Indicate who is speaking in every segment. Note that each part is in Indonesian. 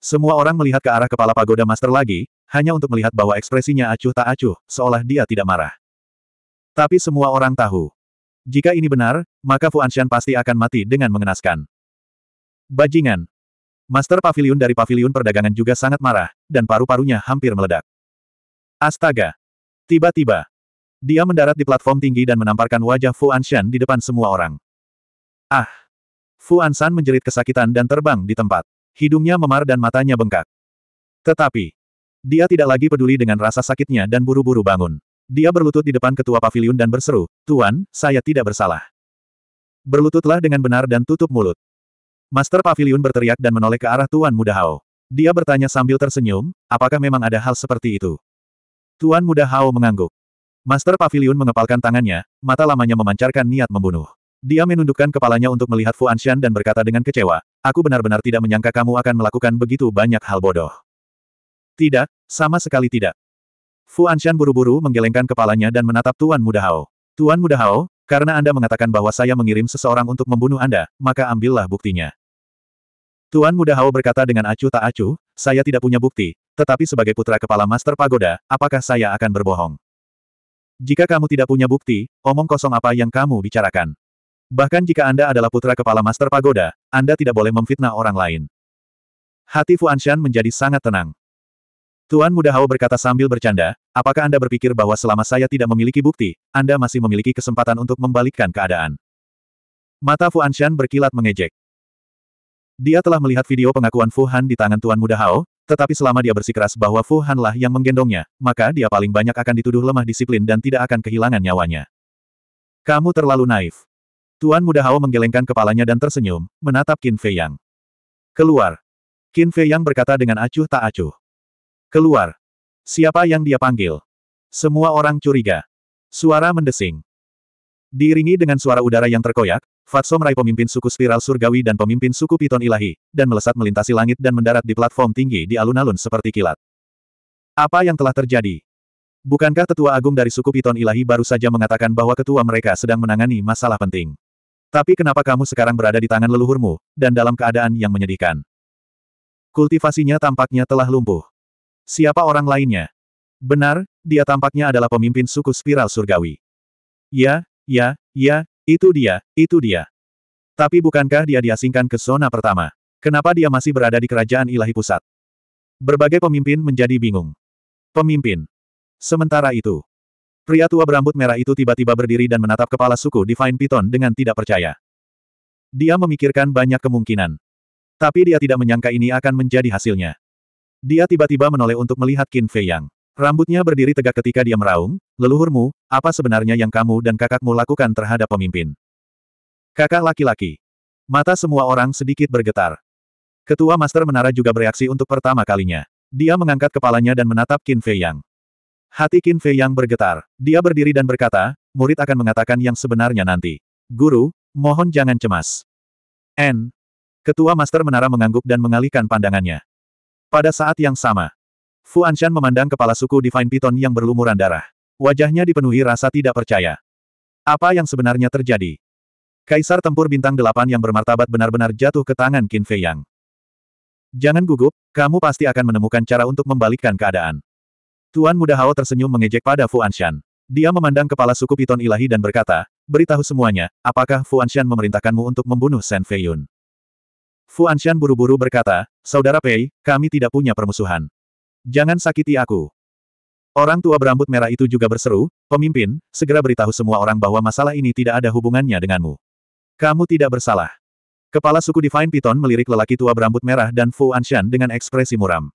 Speaker 1: Semua orang melihat ke arah kepala pagoda master lagi, hanya untuk melihat bahwa ekspresinya acuh tak acuh, seolah dia tidak marah. Tapi semua orang tahu. Jika ini benar, maka Fuanshan pasti akan mati dengan mengenaskan. Bajingan. Master Pavilion dari Pavilion Perdagangan juga sangat marah, dan paru-parunya hampir meledak. Astaga. Tiba-tiba. Dia mendarat di platform tinggi dan menamparkan wajah Fuanshan di depan semua orang. Ah! Fu Ansan menjerit kesakitan dan terbang di tempat. Hidungnya memar dan matanya bengkak. Tetapi, dia tidak lagi peduli dengan rasa sakitnya dan buru-buru bangun. Dia berlutut di depan ketua pavilion dan berseru, Tuan, saya tidak bersalah. Berlututlah dengan benar dan tutup mulut. Master Pavilion berteriak dan menoleh ke arah Tuan Muda Hao. Dia bertanya sambil tersenyum, apakah memang ada hal seperti itu? Tuan Muda Hao mengangguk. Master Pavilion mengepalkan tangannya, mata lamanya memancarkan niat membunuh. Dia menundukkan kepalanya untuk melihat Fu Anshan dan berkata dengan kecewa, Aku benar-benar tidak menyangka kamu akan melakukan begitu banyak hal bodoh. Tidak, sama sekali tidak. Fu Anshan buru-buru menggelengkan kepalanya dan menatap Tuan Muda Hao. Tuan Muda Hao, karena Anda mengatakan bahwa saya mengirim seseorang untuk membunuh Anda, maka ambillah buktinya. Tuan Muda Hao berkata dengan acuh tak acuh, saya tidak punya bukti, tetapi sebagai putra kepala Master Pagoda, apakah saya akan berbohong? Jika kamu tidak punya bukti, omong kosong apa yang kamu bicarakan? Bahkan jika Anda adalah putra kepala Master Pagoda, Anda tidak boleh memfitnah orang lain. Hati Fuanshan menjadi sangat tenang. Tuan Muda Hao berkata sambil bercanda, apakah Anda berpikir bahwa selama saya tidak memiliki bukti, Anda masih memiliki kesempatan untuk membalikkan keadaan? Mata Fuanshan berkilat mengejek. Dia telah melihat video pengakuan Fu Han di tangan Tuan Muda Hao, tetapi selama dia bersikeras bahwa Fu Han yang menggendongnya, maka dia paling banyak akan dituduh lemah disiplin dan tidak akan kehilangan nyawanya. Kamu terlalu naif. Tuan Muda Hao menggelengkan kepalanya dan tersenyum, menatap Qin Fei Yang. Keluar. Qin Fei Yang berkata dengan acuh tak acuh. Keluar. Siapa yang dia panggil? Semua orang curiga. Suara mendesing. Diiringi dengan suara udara yang terkoyak, Fatso meraih pemimpin suku spiral surgawi dan pemimpin suku piton ilahi, dan melesat melintasi langit dan mendarat di platform tinggi di alun-alun seperti kilat. Apa yang telah terjadi? Bukankah tetua agung dari suku piton ilahi baru saja mengatakan bahwa ketua mereka sedang menangani masalah penting? Tapi kenapa kamu sekarang berada di tangan leluhurmu, dan dalam keadaan yang menyedihkan? Kultivasinya tampaknya telah lumpuh. Siapa orang lainnya? Benar, dia tampaknya adalah pemimpin suku spiral surgawi. Ya, ya, ya, itu dia, itu dia. Tapi bukankah dia diasingkan ke zona pertama? Kenapa dia masih berada di kerajaan ilahi pusat? Berbagai pemimpin menjadi bingung. Pemimpin. Sementara itu, Pria tua berambut merah itu tiba-tiba berdiri dan menatap kepala suku Divine Python dengan tidak percaya. Dia memikirkan banyak kemungkinan. Tapi dia tidak menyangka ini akan menjadi hasilnya. Dia tiba-tiba menoleh untuk melihat Qin Fei Yang. Rambutnya berdiri tegak ketika dia meraung, leluhurmu, apa sebenarnya yang kamu dan kakakmu lakukan terhadap pemimpin? Kakak laki-laki. Mata semua orang sedikit bergetar. Ketua Master Menara juga bereaksi untuk pertama kalinya. Dia mengangkat kepalanya dan menatap Qin Fei Yang. Hati Qin Fei yang bergetar. Dia berdiri dan berkata, murid akan mengatakan yang sebenarnya nanti. Guru, mohon jangan cemas. N. Ketua Master Menara mengangguk dan mengalihkan pandangannya. Pada saat yang sama, Fu Anshan memandang kepala suku Divine Python yang berlumuran darah. Wajahnya dipenuhi rasa tidak percaya. Apa yang sebenarnya terjadi? Kaisar tempur bintang delapan yang bermartabat benar-benar jatuh ke tangan Qin Fei Yang. Jangan gugup, kamu pasti akan menemukan cara untuk membalikkan keadaan. Tuan Muda Hao tersenyum mengejek pada Fu Anshan. Dia memandang kepala suku Piton Ilahi dan berkata, beritahu semuanya, apakah Fu Anshan memerintahkanmu untuk membunuh Shen Feiyun? Fu Anshan buru-buru berkata, Saudara Pei, kami tidak punya permusuhan. Jangan sakiti aku. Orang tua berambut merah itu juga berseru, pemimpin, segera beritahu semua orang bahwa masalah ini tidak ada hubungannya denganmu. Kamu tidak bersalah. Kepala suku Divine Piton melirik lelaki tua berambut merah dan Fu Anshan dengan ekspresi muram.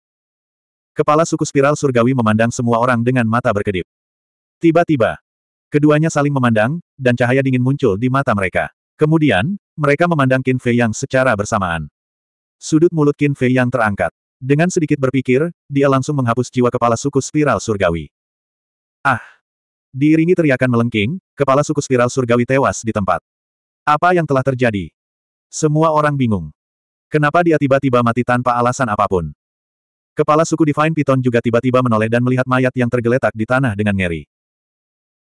Speaker 1: Kepala suku spiral surgawi memandang semua orang dengan mata berkedip. Tiba-tiba, keduanya saling memandang, dan cahaya dingin muncul di mata mereka. Kemudian, mereka memandang Qin Fei Yang secara bersamaan. Sudut mulut Qin Fei Yang terangkat. Dengan sedikit berpikir, dia langsung menghapus jiwa kepala suku spiral surgawi. Ah! Diiringi teriakan melengking, kepala suku spiral surgawi tewas di tempat. Apa yang telah terjadi? Semua orang bingung. Kenapa dia tiba-tiba mati tanpa alasan apapun? Kepala suku Divine Piton juga tiba-tiba menoleh dan melihat mayat yang tergeletak di tanah dengan ngeri.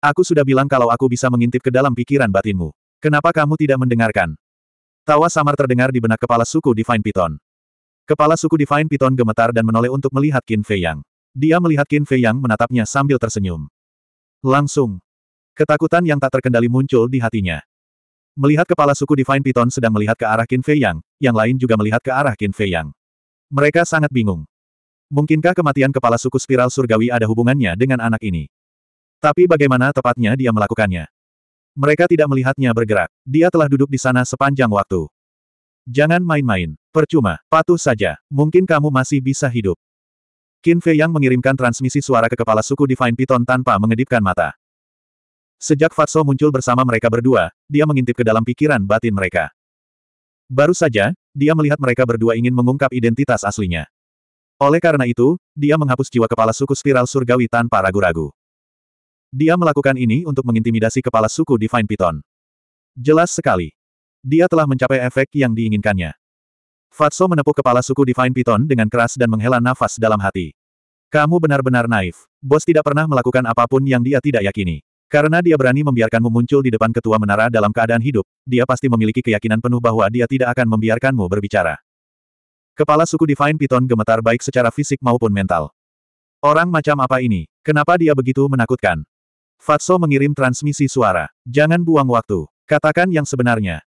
Speaker 1: Aku sudah bilang kalau aku bisa mengintip ke dalam pikiran batinmu. Kenapa kamu tidak mendengarkan? Tawa samar terdengar di benak kepala suku Divine Piton. Kepala suku Divine Piton gemetar dan menoleh untuk melihat Qin Fei Yang. Dia melihat Qin Fei Yang menatapnya sambil tersenyum. Langsung. Ketakutan yang tak terkendali muncul di hatinya. Melihat kepala suku Divine Piton sedang melihat ke arah Qin Fei Yang, yang lain juga melihat ke arah Qin Fei Yang. Mereka sangat bingung. Mungkinkah kematian kepala suku spiral surgawi ada hubungannya dengan anak ini? Tapi bagaimana tepatnya dia melakukannya? Mereka tidak melihatnya bergerak. Dia telah duduk di sana sepanjang waktu. Jangan main-main. Percuma, patuh saja. Mungkin kamu masih bisa hidup. Qin Fei Yang mengirimkan transmisi suara ke kepala suku Divine Python tanpa mengedipkan mata. Sejak Fatso muncul bersama mereka berdua, dia mengintip ke dalam pikiran batin mereka. Baru saja, dia melihat mereka berdua ingin mengungkap identitas aslinya. Oleh karena itu, dia menghapus jiwa kepala suku spiral surgawi tanpa ragu-ragu. Dia melakukan ini untuk mengintimidasi kepala suku Divine Python. Jelas sekali. Dia telah mencapai efek yang diinginkannya. Fatso menepuk kepala suku Divine Python dengan keras dan menghela nafas dalam hati. Kamu benar-benar naif. Bos tidak pernah melakukan apapun yang dia tidak yakini. Karena dia berani membiarkanmu muncul di depan ketua menara dalam keadaan hidup, dia pasti memiliki keyakinan penuh bahwa dia tidak akan membiarkanmu berbicara. Kepala suku Divine Python gemetar baik secara fisik maupun mental. Orang macam apa ini? Kenapa dia begitu menakutkan? Fatso mengirim transmisi suara. Jangan buang waktu. Katakan yang sebenarnya.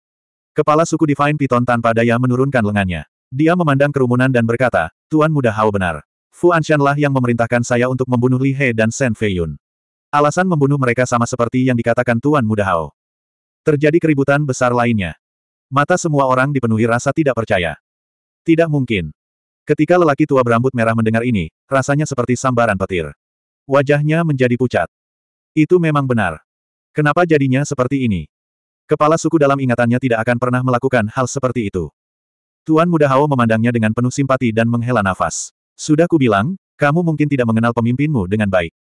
Speaker 1: Kepala suku Divine Python tanpa daya menurunkan lengannya. Dia memandang kerumunan dan berkata, Tuan Muda Hao benar. Fu Anshanlah yang memerintahkan saya untuk membunuh Li He dan Shen Feiyun. Alasan membunuh mereka sama seperti yang dikatakan Tuan Muda Hao. Terjadi keributan besar lainnya. Mata semua orang dipenuhi rasa tidak percaya. Tidak mungkin. Ketika lelaki tua berambut merah mendengar ini, rasanya seperti sambaran petir. Wajahnya menjadi pucat. Itu memang benar. Kenapa jadinya seperti ini? Kepala suku dalam ingatannya tidak akan pernah melakukan hal seperti itu. Tuan Muda Hao memandangnya dengan penuh simpati dan menghela nafas. Sudah kubilang, kamu mungkin tidak mengenal pemimpinmu dengan baik.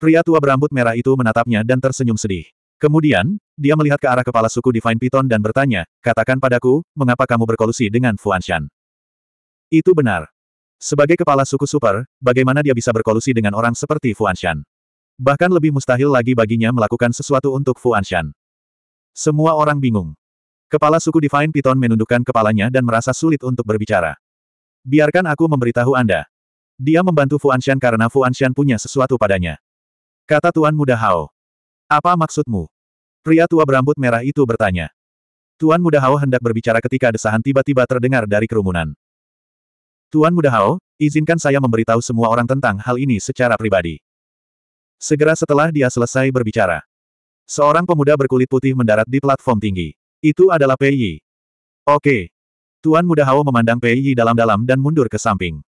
Speaker 1: Pria tua berambut merah itu menatapnya dan tersenyum sedih. Kemudian, dia melihat ke arah kepala suku Divine Piton dan bertanya, katakan padaku, mengapa kamu berkolusi dengan Fuanshan? Itu benar. Sebagai kepala suku super, bagaimana dia bisa berkolusi dengan orang seperti Fuanshan? Bahkan lebih mustahil lagi baginya melakukan sesuatu untuk Fuanshan. Semua orang bingung. Kepala suku Divine Python menundukkan kepalanya dan merasa sulit untuk berbicara. Biarkan aku memberitahu Anda. Dia membantu Fuanshan karena Fuanshan punya sesuatu padanya. Kata Tuan Muda Hao. Apa maksudmu? Pria tua berambut merah itu bertanya. Tuan Muda Hao hendak berbicara ketika desahan tiba-tiba terdengar dari kerumunan. Tuan Muda Hao, izinkan saya memberitahu semua orang tentang hal ini secara pribadi. Segera setelah dia selesai berbicara, seorang pemuda berkulit putih mendarat di platform tinggi. Itu adalah Pei Yi. Oke. Tuan Muda Hao memandang Pei Yi dalam-dalam dan mundur ke samping.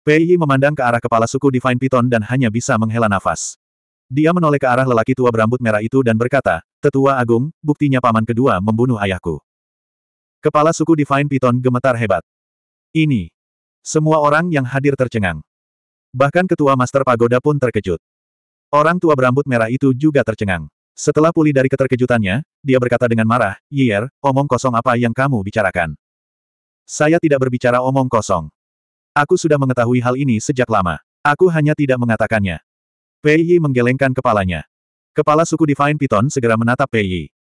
Speaker 1: Pei Yi memandang ke arah kepala suku Divine Python dan hanya bisa menghela nafas. Dia menoleh ke arah lelaki tua berambut merah itu dan berkata, Tetua Agung, buktinya paman kedua membunuh ayahku. Kepala suku Divine Python gemetar hebat. Ini, semua orang yang hadir tercengang. Bahkan ketua master pagoda pun terkejut. Orang tua berambut merah itu juga tercengang. Setelah pulih dari keterkejutannya, dia berkata dengan marah, "Yi'er, omong kosong apa yang kamu bicarakan? Saya tidak berbicara omong kosong. Aku sudah mengetahui hal ini sejak lama. Aku hanya tidak mengatakannya. Pei Yi menggelengkan kepalanya. Kepala suku Divine Python segera menatap Pei Yi.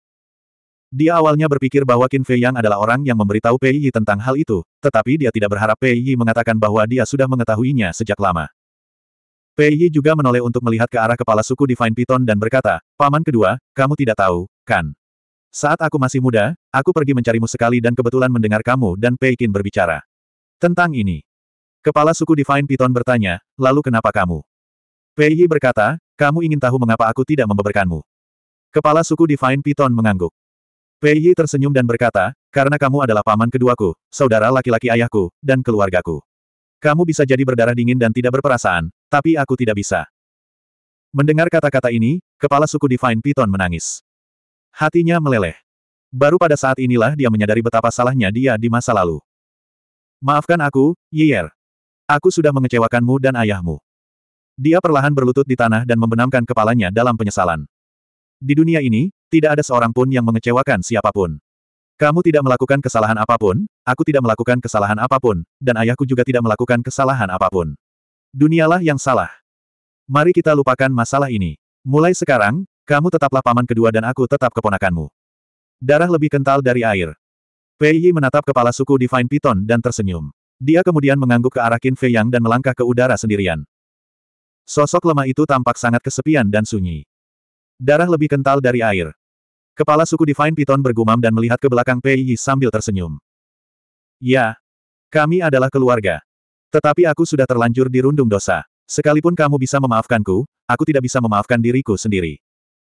Speaker 1: Dia awalnya berpikir bahwa Qin Fei Yang adalah orang yang memberitahu Pei Yi tentang hal itu, tetapi dia tidak berharap Pei Yi mengatakan bahwa dia sudah mengetahuinya sejak lama. Pei Yi juga menoleh untuk melihat ke arah kepala suku Divine Python dan berkata, Paman kedua, kamu tidak tahu, kan? Saat aku masih muda, aku pergi mencarimu sekali dan kebetulan mendengar kamu dan Pei Qin berbicara. Tentang ini. Kepala suku Divine Python bertanya, lalu kenapa kamu? Pei Yi berkata, kamu ingin tahu mengapa aku tidak membeberkanmu. Kepala suku Divine Python mengangguk. Pei Yi tersenyum dan berkata, karena kamu adalah paman keduaku, saudara laki-laki ayahku, dan keluargaku. Kamu bisa jadi berdarah dingin dan tidak berperasaan, tapi aku tidak bisa. Mendengar kata-kata ini, kepala suku Divine Piton menangis. Hatinya meleleh. Baru pada saat inilah dia menyadari betapa salahnya dia di masa lalu. Maafkan aku, Yier. Aku sudah mengecewakanmu dan ayahmu. Dia perlahan berlutut di tanah dan membenamkan kepalanya dalam penyesalan. Di dunia ini, tidak ada seorang pun yang mengecewakan siapapun. Kamu tidak melakukan kesalahan apapun, aku tidak melakukan kesalahan apapun, dan ayahku juga tidak melakukan kesalahan apapun. Dunialah yang salah. Mari kita lupakan masalah ini. Mulai sekarang, kamu tetaplah paman kedua dan aku tetap keponakanmu. Darah lebih kental dari air. Pei Yi menatap kepala suku Divine Python dan tersenyum. Dia kemudian mengangguk ke arah Qin Fei Yang dan melangkah ke udara sendirian. Sosok lemah itu tampak sangat kesepian dan sunyi. Darah lebih kental dari air. Kepala suku Divine Python bergumam dan melihat ke belakang Pei Yi sambil tersenyum. Ya. Kami adalah keluarga. Tetapi aku sudah terlanjur dirundung dosa. Sekalipun kamu bisa memaafkanku, aku tidak bisa memaafkan diriku sendiri.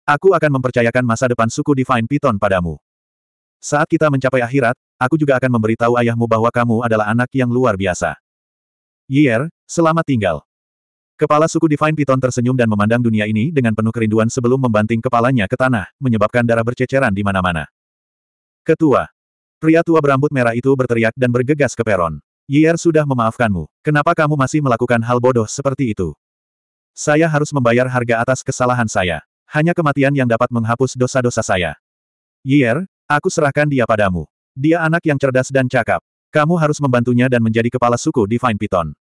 Speaker 1: Aku akan mempercayakan masa depan suku Divine Python padamu. Saat kita mencapai akhirat, aku juga akan memberitahu ayahmu bahwa kamu adalah anak yang luar biasa. Yi'er, selamat tinggal. Kepala suku Divine Python tersenyum dan memandang dunia ini dengan penuh kerinduan sebelum membanting kepalanya ke tanah, menyebabkan darah berceceran di mana-mana. Ketua. Pria tua berambut merah itu berteriak dan bergegas ke peron. Yier sudah memaafkanmu. Kenapa kamu masih melakukan hal bodoh seperti itu? Saya harus membayar harga atas kesalahan saya. Hanya kematian yang dapat menghapus dosa-dosa saya. Yier, aku serahkan dia padamu. Dia anak yang cerdas dan cakap. Kamu harus membantunya dan menjadi kepala suku Divine Python.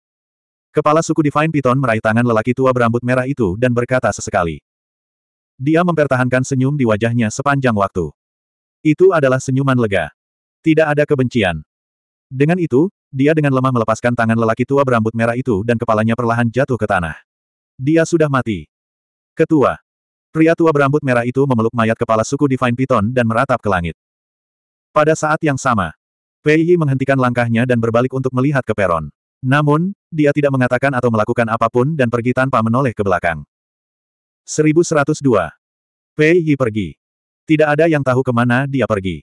Speaker 1: Kepala suku Divine Python meraih tangan lelaki tua berambut merah itu dan berkata sesekali. Dia mempertahankan senyum di wajahnya sepanjang waktu. Itu adalah senyuman lega. Tidak ada kebencian. Dengan itu, dia dengan lemah melepaskan tangan lelaki tua berambut merah itu dan kepalanya perlahan jatuh ke tanah. Dia sudah mati. Ketua. Pria tua berambut merah itu memeluk mayat kepala suku Divine Python dan meratap ke langit. Pada saat yang sama, Pei Yi menghentikan langkahnya dan berbalik untuk melihat ke peron. Namun, dia tidak mengatakan atau melakukan apapun dan pergi tanpa menoleh ke belakang. 1102. Pei Yi pergi. Tidak ada yang tahu kemana dia pergi.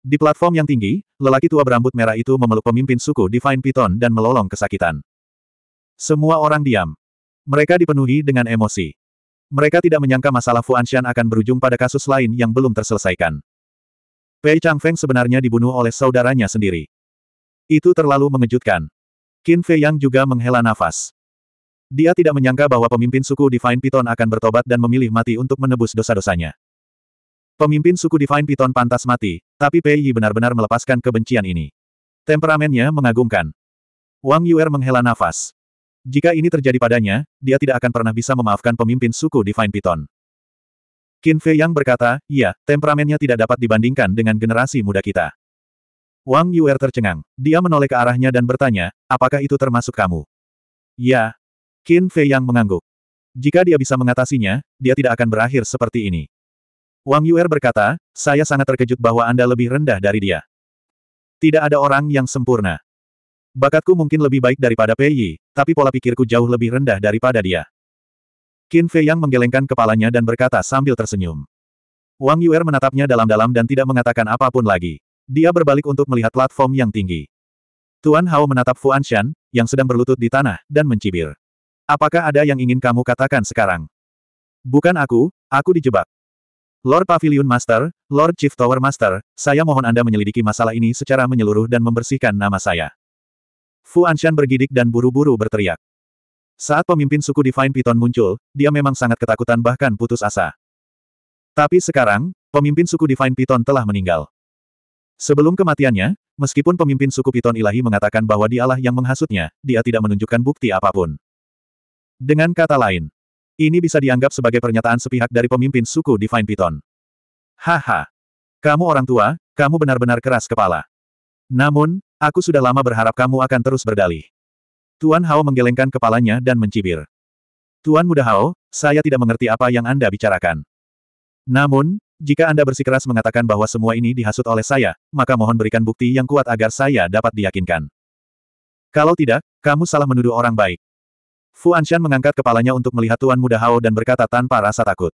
Speaker 1: Di platform yang tinggi, lelaki tua berambut merah itu memeluk pemimpin suku Divine Python dan melolong kesakitan. Semua orang diam. Mereka dipenuhi dengan emosi. Mereka tidak menyangka masalah Fuanshan akan berujung pada kasus lain yang belum terselesaikan. Pei Changfeng sebenarnya dibunuh oleh saudaranya sendiri. Itu terlalu mengejutkan. Qin Fei Yang juga menghela nafas. Dia tidak menyangka bahwa pemimpin suku Divine Python akan bertobat dan memilih mati untuk menebus dosa-dosanya. Pemimpin suku Divine Python pantas mati, tapi Pei Yi benar-benar melepaskan kebencian ini. Temperamennya mengagumkan. Wang Yuer menghela nafas. Jika ini terjadi padanya, dia tidak akan pernah bisa memaafkan pemimpin suku Divine Python. Qin Fei Yang berkata, "Ya, temperamennya tidak dapat dibandingkan dengan generasi muda kita. Wang Yuer tercengang. Dia menoleh ke arahnya dan bertanya, apakah itu termasuk kamu? Ya. Qin Fei yang mengangguk. Jika dia bisa mengatasinya, dia tidak akan berakhir seperti ini. Wang Yuer berkata, saya sangat terkejut bahwa Anda lebih rendah dari dia. Tidak ada orang yang sempurna. Bakatku mungkin lebih baik daripada Pei Yi, tapi pola pikirku jauh lebih rendah daripada dia. Qin Fei Yang menggelengkan kepalanya dan berkata sambil tersenyum. Wang Yuer menatapnya dalam-dalam dan tidak mengatakan apapun lagi. Dia berbalik untuk melihat platform yang tinggi. Tuan Hao menatap Fu Anshan yang sedang berlutut di tanah, dan mencibir. Apakah ada yang ingin kamu katakan sekarang? Bukan aku, aku dijebak. Lord Pavilion Master, Lord Chief Tower Master, saya mohon Anda menyelidiki masalah ini secara menyeluruh dan membersihkan nama saya. Fu Anshan bergidik dan buru-buru berteriak. Saat pemimpin suku Divine Python muncul, dia memang sangat ketakutan bahkan putus asa. Tapi sekarang, pemimpin suku Divine Python telah meninggal. Sebelum kematiannya, meskipun pemimpin suku Piton Ilahi mengatakan bahwa dialah yang menghasutnya, dia tidak menunjukkan bukti apapun. Dengan kata lain, ini bisa dianggap sebagai pernyataan sepihak dari pemimpin suku Divine Piton. Haha. Kamu orang tua, kamu benar-benar keras kepala. Namun, aku sudah lama berharap kamu akan terus berdalih. Tuan Hao menggelengkan kepalanya dan mencibir. Tuan Muda Hao, saya tidak mengerti apa yang Anda bicarakan. Namun, jika Anda bersikeras mengatakan bahwa semua ini dihasut oleh saya, maka mohon berikan bukti yang kuat agar saya dapat diyakinkan. Kalau tidak, kamu salah menuduh orang baik. Fu Anshan mengangkat kepalanya untuk melihat Tuan Muda Hao dan berkata tanpa rasa takut.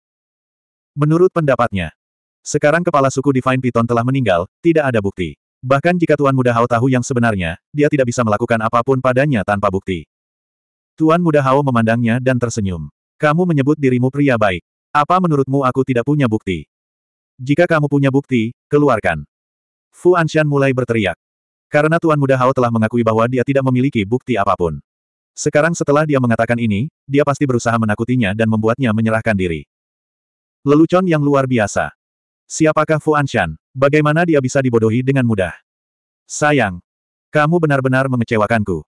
Speaker 1: Menurut pendapatnya, sekarang kepala suku Divine Python telah meninggal, tidak ada bukti. Bahkan jika Tuan Muda Hao tahu yang sebenarnya, dia tidak bisa melakukan apapun padanya tanpa bukti. Tuan Muda Hao memandangnya dan tersenyum. Kamu menyebut dirimu pria baik. Apa menurutmu aku tidak punya bukti? Jika kamu punya bukti, keluarkan. Fu Anshan mulai berteriak. Karena Tuan Muda Hao telah mengakui bahwa dia tidak memiliki bukti apapun. Sekarang setelah dia mengatakan ini, dia pasti berusaha menakutinya dan membuatnya menyerahkan diri. Lelucon yang luar biasa. Siapakah Fu Anshan? Bagaimana dia bisa dibodohi dengan mudah? Sayang. Kamu benar-benar mengecewakanku.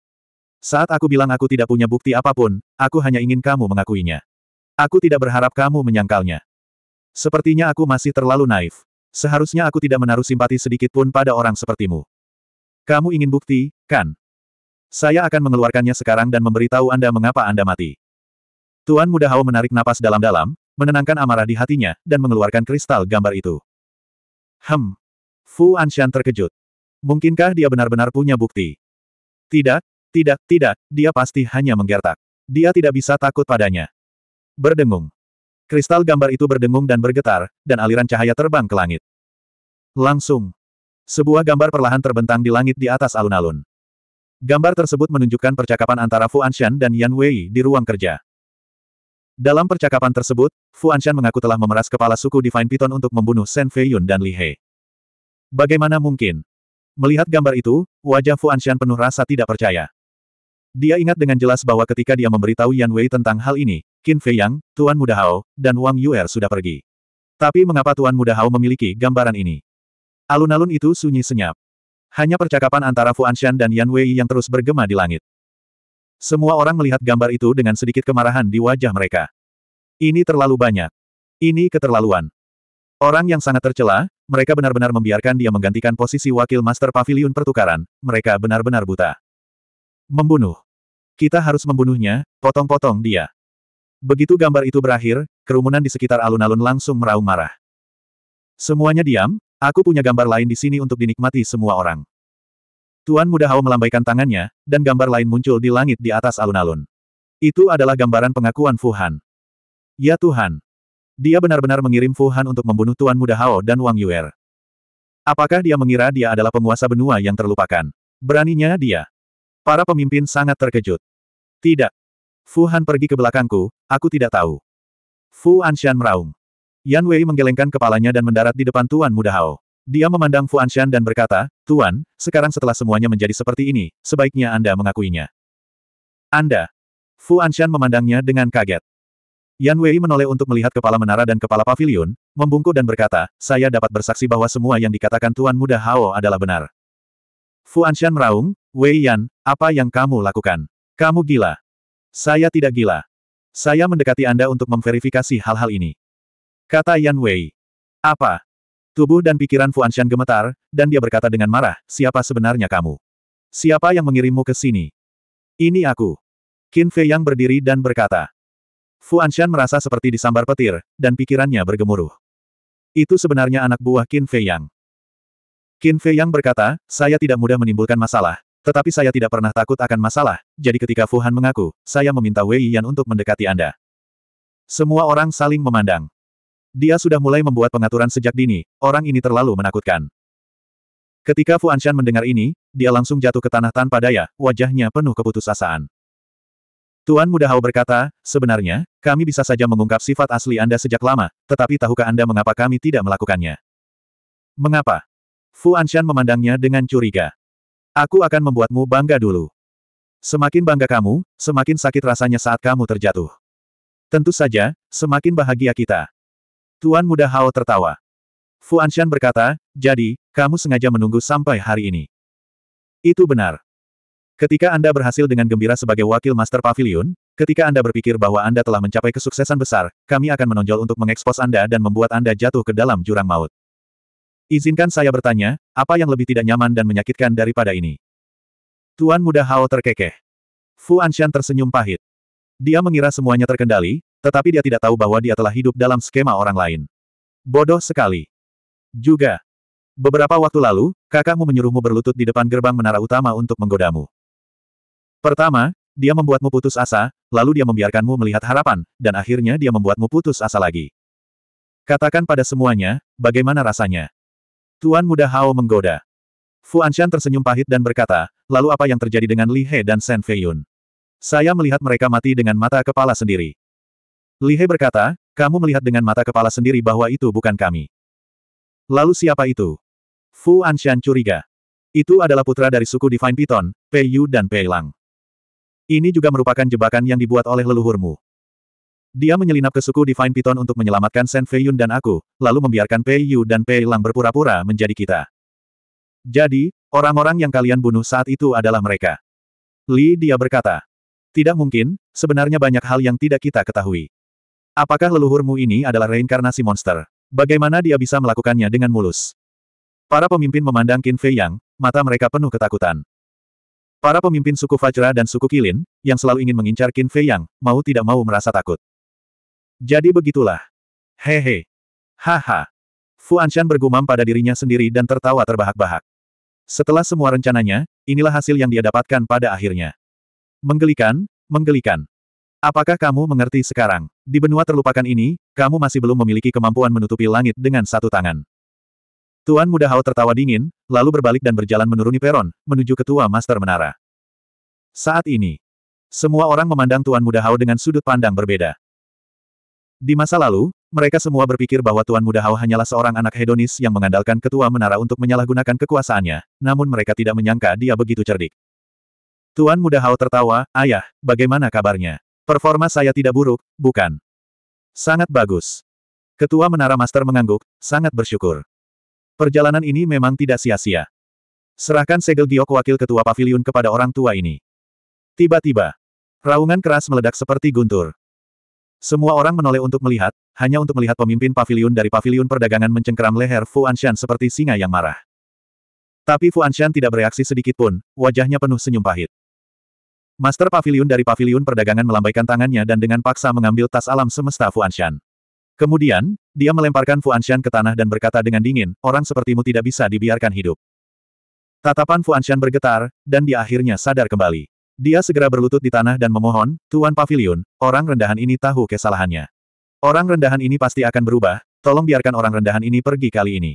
Speaker 1: Saat aku bilang aku tidak punya bukti apapun, aku hanya ingin kamu mengakuinya. Aku tidak berharap kamu menyangkalnya. Sepertinya aku masih terlalu naif. Seharusnya aku tidak menaruh simpati sedikitpun pada orang sepertimu. Kamu ingin bukti, kan? Saya akan mengeluarkannya sekarang dan memberitahu Anda mengapa Anda mati. Tuan Muda Hao menarik napas dalam-dalam, menenangkan amarah di hatinya, dan mengeluarkan kristal gambar itu. Hem. Fu Anshan terkejut. Mungkinkah dia benar-benar punya bukti? Tidak, tidak, tidak, dia pasti hanya menggertak. Dia tidak bisa takut padanya. Berdengung. Kristal gambar itu berdengung dan bergetar, dan aliran cahaya terbang ke langit. Langsung. Sebuah gambar perlahan terbentang di langit di atas alun-alun. Gambar tersebut menunjukkan percakapan antara Fu Anshan dan Yan Wei di ruang kerja. Dalam percakapan tersebut, Fu Anshan mengaku telah memeras kepala suku Divine Python untuk membunuh Shen Feiyun dan Li He. Bagaimana mungkin? Melihat gambar itu, wajah Fu Anshan penuh rasa tidak percaya. Dia ingat dengan jelas bahwa ketika dia memberitahu Yan Wei tentang hal ini, Qin Yang, Tuan Muda Hao, dan Wang Yuer sudah pergi. Tapi mengapa Tuan Muda Hao memiliki gambaran ini? Alun-alun itu sunyi senyap. Hanya percakapan antara Fu Anshan dan Yan Wei yang terus bergema di langit. Semua orang melihat gambar itu dengan sedikit kemarahan di wajah mereka. Ini terlalu banyak. Ini keterlaluan. Orang yang sangat tercela, mereka benar-benar membiarkan dia menggantikan posisi wakil master pavilion pertukaran, mereka benar-benar buta. Membunuh. Kita harus membunuhnya, potong-potong dia. Begitu gambar itu berakhir, kerumunan di sekitar alun-alun langsung meraung marah. Semuanya diam, aku punya gambar lain di sini untuk dinikmati semua orang. Tuan Muda Hao melambaikan tangannya, dan gambar lain muncul di langit di atas alun-alun. Itu adalah gambaran pengakuan Fuhan. Ya Tuhan. Dia benar-benar mengirim Fuhan untuk membunuh Tuan Muda Hao dan Wang Yuer. Apakah dia mengira dia adalah penguasa benua yang terlupakan? Beraninya dia. Para pemimpin sangat terkejut. Tidak. Fu Han pergi ke belakangku, aku tidak tahu. Fu Anshan meraung. Yan Wei menggelengkan kepalanya dan mendarat di depan Tuan Muda Hao. Dia memandang Fu Anshan dan berkata, Tuan, sekarang setelah semuanya menjadi seperti ini, sebaiknya Anda mengakuinya. Anda. Fu Anshan memandangnya dengan kaget. Yan Wei menoleh untuk melihat kepala menara dan kepala pavilion, membungkuk dan berkata, saya dapat bersaksi bahwa semua yang dikatakan Tuan Muda Hao adalah benar. Fu Anshan meraung, Wei Yan, apa yang kamu lakukan? Kamu gila. Saya tidak gila. Saya mendekati Anda untuk memverifikasi hal-hal ini. Kata Yan Wei. Apa? Tubuh dan pikiran Fuanshan gemetar, dan dia berkata dengan marah, siapa sebenarnya kamu? Siapa yang mengirimmu ke sini? Ini aku. Qin Fei yang berdiri dan berkata. Fuanshan merasa seperti disambar petir, dan pikirannya bergemuruh. Itu sebenarnya anak buah Qin Fei Yang. Qin Fei Yang berkata, saya tidak mudah menimbulkan masalah, tetapi saya tidak pernah takut akan masalah, jadi ketika Fuhan mengaku, saya meminta Wei Yan untuk mendekati Anda. Semua orang saling memandang. Dia sudah mulai membuat pengaturan sejak dini, orang ini terlalu menakutkan. Ketika Fu Anshan mendengar ini, dia langsung jatuh ke tanah tanpa daya, wajahnya penuh keputusasaan. Tuan Muda Hao berkata, sebenarnya, kami bisa saja mengungkap sifat asli Anda sejak lama, tetapi tahukah Anda mengapa kami tidak melakukannya? Mengapa? Fu Anshan memandangnya dengan curiga. Aku akan membuatmu bangga dulu. Semakin bangga kamu, semakin sakit rasanya saat kamu terjatuh. Tentu saja, semakin bahagia kita. Tuan Muda Hao tertawa. Fu Anshan berkata, jadi, kamu sengaja menunggu sampai hari ini. Itu benar. Ketika Anda berhasil dengan gembira sebagai wakil Master Pavilion, ketika Anda berpikir bahwa Anda telah mencapai kesuksesan besar, kami akan menonjol untuk mengekspos Anda dan membuat Anda jatuh ke dalam jurang maut. Izinkan saya bertanya, apa yang lebih tidak nyaman dan menyakitkan daripada ini? Tuan muda Hao terkekeh. Fu Anshan tersenyum pahit. Dia mengira semuanya terkendali, tetapi dia tidak tahu bahwa dia telah hidup dalam skema orang lain. Bodoh sekali. Juga. Beberapa waktu lalu, kakakmu menyuruhmu berlutut di depan gerbang menara utama untuk menggodamu. Pertama, dia membuatmu putus asa, lalu dia membiarkanmu melihat harapan, dan akhirnya dia membuatmu putus asa lagi. Katakan pada semuanya, bagaimana rasanya? Tuan muda Hao menggoda. Fu Anshan tersenyum pahit dan berkata, lalu apa yang terjadi dengan Li He dan Shen Feiyun? Saya melihat mereka mati dengan mata kepala sendiri. Li He berkata, kamu melihat dengan mata kepala sendiri bahwa itu bukan kami. Lalu siapa itu? Fu Anshan curiga. Itu adalah putra dari suku Divine Piton, Pei Yu dan Pei Lang. Ini juga merupakan jebakan yang dibuat oleh leluhurmu. Dia menyelinap ke suku Divine Python untuk menyelamatkan Shen Yun dan aku, lalu membiarkan Pei Yu dan Pei Lang berpura-pura menjadi kita. Jadi, orang-orang yang kalian bunuh saat itu adalah mereka. Li dia berkata. Tidak mungkin, sebenarnya banyak hal yang tidak kita ketahui. Apakah leluhurmu ini adalah reinkarnasi monster? Bagaimana dia bisa melakukannya dengan mulus? Para pemimpin memandang Qin Fei Yang, mata mereka penuh ketakutan. Para pemimpin suku Fajra dan suku Kilin, yang selalu ingin mengincar Qin Fei Yang, mau tidak mau merasa takut. Jadi begitulah. Hehe. Haha. Fu Anshan bergumam pada dirinya sendiri dan tertawa terbahak-bahak. Setelah semua rencananya, inilah hasil yang dia dapatkan pada akhirnya. Menggelikan, menggelikan. Apakah kamu mengerti sekarang? Di benua terlupakan ini, kamu masih belum memiliki kemampuan menutupi langit dengan satu tangan. Tuan Muda Hao tertawa dingin, lalu berbalik dan berjalan menuruni peron, menuju ketua Master Menara. Saat ini, semua orang memandang Tuan Muda Hao dengan sudut pandang berbeda. Di masa lalu, mereka semua berpikir bahwa Tuan Muda Hao hanyalah seorang anak hedonis yang mengandalkan ketua menara untuk menyalahgunakan kekuasaannya, namun mereka tidak menyangka dia begitu cerdik. Tuan Muda Hao tertawa, Ayah, bagaimana kabarnya? Performa saya tidak buruk, bukan? Sangat bagus. Ketua Menara Master mengangguk, sangat bersyukur. Perjalanan ini memang tidak sia-sia. Serahkan segel giok wakil ketua pavilion kepada orang tua ini. Tiba-tiba, raungan keras meledak seperti guntur. Semua orang menoleh untuk melihat, hanya untuk melihat pemimpin pavilion dari pavilion perdagangan mencengkeram leher Fu Anshan seperti singa yang marah. Tapi Fu Anshan tidak bereaksi sedikit pun, wajahnya penuh senyum pahit. Master pavilion dari pavilion perdagangan melambaikan tangannya dan dengan paksa mengambil tas alam semesta Fu Anshan. Kemudian, dia melemparkan Fu Anshan ke tanah dan berkata dengan dingin, orang sepertimu tidak bisa dibiarkan hidup. Tatapan Fu Anshan bergetar, dan dia akhirnya sadar kembali. Dia segera berlutut di tanah dan memohon, Tuan Pavilion, orang rendahan ini tahu kesalahannya. Orang rendahan ini pasti akan berubah, tolong biarkan orang rendahan ini pergi kali ini.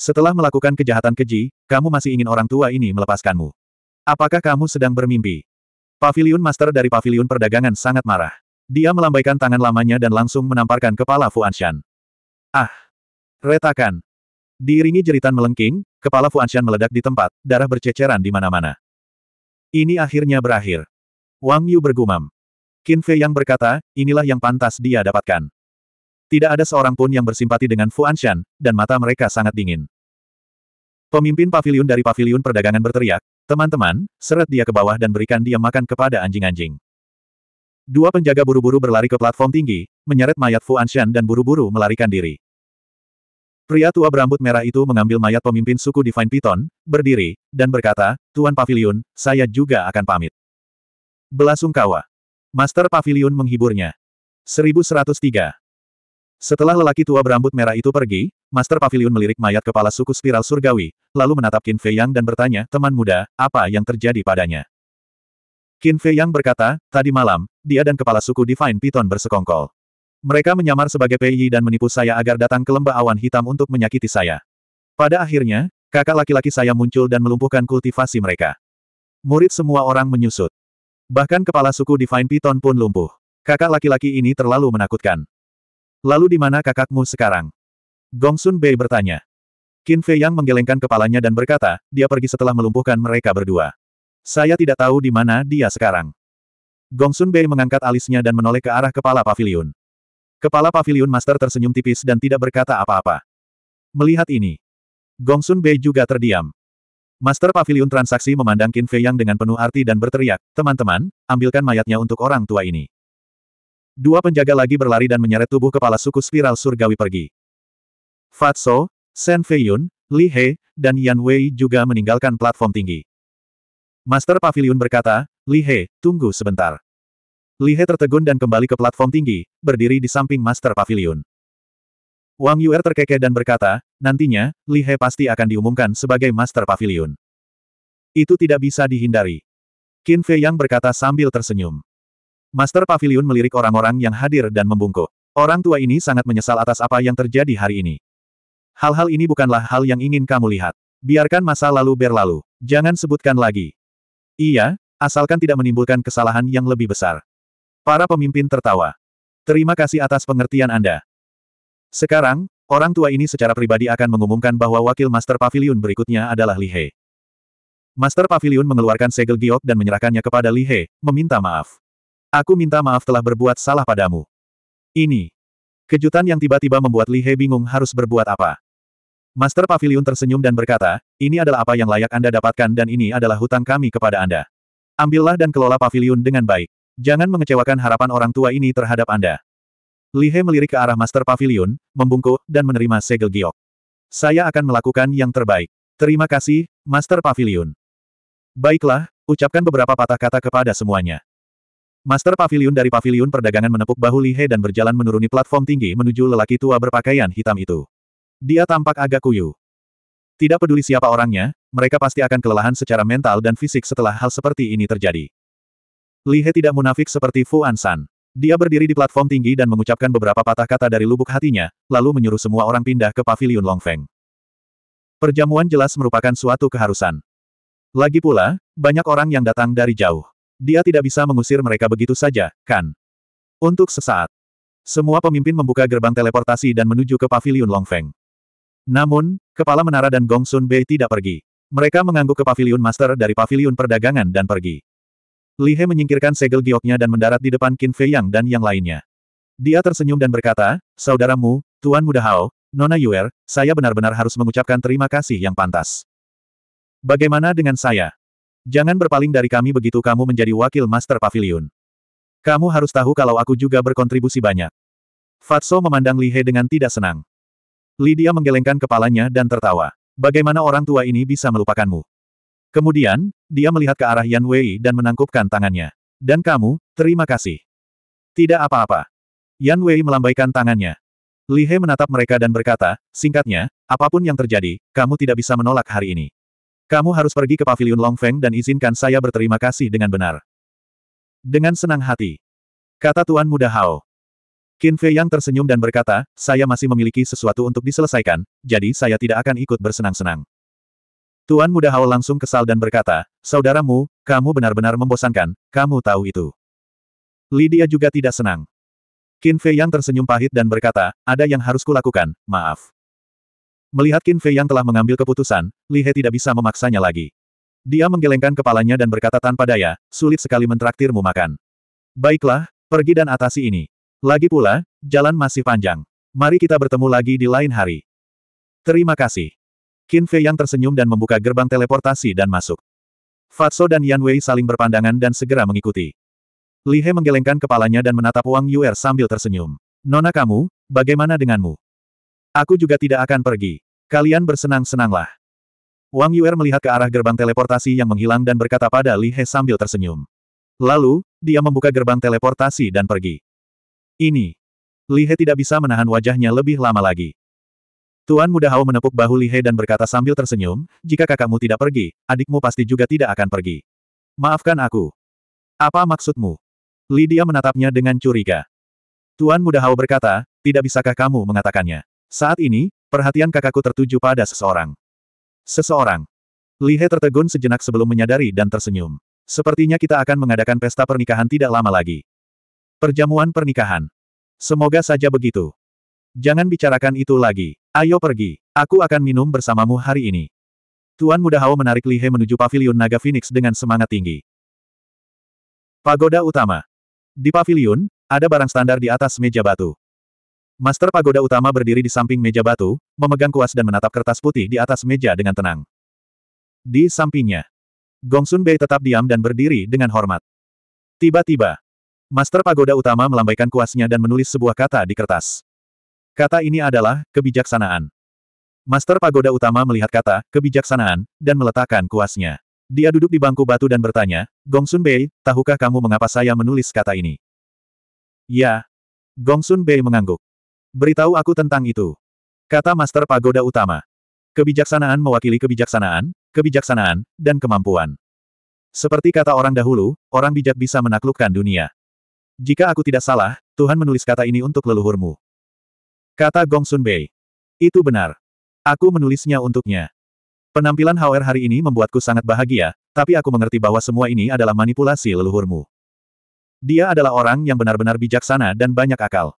Speaker 1: Setelah melakukan kejahatan keji, kamu masih ingin orang tua ini melepaskanmu. Apakah kamu sedang bermimpi? Pavilion Master dari Pavilion Perdagangan sangat marah. Dia melambaikan tangan lamanya dan langsung menamparkan kepala Fuanshan. Ah! Retakan! Diiringi jeritan melengking, kepala Fuanshan meledak di tempat, darah berceceran di mana-mana. Ini akhirnya berakhir. Wang Yu bergumam. Qin Fei yang berkata, inilah yang pantas dia dapatkan. Tidak ada seorang pun yang bersimpati dengan Fu Anshan, dan mata mereka sangat dingin. Pemimpin pavilion dari pavilion perdagangan berteriak, teman-teman, seret dia ke bawah dan berikan dia makan kepada anjing-anjing. Dua penjaga buru-buru berlari ke platform tinggi, menyeret mayat Fu Anshan dan buru-buru melarikan diri. Pria tua berambut merah itu mengambil mayat pemimpin suku Divine Python, berdiri, dan berkata, Tuan Pavilion, saya juga akan pamit. Belasungkawa. Master Pavilion menghiburnya. 1103. Setelah lelaki tua berambut merah itu pergi, Master Pavilion melirik mayat kepala suku spiral surgawi, lalu menatap Qin Fei Yang dan bertanya, teman muda, apa yang terjadi padanya? Qin Fei Yang berkata, tadi malam, dia dan kepala suku Divine Python bersekongkol. Mereka menyamar sebagai Pei dan menipu saya agar datang ke lembah awan hitam untuk menyakiti saya. Pada akhirnya, kakak laki-laki saya muncul dan melumpuhkan kultivasi mereka. Murid semua orang menyusut. Bahkan kepala suku Divine Python pun lumpuh. Kakak laki-laki ini terlalu menakutkan. Lalu di mana kakakmu sekarang? Gongsun Bei bertanya. Qin Fei Yang menggelengkan kepalanya dan berkata, dia pergi setelah melumpuhkan mereka berdua. Saya tidak tahu di mana dia sekarang. Gongsun Bei mengangkat alisnya dan menoleh ke arah kepala pavilion. Kepala Pavilion Master tersenyum tipis dan tidak berkata apa-apa. Melihat ini, Gongsun Sun Bei juga terdiam. Master Pavilion Transaksi memandang Qin Fei Yang dengan penuh arti dan berteriak, teman-teman, ambilkan mayatnya untuk orang tua ini. Dua penjaga lagi berlari dan menyeret tubuh kepala suku spiral surgawi pergi. Fatso, Sen Yun, Li He, dan Yan Wei juga meninggalkan platform tinggi. Master Pavilion berkata, Li He, tunggu sebentar. Lihe tertegun dan kembali ke platform tinggi, berdiri di samping Master Pavilion. Wang Yuer terkekeh dan berkata, nantinya, Lihe pasti akan diumumkan sebagai Master Pavilion. Itu tidak bisa dihindari. Qin Fei Yang berkata sambil tersenyum. Master Pavilion melirik orang-orang yang hadir dan membungkuk. Orang tua ini sangat menyesal atas apa yang terjadi hari ini. Hal-hal ini bukanlah hal yang ingin kamu lihat. Biarkan masa lalu berlalu. Jangan sebutkan lagi. Iya, asalkan tidak menimbulkan kesalahan yang lebih besar. Para pemimpin tertawa. Terima kasih atas pengertian Anda. Sekarang, orang tua ini secara pribadi akan mengumumkan bahwa wakil Master Pavilion berikutnya adalah Li He. Master Pavilion mengeluarkan segel giok dan menyerahkannya kepada Li He, meminta maaf. Aku minta maaf telah berbuat salah padamu. Ini. Kejutan yang tiba-tiba membuat Li He bingung harus berbuat apa. Master Pavilion tersenyum dan berkata, ini adalah apa yang layak Anda dapatkan dan ini adalah hutang kami kepada Anda. Ambillah dan kelola pavilion dengan baik. Jangan mengecewakan harapan orang tua ini terhadap Anda. Li He melirik ke arah Master Pavilion, membungkuk, dan menerima segel giok. Saya akan melakukan yang terbaik. Terima kasih, Master Pavilion. Baiklah, ucapkan beberapa patah kata kepada semuanya. Master Pavilion dari Pavilion Perdagangan menepuk bahu Lihe dan berjalan menuruni platform tinggi menuju lelaki tua berpakaian hitam itu. Dia tampak agak kuyu. Tidak peduli siapa orangnya, mereka pasti akan kelelahan secara mental dan fisik setelah hal seperti ini terjadi. Li He tidak munafik seperti Fu Ansan. Dia berdiri di platform tinggi dan mengucapkan beberapa patah kata dari lubuk hatinya, lalu menyuruh semua orang pindah ke pavilion Feng. Perjamuan jelas merupakan suatu keharusan. Lagi pula, banyak orang yang datang dari jauh. Dia tidak bisa mengusir mereka begitu saja, kan? Untuk sesaat, semua pemimpin membuka gerbang teleportasi dan menuju ke pavilion Feng. Namun, kepala menara dan Gongsun Sun Bei tidak pergi. Mereka mengangguk ke pavilion master dari pavilion perdagangan dan pergi. Li He menyingkirkan segel gioknya dan mendarat di depan Qin Fei Yang dan yang lainnya. Dia tersenyum dan berkata, Saudaramu, Tuan Muda Hao, Nona Yuer, saya benar-benar harus mengucapkan terima kasih yang pantas. Bagaimana dengan saya? Jangan berpaling dari kami begitu kamu menjadi wakil Master Pavilion. Kamu harus tahu kalau aku juga berkontribusi banyak. Fatso memandang Li He dengan tidak senang. Lydia menggelengkan kepalanya dan tertawa. Bagaimana orang tua ini bisa melupakanmu? Kemudian, dia melihat ke arah Yan Wei dan menangkupkan tangannya. Dan kamu, terima kasih. Tidak apa-apa. Yan Wei melambaikan tangannya. Li He menatap mereka dan berkata, singkatnya, apapun yang terjadi, kamu tidak bisa menolak hari ini. Kamu harus pergi ke Paviliun Feng dan izinkan saya berterima kasih dengan benar. Dengan senang hati. Kata Tuan Muda Hao. Qin Fei yang tersenyum dan berkata, saya masih memiliki sesuatu untuk diselesaikan, jadi saya tidak akan ikut bersenang-senang. Tuan Muda Hao langsung kesal dan berkata, Saudaramu, kamu benar-benar membosankan, kamu tahu itu. Lydia juga tidak senang. Qin Fei Yang tersenyum pahit dan berkata, ada yang harus kulakukan, maaf. Melihat Qin Fei Yang telah mengambil keputusan, Li He tidak bisa memaksanya lagi. Dia menggelengkan kepalanya dan berkata tanpa daya, sulit sekali mentraktirmu makan. Baiklah, pergi dan atasi ini. Lagi pula, jalan masih panjang. Mari kita bertemu lagi di lain hari. Terima kasih. Qin Fei yang tersenyum dan membuka gerbang teleportasi dan masuk. Fatso dan Yan Wei saling berpandangan dan segera mengikuti. Li He menggelengkan kepalanya dan menatap Wang Yuer sambil tersenyum. Nona kamu, bagaimana denganmu? Aku juga tidak akan pergi. Kalian bersenang-senanglah. Wang Yuer melihat ke arah gerbang teleportasi yang menghilang dan berkata pada Li He sambil tersenyum. Lalu, dia membuka gerbang teleportasi dan pergi. Ini. Li He tidak bisa menahan wajahnya lebih lama lagi. Tuan Muda Hao menepuk bahu Li He dan berkata sambil tersenyum, jika kakakmu tidak pergi, adikmu pasti juga tidak akan pergi. Maafkan aku. Apa maksudmu? Lydia menatapnya dengan curiga. Tuan Muda Hao berkata, tidak bisakah kamu mengatakannya? Saat ini, perhatian kakakku tertuju pada seseorang. Seseorang. Li He tertegun sejenak sebelum menyadari dan tersenyum. Sepertinya kita akan mengadakan pesta pernikahan tidak lama lagi. Perjamuan pernikahan. Semoga saja begitu. Jangan bicarakan itu lagi. Ayo pergi. Aku akan minum bersamamu hari ini. Tuan Muda Hao menarik Lihe menuju pavilion Naga Phoenix dengan semangat tinggi. Pagoda Utama. Di pavilion, ada barang standar di atas meja batu. Master Pagoda Utama berdiri di samping meja batu, memegang kuas dan menatap kertas putih di atas meja dengan tenang. Di sampingnya, Gongsun Bei tetap diam dan berdiri dengan hormat. Tiba-tiba, Master Pagoda Utama melambaikan kuasnya dan menulis sebuah kata di kertas. Kata ini adalah kebijaksanaan. Master Pagoda Utama melihat kata kebijaksanaan dan meletakkan kuasnya. Dia duduk di bangku batu dan bertanya, Gongsun Bei, tahukah kamu mengapa saya menulis kata ini? Ya. Gongsun Bei mengangguk. Beritahu aku tentang itu. Kata Master Pagoda Utama. Kebijaksanaan mewakili kebijaksanaan, kebijaksanaan, dan kemampuan. Seperti kata orang dahulu, orang bijak bisa menaklukkan dunia. Jika aku tidak salah, Tuhan menulis kata ini untuk leluhurmu. Kata Gong Sunbei. Itu benar. Aku menulisnya untuknya. Penampilan HR hari ini membuatku sangat bahagia, tapi aku mengerti bahwa semua ini adalah manipulasi leluhurmu. Dia adalah orang yang benar-benar bijaksana dan banyak akal.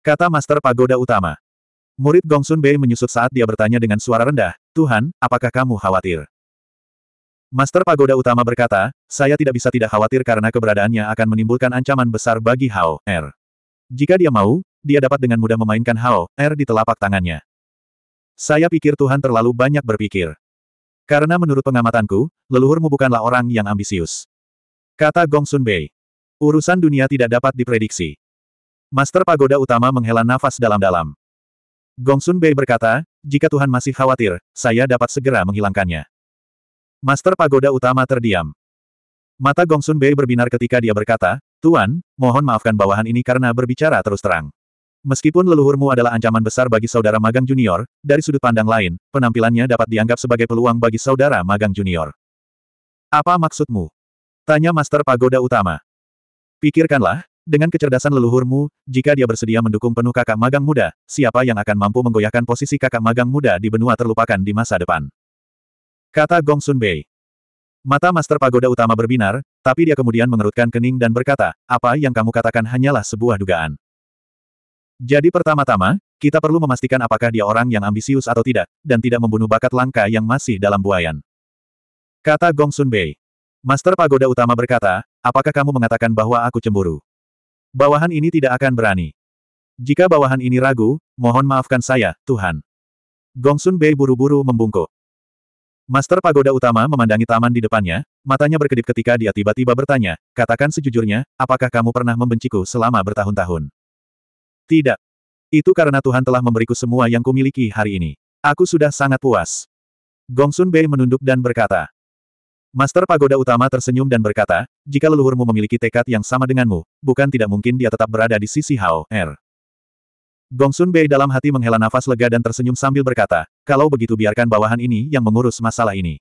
Speaker 1: Kata Master Pagoda Utama. Murid Gong Sunbei menyusut saat dia bertanya dengan suara rendah, Tuhan, apakah kamu khawatir? Master Pagoda Utama berkata, saya tidak bisa tidak khawatir karena keberadaannya akan menimbulkan ancaman besar bagi Hao Er. Jika dia mau, dia dapat dengan mudah memainkan Hao, air er di telapak tangannya. Saya pikir Tuhan terlalu banyak berpikir. Karena menurut pengamatanku, leluhurmu bukanlah orang yang ambisius. Kata Gong Sun Bei. Urusan dunia tidak dapat diprediksi. Master Pagoda Utama menghela nafas dalam-dalam. Gong Sun Bei berkata, jika Tuhan masih khawatir, saya dapat segera menghilangkannya. Master Pagoda Utama terdiam. Mata Gong Sun Bei berbinar ketika dia berkata, Tuan, mohon maafkan bawahan ini karena berbicara terus terang. Meskipun leluhurmu adalah ancaman besar bagi saudara magang junior, dari sudut pandang lain, penampilannya dapat dianggap sebagai peluang bagi saudara magang junior. Apa maksudmu? Tanya Master Pagoda Utama. Pikirkanlah, dengan kecerdasan leluhurmu, jika dia bersedia mendukung penuh kakak magang muda, siapa yang akan mampu menggoyahkan posisi kakak magang muda di benua terlupakan di masa depan? Kata Gong Sun Bei. Mata Master Pagoda Utama berbinar, tapi dia kemudian mengerutkan kening dan berkata, apa yang kamu katakan hanyalah sebuah dugaan. Jadi pertama-tama, kita perlu memastikan apakah dia orang yang ambisius atau tidak, dan tidak membunuh bakat langka yang masih dalam buayan. Kata Gong Sun Bei. Master Pagoda Utama berkata, apakah kamu mengatakan bahwa aku cemburu? Bawahan ini tidak akan berani. Jika bawahan ini ragu, mohon maafkan saya, Tuhan. Gong Sun Bei buru-buru membungkuk. Master Pagoda Utama memandangi taman di depannya, matanya berkedip ketika dia tiba-tiba bertanya, katakan sejujurnya, apakah kamu pernah membenciku selama bertahun-tahun? Tidak. Itu karena Tuhan telah memberiku semua yang kumiliki hari ini. Aku sudah sangat puas. Gongsun Bei menunduk dan berkata. Master Pagoda Utama tersenyum dan berkata, jika leluhurmu memiliki tekad yang sama denganmu, bukan tidak mungkin dia tetap berada di sisi Hao Er. Gongsun Bei dalam hati menghela nafas lega dan tersenyum sambil berkata, kalau begitu biarkan bawahan ini yang mengurus masalah ini.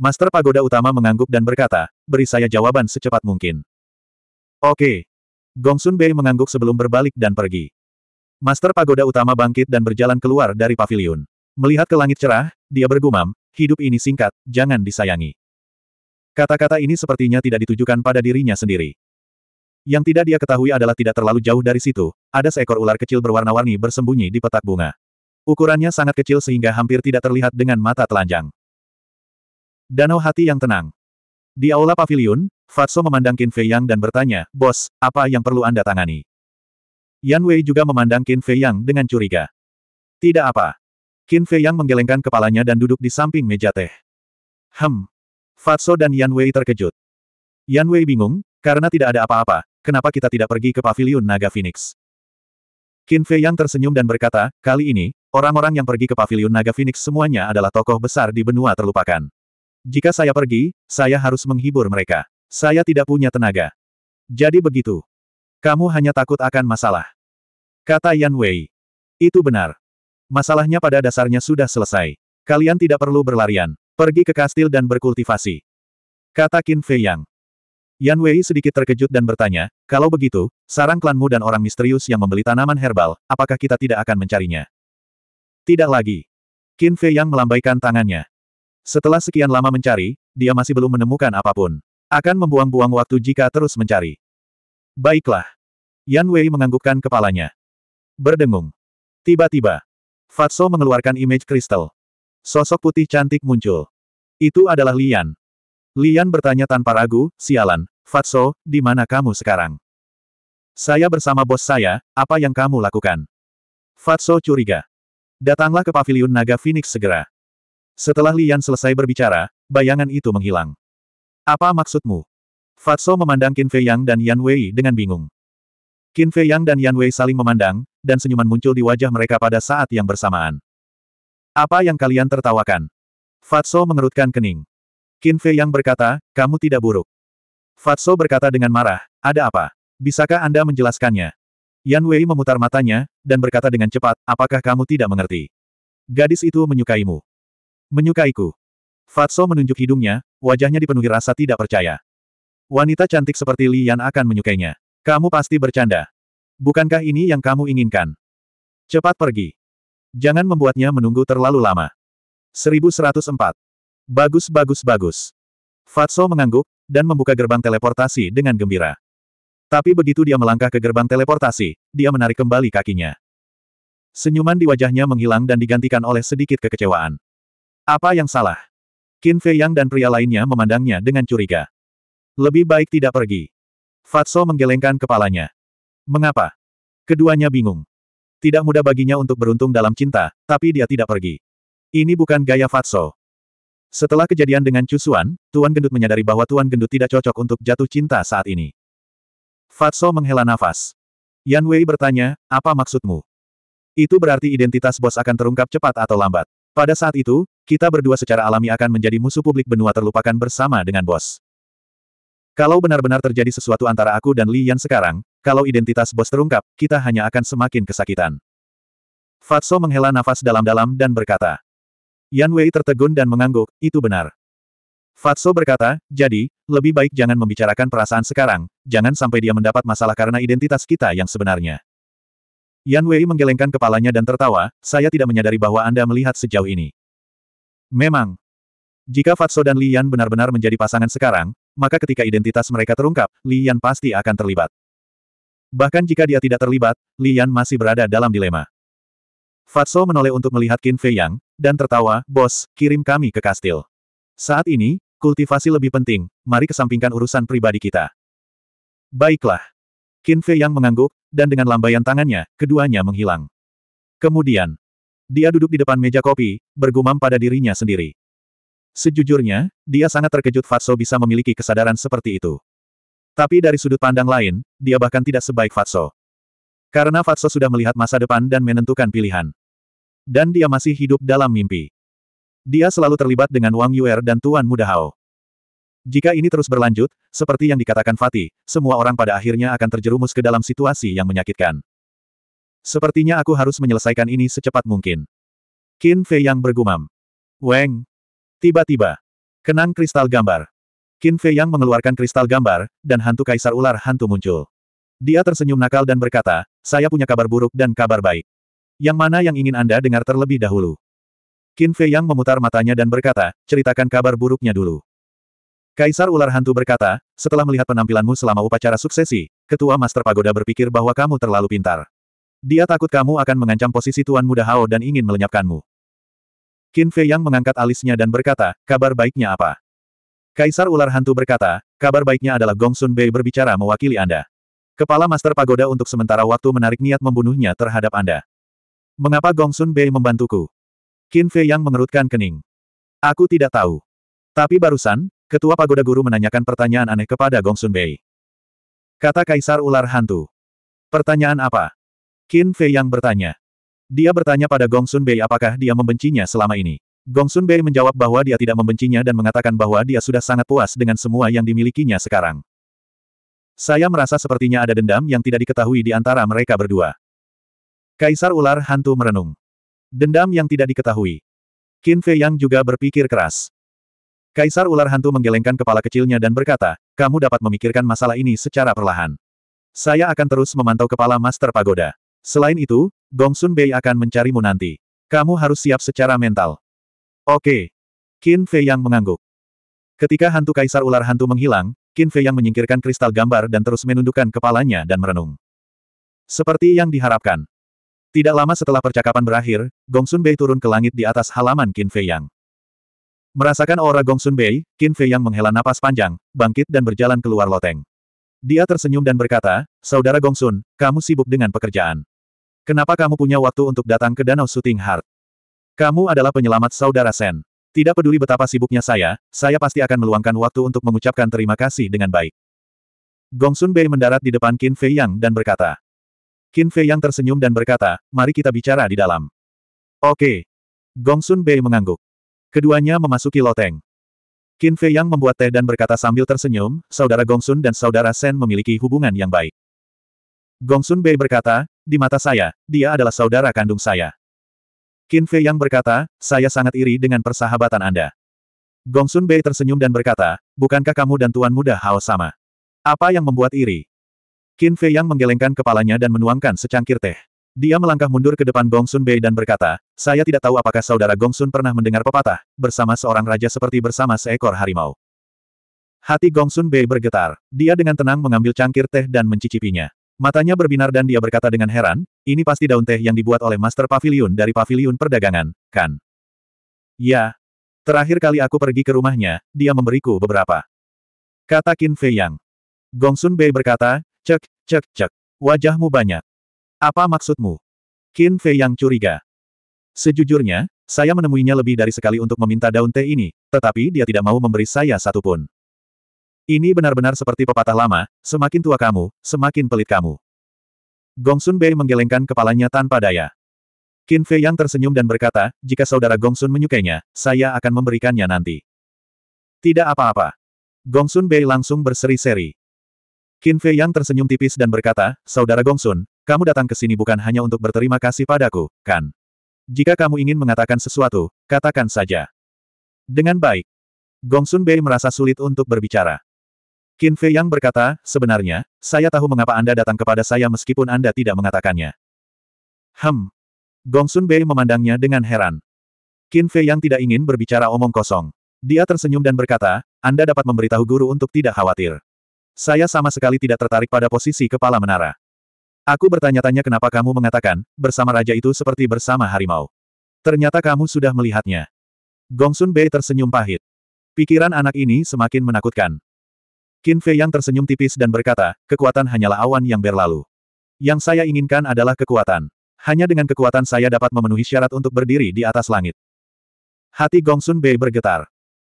Speaker 1: Master Pagoda Utama mengangguk dan berkata, beri saya jawaban secepat mungkin. Oke. Gongsun Bei mengangguk sebelum berbalik dan pergi. Master Pagoda Utama bangkit dan berjalan keluar dari pavilion. Melihat ke langit cerah, dia bergumam, hidup ini singkat, jangan disayangi. Kata-kata ini sepertinya tidak ditujukan pada dirinya sendiri. Yang tidak dia ketahui adalah tidak terlalu jauh dari situ, ada seekor ular kecil berwarna-warni bersembunyi di petak bunga. Ukurannya sangat kecil sehingga hampir tidak terlihat dengan mata telanjang. Danau hati yang tenang. Di aula pavilion. Fatso memandang Qin Fei Yang dan bertanya, Bos, apa yang perlu Anda tangani? Yan Wei juga memandang Qin Fei Yang dengan curiga. Tidak apa. Qin Fei Yang menggelengkan kepalanya dan duduk di samping meja teh. Hem. Fatso dan Yan Wei terkejut. Yan Wei bingung, karena tidak ada apa-apa, kenapa kita tidak pergi ke paviliun Naga Phoenix? Qin Fei Yang tersenyum dan berkata, kali ini, orang-orang yang pergi ke paviliun Naga Phoenix semuanya adalah tokoh besar di benua terlupakan. Jika saya pergi, saya harus menghibur mereka. Saya tidak punya tenaga. Jadi begitu. Kamu hanya takut akan masalah. Kata Yan Wei. Itu benar. Masalahnya pada dasarnya sudah selesai. Kalian tidak perlu berlarian. Pergi ke kastil dan berkultivasi. Kata Qin Fei Yang. Yan Wei sedikit terkejut dan bertanya, kalau begitu, sarang klanmu dan orang misterius yang membeli tanaman herbal, apakah kita tidak akan mencarinya? Tidak lagi. Qin Fei Yang melambaikan tangannya. Setelah sekian lama mencari, dia masih belum menemukan apapun. Akan membuang-buang waktu jika terus mencari. Baiklah. Yan Wei menganggukkan kepalanya. Berdengung. Tiba-tiba. Fatso mengeluarkan image kristal. Sosok putih cantik muncul. Itu adalah Lian. Lian bertanya tanpa ragu, sialan, Fatso, di mana kamu sekarang? Saya bersama bos saya, apa yang kamu lakukan? Fatso curiga. Datanglah ke paviliun naga Phoenix segera. Setelah Lian selesai berbicara, bayangan itu menghilang. Apa maksudmu? Fatso memandang Qin Fei Yang dan Yan Wei dengan bingung. Qin Fei Yang dan Yan Wei saling memandang, dan senyuman muncul di wajah mereka pada saat yang bersamaan. Apa yang kalian tertawakan? Fatso mengerutkan kening. Qin Fei Yang berkata, kamu tidak buruk. Fatso berkata dengan marah, ada apa? Bisakah Anda menjelaskannya? Yan Wei memutar matanya, dan berkata dengan cepat, apakah kamu tidak mengerti? Gadis itu menyukaimu. Menyukaiku. Fatso menunjuk hidungnya, wajahnya dipenuhi rasa tidak percaya. Wanita cantik seperti Li Yan akan menyukainya. Kamu pasti bercanda. Bukankah ini yang kamu inginkan? Cepat pergi. Jangan membuatnya menunggu terlalu lama. 1104. Bagus bagus bagus. Fatso mengangguk, dan membuka gerbang teleportasi dengan gembira. Tapi begitu dia melangkah ke gerbang teleportasi, dia menarik kembali kakinya. Senyuman di wajahnya menghilang dan digantikan oleh sedikit kekecewaan. Apa yang salah? Qin Fei Yang dan pria lainnya memandangnya dengan curiga. Lebih baik tidak pergi. Fatso menggelengkan kepalanya. Mengapa? Keduanya bingung. Tidak mudah baginya untuk beruntung dalam cinta, tapi dia tidak pergi. Ini bukan gaya Fatso. Setelah kejadian dengan Cusuan, Tuan Gendut menyadari bahwa Tuan Gendut tidak cocok untuk jatuh cinta saat ini. Fatso menghela nafas. Yan Wei bertanya, apa maksudmu? Itu berarti identitas bos akan terungkap cepat atau lambat. Pada saat itu, kita berdua secara alami akan menjadi musuh publik benua terlupakan bersama dengan bos. Kalau benar-benar terjadi sesuatu antara aku dan Li Yan sekarang, kalau identitas bos terungkap, kita hanya akan semakin kesakitan. Fatso menghela nafas dalam-dalam dan berkata. Yan Wei tertegun dan mengangguk, itu benar. Fatso berkata, jadi, lebih baik jangan membicarakan perasaan sekarang, jangan sampai dia mendapat masalah karena identitas kita yang sebenarnya. Yan Wei menggelengkan kepalanya dan tertawa, saya tidak menyadari bahwa Anda melihat sejauh ini. Memang. Jika Fatso dan Lian benar-benar menjadi pasangan sekarang, maka ketika identitas mereka terungkap, Lian pasti akan terlibat. Bahkan jika dia tidak terlibat, Lian masih berada dalam dilema. Fatso menoleh untuk melihat Qin Fei Yang, dan tertawa, Bos, kirim kami ke kastil. Saat ini, kultivasi lebih penting, mari kesampingkan urusan pribadi kita. Baiklah. Qin Fei Yang mengangguk, dan dengan lambaian tangannya, keduanya menghilang. Kemudian, dia duduk di depan meja kopi, bergumam pada dirinya sendiri. Sejujurnya, dia sangat terkejut Fatso bisa memiliki kesadaran seperti itu. Tapi dari sudut pandang lain, dia bahkan tidak sebaik Fatso. Karena Fatso sudah melihat masa depan dan menentukan pilihan. Dan dia masih hidup dalam mimpi. Dia selalu terlibat dengan Wang Yuer dan Tuan Muda Hao. Jika ini terus berlanjut, seperti yang dikatakan Fatih, semua orang pada akhirnya akan terjerumus ke dalam situasi yang menyakitkan. Sepertinya aku harus menyelesaikan ini secepat mungkin. Qin Fei yang bergumam. Weng. Tiba-tiba. Kenang kristal gambar. Qin Fei yang mengeluarkan kristal gambar, dan hantu kaisar ular hantu muncul. Dia tersenyum nakal dan berkata, saya punya kabar buruk dan kabar baik. Yang mana yang ingin Anda dengar terlebih dahulu? Qin Fei yang memutar matanya dan berkata, ceritakan kabar buruknya dulu. Kaisar ular hantu berkata, setelah melihat penampilanmu selama upacara suksesi, ketua Master Pagoda berpikir bahwa kamu terlalu pintar. Dia takut kamu akan mengancam posisi Tuan Muda Hao dan ingin melenyapkanmu. Qin Fei Yang mengangkat alisnya dan berkata, kabar baiknya apa? Kaisar ular hantu berkata, kabar baiknya adalah Gong Sun Bei berbicara mewakili Anda. Kepala Master Pagoda untuk sementara waktu menarik niat membunuhnya terhadap Anda. Mengapa Gong Sun Bei membantuku? Qin Fei Yang mengerutkan kening. Aku tidak tahu. Tapi barusan, Ketua Pagoda Guru menanyakan pertanyaan aneh kepada Gong Sun Bei. Kata Kaisar Ular Hantu. Pertanyaan apa? Qin Fei yang bertanya. Dia bertanya pada Gongsun Bei apakah dia membencinya selama ini. Gongsun Bei menjawab bahwa dia tidak membencinya dan mengatakan bahwa dia sudah sangat puas dengan semua yang dimilikinya sekarang. Saya merasa sepertinya ada dendam yang tidak diketahui di antara mereka berdua. Kaisar ular hantu merenung. Dendam yang tidak diketahui. Qin Fei Yang juga berpikir keras. Kaisar ular hantu menggelengkan kepala kecilnya dan berkata, kamu dapat memikirkan masalah ini secara perlahan. Saya akan terus memantau kepala Master Pagoda. Selain itu, Gongsun Bei akan mencarimu nanti. Kamu harus siap secara mental. Oke. Qin Fei Yang mengangguk. Ketika hantu kaisar ular hantu menghilang, Qin Fei Yang menyingkirkan kristal gambar dan terus menundukkan kepalanya dan merenung. Seperti yang diharapkan. Tidak lama setelah percakapan berakhir, Gongsun Bei turun ke langit di atas halaman Qin Fei Yang. Merasakan aura Gongsun Bei, Qin Fei Yang menghela napas panjang, bangkit dan berjalan keluar loteng. Dia tersenyum dan berkata, Saudara Gongsun, kamu sibuk dengan pekerjaan. Kenapa kamu punya waktu untuk datang ke Danau Shooting Heart? Kamu adalah penyelamat saudara Sen. Tidak peduli betapa sibuknya saya, saya pasti akan meluangkan waktu untuk mengucapkan terima kasih dengan baik. Gongsun Bei mendarat di depan Qin Fei Yang dan berkata. Qin Fei Yang tersenyum dan berkata, mari kita bicara di dalam. Oke. Gongsun Bei mengangguk. Keduanya memasuki loteng. Qin Fei Yang membuat teh dan berkata sambil tersenyum, saudara Gong Sun dan saudara Sen memiliki hubungan yang baik. Gongsun Bei berkata, di mata saya, dia adalah saudara kandung saya. Qin Fei yang berkata, saya sangat iri dengan persahabatan Anda. Gong Sun Bei tersenyum dan berkata, bukankah kamu dan Tuan Muda Hao sama? Apa yang membuat iri? Qin Fei yang menggelengkan kepalanya dan menuangkan secangkir teh. Dia melangkah mundur ke depan Gong Sun Bei dan berkata, saya tidak tahu apakah saudara Gong Sun pernah mendengar pepatah, bersama seorang raja seperti bersama seekor harimau. Hati Gongsun Bei bergetar. Dia dengan tenang mengambil cangkir teh dan mencicipinya. Matanya berbinar dan dia berkata dengan heran, ini pasti daun teh yang dibuat oleh Master Pavilion dari Pavilion Perdagangan, kan? Ya. Terakhir kali aku pergi ke rumahnya, dia memberiku beberapa. Kata Qin Fei Yang. Gongsun Bei berkata, cek, cek, cek. Wajahmu banyak. Apa maksudmu? Qin Fei Yang curiga. Sejujurnya, saya menemuinya lebih dari sekali untuk meminta daun teh ini, tetapi dia tidak mau memberi saya satupun. Ini benar-benar seperti pepatah lama, semakin tua kamu, semakin pelit kamu. Gongsun Bei menggelengkan kepalanya tanpa daya. Qin Fei yang tersenyum dan berkata, jika saudara Gongsun menyukainya, saya akan memberikannya nanti. Tidak apa-apa. Gongsun Bei langsung berseri-seri. Qin Fei yang tersenyum tipis dan berkata, saudara Gongsun, kamu datang ke sini bukan hanya untuk berterima kasih padaku, kan? Jika kamu ingin mengatakan sesuatu, katakan saja. Dengan baik. Gongsun Bei merasa sulit untuk berbicara. Qin Fei Yang berkata, sebenarnya, saya tahu mengapa Anda datang kepada saya meskipun Anda tidak mengatakannya. Hem. Gong Sun Bei memandangnya dengan heran. Qin Fei Yang tidak ingin berbicara omong kosong. Dia tersenyum dan berkata, Anda dapat memberitahu guru untuk tidak khawatir. Saya sama sekali tidak tertarik pada posisi kepala menara. Aku bertanya-tanya kenapa kamu mengatakan, bersama raja itu seperti bersama harimau. Ternyata kamu sudah melihatnya. Gong Sun Bei tersenyum pahit. Pikiran anak ini semakin menakutkan. Qin Fei yang tersenyum tipis dan berkata, kekuatan hanyalah awan yang berlalu. Yang saya inginkan adalah kekuatan. Hanya dengan kekuatan saya dapat memenuhi syarat untuk berdiri di atas langit. Hati Gongsun Bei bergetar.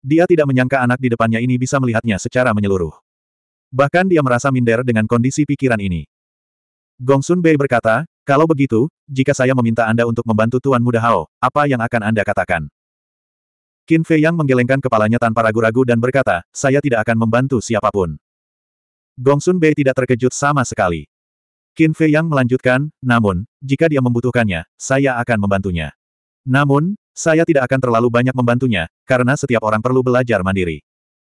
Speaker 1: Dia tidak menyangka anak di depannya ini bisa melihatnya secara menyeluruh. Bahkan dia merasa minder dengan kondisi pikiran ini. Gongsun Bei berkata, kalau begitu, jika saya meminta Anda untuk membantu Tuan Muda Hao, apa yang akan Anda katakan? Qin Fei Yang menggelengkan kepalanya tanpa ragu-ragu dan berkata, saya tidak akan membantu siapapun. Gongsun Bei tidak terkejut sama sekali. Qin Fei Yang melanjutkan, namun, jika dia membutuhkannya, saya akan membantunya. Namun, saya tidak akan terlalu banyak membantunya, karena setiap orang perlu belajar mandiri.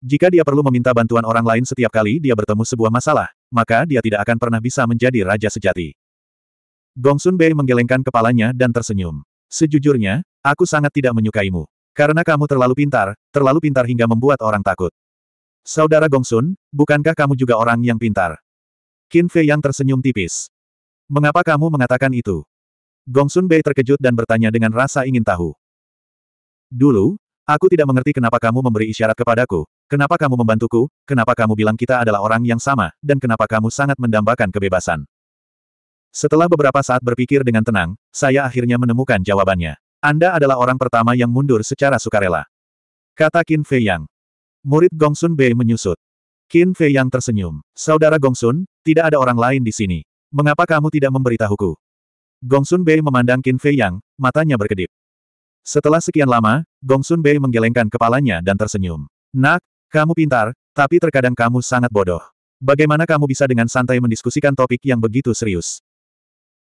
Speaker 1: Jika dia perlu meminta bantuan orang lain setiap kali dia bertemu sebuah masalah, maka dia tidak akan pernah bisa menjadi raja sejati. Gongsun Bei menggelengkan kepalanya dan tersenyum. Sejujurnya, aku sangat tidak menyukaimu. Karena kamu terlalu pintar, terlalu pintar hingga membuat orang takut. Saudara Gongsun, bukankah kamu juga orang yang pintar? Qin Fei yang tersenyum tipis. Mengapa kamu mengatakan itu? Gongsun Bei terkejut dan bertanya dengan rasa ingin tahu. Dulu, aku tidak mengerti kenapa kamu memberi isyarat kepadaku, kenapa kamu membantuku, kenapa kamu bilang kita adalah orang yang sama, dan kenapa kamu sangat mendambakan kebebasan. Setelah beberapa saat berpikir dengan tenang, saya akhirnya menemukan jawabannya. Anda adalah orang pertama yang mundur secara sukarela. Kata Qin Fei Yang. Murid Gongsun Bei menyusut. Qin Fei Yang tersenyum. Saudara Gongsun, tidak ada orang lain di sini. Mengapa kamu tidak memberitahuku? Gongsun Bei memandang Qin Fei Yang, matanya berkedip. Setelah sekian lama, Gongsun Bei menggelengkan kepalanya dan tersenyum. Nak, kamu pintar, tapi terkadang kamu sangat bodoh. Bagaimana kamu bisa dengan santai mendiskusikan topik yang begitu serius?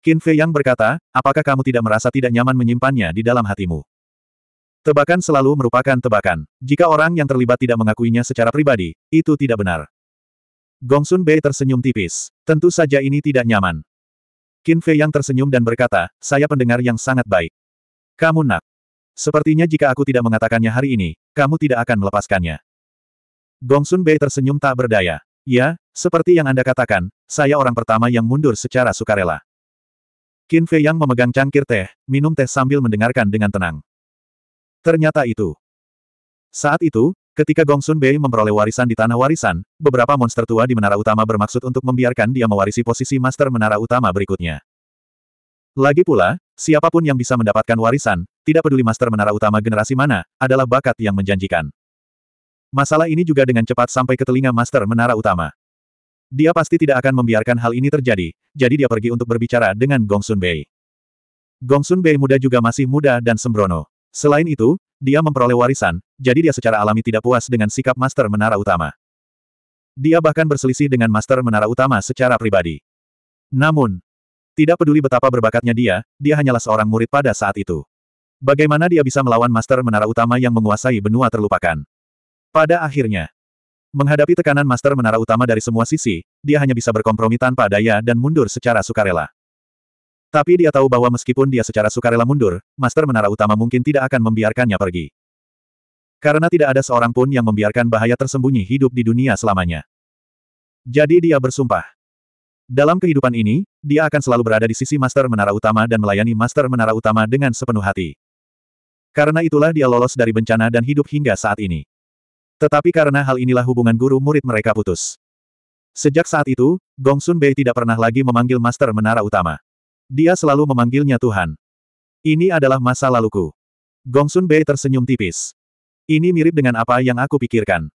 Speaker 1: Qin Fei Yang berkata, apakah kamu tidak merasa tidak nyaman menyimpannya di dalam hatimu? Tebakan selalu merupakan tebakan. Jika orang yang terlibat tidak mengakuinya secara pribadi, itu tidak benar. Gongsun Bei tersenyum tipis. Tentu saja ini tidak nyaman. Qin Fei Yang tersenyum dan berkata, saya pendengar yang sangat baik. Kamu nak. Sepertinya jika aku tidak mengatakannya hari ini, kamu tidak akan melepaskannya. Gongsun Bei tersenyum tak berdaya. Ya, seperti yang Anda katakan, saya orang pertama yang mundur secara sukarela. Qin Fei yang memegang cangkir teh, minum teh sambil mendengarkan dengan tenang. Ternyata itu. Saat itu, ketika Gong Sun Bei memperoleh warisan di tanah warisan, beberapa monster tua di menara utama bermaksud untuk membiarkan dia mewarisi posisi master menara utama berikutnya. Lagi pula, siapapun yang bisa mendapatkan warisan, tidak peduli master menara utama generasi mana, adalah bakat yang menjanjikan. Masalah ini juga dengan cepat sampai ke telinga master menara utama. Dia pasti tidak akan membiarkan hal ini terjadi, jadi dia pergi untuk berbicara dengan Gongsun Bei. Gongsun Bei muda juga masih muda dan sembrono. Selain itu, dia memperoleh warisan, jadi dia secara alami tidak puas dengan sikap Master Menara Utama. Dia bahkan berselisih dengan Master Menara Utama secara pribadi. Namun, tidak peduli betapa berbakatnya dia, dia hanyalah seorang murid pada saat itu. Bagaimana dia bisa melawan Master Menara Utama yang menguasai benua terlupakan? Pada akhirnya, Menghadapi tekanan Master Menara Utama dari semua sisi, dia hanya bisa berkompromi tanpa daya dan mundur secara sukarela. Tapi dia tahu bahwa meskipun dia secara sukarela mundur, Master Menara Utama mungkin tidak akan membiarkannya pergi. Karena tidak ada seorang pun yang membiarkan bahaya tersembunyi hidup di dunia selamanya. Jadi dia bersumpah. Dalam kehidupan ini, dia akan selalu berada di sisi Master Menara Utama dan melayani Master Menara Utama dengan sepenuh hati. Karena itulah dia lolos dari bencana dan hidup hingga saat ini. Tetapi karena hal inilah hubungan guru-murid mereka putus. Sejak saat itu, gongsun Sun Bei tidak pernah lagi memanggil Master Menara Utama. Dia selalu memanggilnya Tuhan. Ini adalah masa laluku. gongsun Sun Bei tersenyum tipis. Ini mirip dengan apa yang aku pikirkan.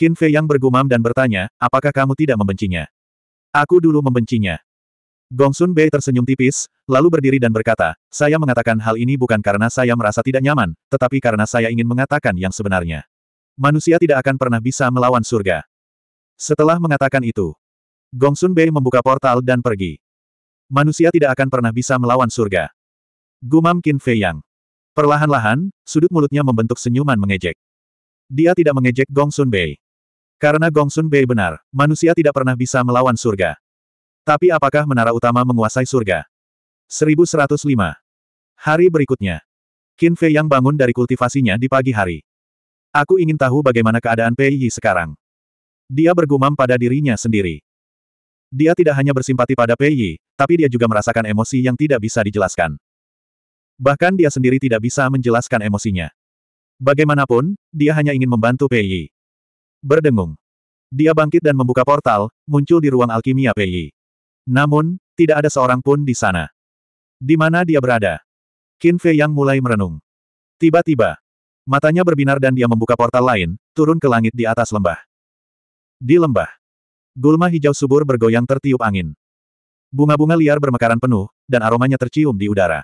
Speaker 1: Qin Fei yang bergumam dan bertanya, apakah kamu tidak membencinya? Aku dulu membencinya. gongsun Sun Bei tersenyum tipis, lalu berdiri dan berkata, saya mengatakan hal ini bukan karena saya merasa tidak nyaman, tetapi karena saya ingin mengatakan yang sebenarnya. Manusia tidak akan pernah bisa melawan surga. Setelah mengatakan itu, Gongsun Bei membuka portal dan pergi. Manusia tidak akan pernah bisa melawan surga. Gumam Qin Fei Yang. Perlahan-lahan, sudut mulutnya membentuk senyuman mengejek. Dia tidak mengejek Gongsun Bei. Karena Gongsun Bei benar, manusia tidak pernah bisa melawan surga. Tapi apakah menara utama menguasai surga? 1105. Hari berikutnya. Qin Fei Yang bangun dari kultivasinya di pagi hari. Aku ingin tahu bagaimana keadaan Pei Yi sekarang. Dia bergumam pada dirinya sendiri. Dia tidak hanya bersimpati pada Pei, Yi, tapi dia juga merasakan emosi yang tidak bisa dijelaskan. Bahkan dia sendiri tidak bisa menjelaskan emosinya. Bagaimanapun, dia hanya ingin membantu Pei. Yi. Berdengung. Dia bangkit dan membuka portal, muncul di ruang alkimia Pei. Yi. Namun, tidak ada seorang pun di sana. Di mana dia berada? Qin Fei Yang mulai merenung. Tiba-tiba, Matanya berbinar dan dia membuka portal lain, turun ke langit di atas lembah. Di lembah, gulma hijau subur bergoyang tertiup angin. Bunga-bunga liar bermekaran penuh, dan aromanya tercium di udara.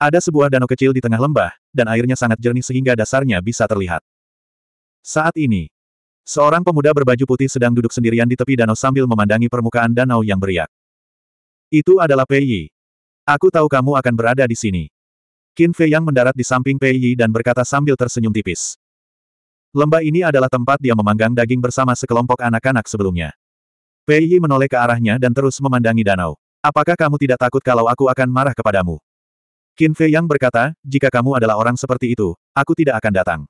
Speaker 1: Ada sebuah danau kecil di tengah lembah, dan airnya sangat jernih sehingga dasarnya bisa terlihat. Saat ini, seorang pemuda berbaju putih sedang duduk sendirian di tepi danau sambil memandangi permukaan danau yang beriak. Itu adalah Pei Yi. Aku tahu kamu akan berada di sini. Qin Fei yang mendarat di samping Pei Yi dan berkata sambil tersenyum tipis. Lembah ini adalah tempat dia memanggang daging bersama sekelompok anak-anak sebelumnya. Pei Yi menoleh ke arahnya dan terus memandangi danau. Apakah kamu tidak takut kalau aku akan marah kepadamu? Qin Fei Yang berkata, jika kamu adalah orang seperti itu, aku tidak akan datang.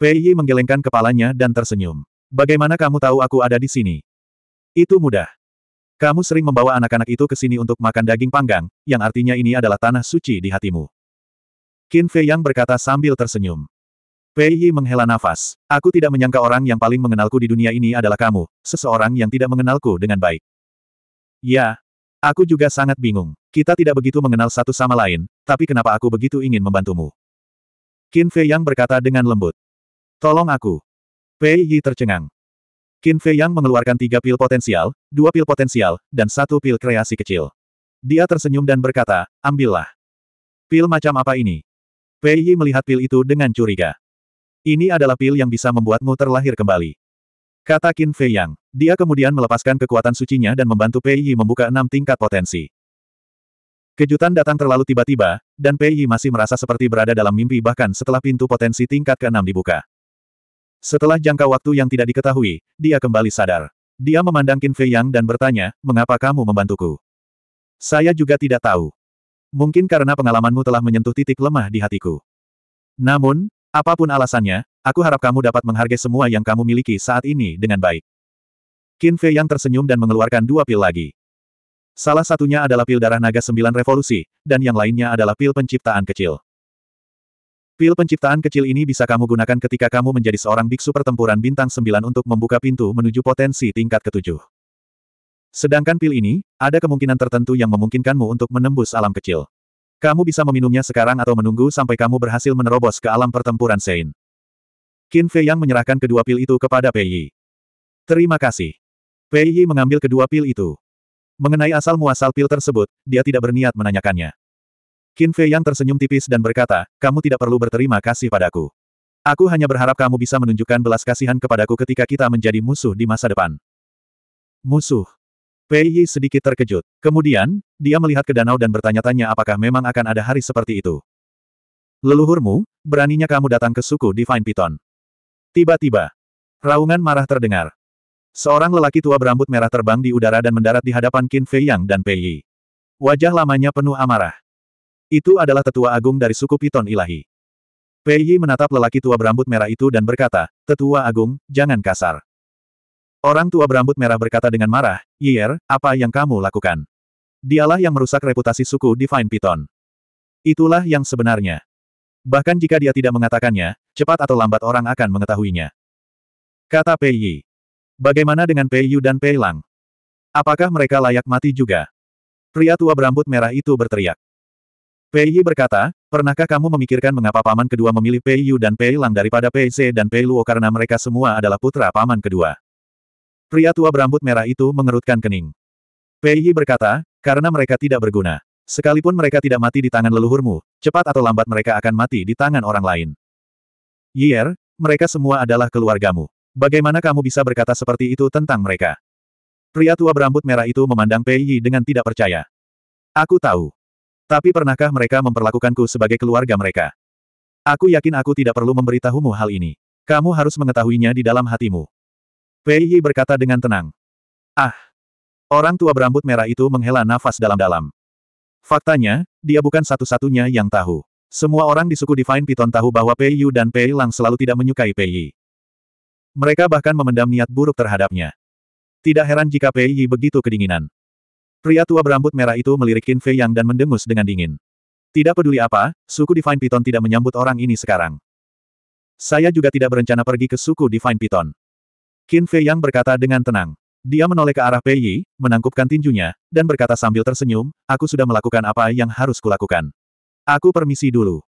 Speaker 1: Pei Yi menggelengkan kepalanya dan tersenyum. Bagaimana kamu tahu aku ada di sini? Itu mudah. Kamu sering membawa anak-anak itu ke sini untuk makan daging panggang, yang artinya ini adalah tanah suci di hatimu. Qin Fei Yang berkata sambil tersenyum. Pei Yi menghela nafas. Aku tidak menyangka orang yang paling mengenalku di dunia ini adalah kamu, seseorang yang tidak mengenalku dengan baik. Ya. Aku juga sangat bingung. Kita tidak begitu mengenal satu sama lain, tapi kenapa aku begitu ingin membantumu? Qin Fei Yang berkata dengan lembut. Tolong aku. Pei Yi tercengang. Qin Fei Yang mengeluarkan tiga pil potensial, dua pil potensial, dan satu pil kreasi kecil. Dia tersenyum dan berkata, ambillah. Pil macam apa ini? Pei Yi melihat pil itu dengan curiga. Ini adalah pil yang bisa membuatmu terlahir kembali. Kata Qin Fei Yang. Dia kemudian melepaskan kekuatan sucinya dan membantu Pei Yi membuka enam tingkat potensi. Kejutan datang terlalu tiba-tiba, dan Pei Yi masih merasa seperti berada dalam mimpi bahkan setelah pintu potensi tingkat ke-6 dibuka. Setelah jangka waktu yang tidak diketahui, dia kembali sadar. Dia memandang Qin Fei Yang dan bertanya, mengapa kamu membantuku? Saya juga tidak tahu. Mungkin karena pengalamanmu telah menyentuh titik lemah di hatiku. Namun, apapun alasannya, aku harap kamu dapat menghargai semua yang kamu miliki saat ini dengan baik. Qin Fei yang tersenyum dan mengeluarkan dua pil lagi. Salah satunya adalah pil darah naga sembilan revolusi, dan yang lainnya adalah pil penciptaan kecil. Pil penciptaan kecil ini bisa kamu gunakan ketika kamu menjadi seorang biksu pertempuran bintang sembilan untuk membuka pintu menuju potensi tingkat ketujuh. Sedangkan pil ini, ada kemungkinan tertentu yang memungkinkanmu untuk menembus alam kecil. Kamu bisa meminumnya sekarang atau menunggu sampai kamu berhasil menerobos ke alam pertempuran Sein. Qin Fei yang menyerahkan kedua pil itu kepada Pei Yi. Terima kasih. Pei Yi mengambil kedua pil itu. Mengenai asal-muasal pil tersebut, dia tidak berniat menanyakannya. Qin Fei yang tersenyum tipis dan berkata, kamu tidak perlu berterima kasih padaku. Aku hanya berharap kamu bisa menunjukkan belas kasihan kepadaku ketika kita menjadi musuh di masa depan. Musuh. Pei Yi sedikit terkejut. Kemudian, dia melihat ke danau dan bertanya-tanya apakah memang akan ada hari seperti itu. Leluhurmu, beraninya kamu datang ke suku Divine Python. Tiba-tiba, raungan marah terdengar. Seorang lelaki tua berambut merah terbang di udara dan mendarat di hadapan Qin Fei Yang dan Pei Yi. Wajah lamanya penuh amarah. Itu adalah tetua agung dari suku Piton ilahi. Pei Yi menatap lelaki tua berambut merah itu dan berkata, Tetua Agung, jangan kasar. Orang tua berambut merah berkata dengan marah, "Yier, apa yang kamu lakukan? Dialah yang merusak reputasi suku Divine Python. Itulah yang sebenarnya. Bahkan jika dia tidak mengatakannya, cepat atau lambat orang akan mengetahuinya. Kata Pei Yi. Bagaimana dengan Pei Yu dan Pei Lang? Apakah mereka layak mati juga? Pria tua berambut merah itu berteriak. Pei Yi berkata, pernahkah kamu memikirkan mengapa paman kedua memilih Pei Yu dan Pei Lang daripada Pei Ze dan Pei Luo karena mereka semua adalah putra paman kedua? Pria tua berambut merah itu mengerutkan kening. Pei Yi berkata, karena mereka tidak berguna. Sekalipun mereka tidak mati di tangan leluhurmu, cepat atau lambat mereka akan mati di tangan orang lain. Yier, mereka semua adalah keluargamu. Bagaimana kamu bisa berkata seperti itu tentang mereka? Pria tua berambut merah itu memandang Pei Yi dengan tidak percaya. Aku tahu. Tapi pernahkah mereka memperlakukanku sebagai keluarga mereka? Aku yakin aku tidak perlu memberitahumu hal ini. Kamu harus mengetahuinya di dalam hatimu. Pei Yi berkata dengan tenang. Ah! Orang tua berambut merah itu menghela nafas dalam-dalam. Faktanya, dia bukan satu-satunya yang tahu. Semua orang di suku Divine Piton tahu bahwa Pei Yu dan Pei Lang selalu tidak menyukai Pei Yi. Mereka bahkan memendam niat buruk terhadapnya. Tidak heran jika Pei Yi begitu kedinginan. Pria tua berambut merah itu melirik Kin Fei Yang dan mendengus dengan dingin. Tidak peduli apa, suku Divine Piton tidak menyambut orang ini sekarang. Saya juga tidak berencana pergi ke suku Divine Piton. Qin Fei Yang berkata dengan tenang. Dia menoleh ke arah Pei Yi, menangkupkan tinjunya, dan berkata sambil tersenyum, aku sudah melakukan apa yang harus kulakukan. Aku permisi dulu.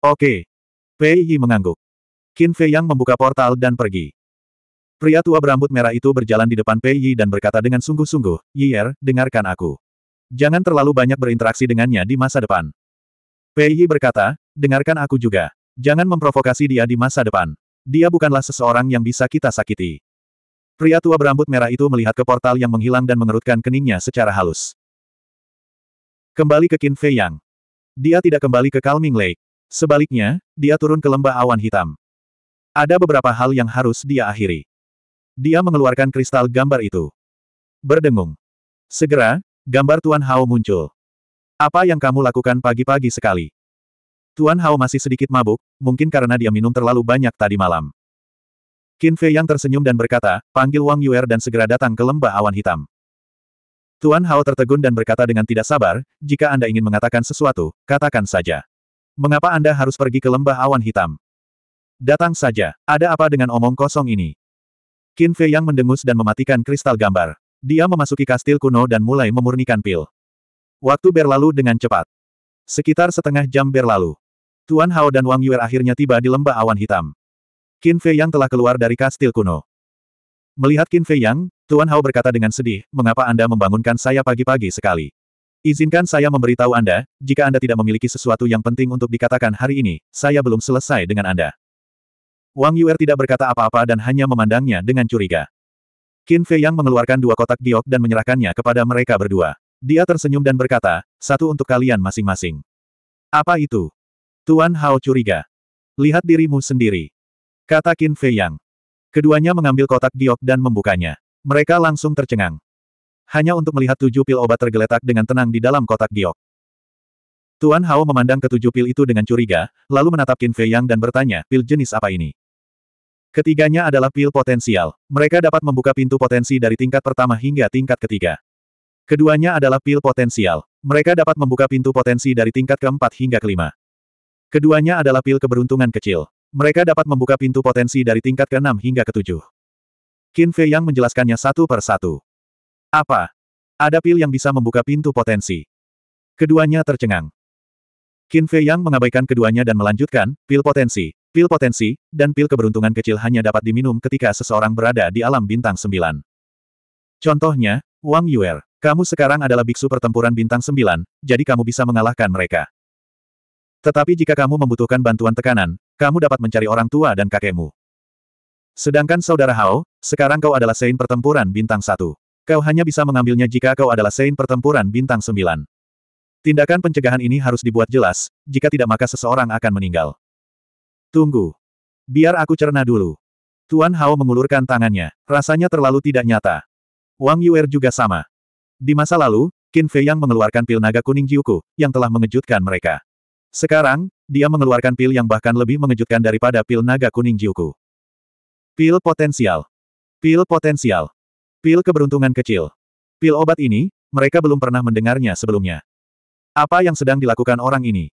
Speaker 1: Oke. Pei Yi mengangguk. Qin Fei Yang membuka portal dan pergi. Pria tua berambut merah itu berjalan di depan Pei Yi dan berkata dengan sungguh-sungguh, Yer, dengarkan aku. Jangan terlalu banyak berinteraksi dengannya di masa depan. Pei Yi berkata, dengarkan aku juga. Jangan memprovokasi dia di masa depan. Dia bukanlah seseorang yang bisa kita sakiti. Pria tua berambut merah itu melihat ke portal yang menghilang dan mengerutkan keningnya secara halus. Kembali ke Qin Fei Yang. Dia tidak kembali ke Calming Lake. Sebaliknya, dia turun ke lembah awan hitam. Ada beberapa hal yang harus dia akhiri. Dia mengeluarkan kristal gambar itu. Berdengung. Segera, gambar Tuan Hao muncul. Apa yang kamu lakukan pagi-pagi sekali? Tuan Hao masih sedikit mabuk, mungkin karena dia minum terlalu banyak tadi malam. Qin Fei yang tersenyum dan berkata, panggil Wang Yuer dan segera datang ke lembah awan hitam. Tuan Hao tertegun dan berkata dengan tidak sabar, jika Anda ingin mengatakan sesuatu, katakan saja. Mengapa Anda harus pergi ke lembah awan hitam? Datang saja, ada apa dengan omong kosong ini? Qin Fei yang mendengus dan mematikan kristal gambar. Dia memasuki kastil kuno dan mulai memurnikan pil. Waktu berlalu dengan cepat. Sekitar setengah jam berlalu. Tuan Hao dan Wang Yuer akhirnya tiba di lembah awan hitam. Qin Fei Yang telah keluar dari kastil kuno. Melihat Qin Fei Yang, Tuan Hao berkata dengan sedih, mengapa Anda membangunkan saya pagi-pagi sekali? Izinkan saya memberitahu Anda, jika Anda tidak memiliki sesuatu yang penting untuk dikatakan hari ini, saya belum selesai dengan Anda. Wang Yuer tidak berkata apa-apa dan hanya memandangnya dengan curiga. Qin Fei Yang mengeluarkan dua kotak giok dan menyerahkannya kepada mereka berdua. Dia tersenyum dan berkata, satu untuk kalian masing-masing. Apa itu? Tuan Hao curiga. Lihat dirimu sendiri. Kata Qin Fei Yang. Keduanya mengambil kotak giok dan membukanya. Mereka langsung tercengang. Hanya untuk melihat tujuh pil obat tergeletak dengan tenang di dalam kotak giok. Tuan Hao memandang ketujuh pil itu dengan curiga, lalu menatap Qin Fei Yang dan bertanya, pil jenis apa ini? Ketiganya adalah pil potensial. Mereka dapat membuka pintu potensi dari tingkat pertama hingga tingkat ketiga. Keduanya adalah pil potensial. Mereka dapat membuka pintu potensi dari tingkat keempat hingga kelima. Keduanya adalah pil keberuntungan kecil. Mereka dapat membuka pintu potensi dari tingkat ke-6 hingga ke-7. Qin Fei Yang menjelaskannya satu per satu. Apa? Ada pil yang bisa membuka pintu potensi. Keduanya tercengang. Qin Fei Yang mengabaikan keduanya dan melanjutkan, pil potensi, pil potensi, dan pil keberuntungan kecil hanya dapat diminum ketika seseorang berada di alam bintang 9. Contohnya, Wang Yuer. Kamu sekarang adalah biksu pertempuran bintang 9, jadi kamu bisa mengalahkan mereka. Tetapi jika kamu membutuhkan bantuan tekanan, kamu dapat mencari orang tua dan kakekmu. Sedangkan saudara Hao, sekarang kau adalah Sein pertempuran bintang satu. Kau hanya bisa mengambilnya jika kau adalah Sein pertempuran bintang sembilan. Tindakan pencegahan ini harus dibuat jelas, jika tidak maka seseorang akan meninggal. Tunggu. Biar aku cerna dulu. Tuan Hao mengulurkan tangannya, rasanya terlalu tidak nyata. Wang Yuer juga sama. Di masa lalu, Qin Fei yang mengeluarkan pil naga kuning Jiuku, yang telah mengejutkan mereka. Sekarang, dia mengeluarkan pil yang bahkan lebih mengejutkan daripada pil naga kuning Jiuku. Pil potensial. Pil potensial. Pil keberuntungan kecil. Pil obat ini, mereka belum pernah mendengarnya sebelumnya. Apa yang sedang dilakukan orang ini?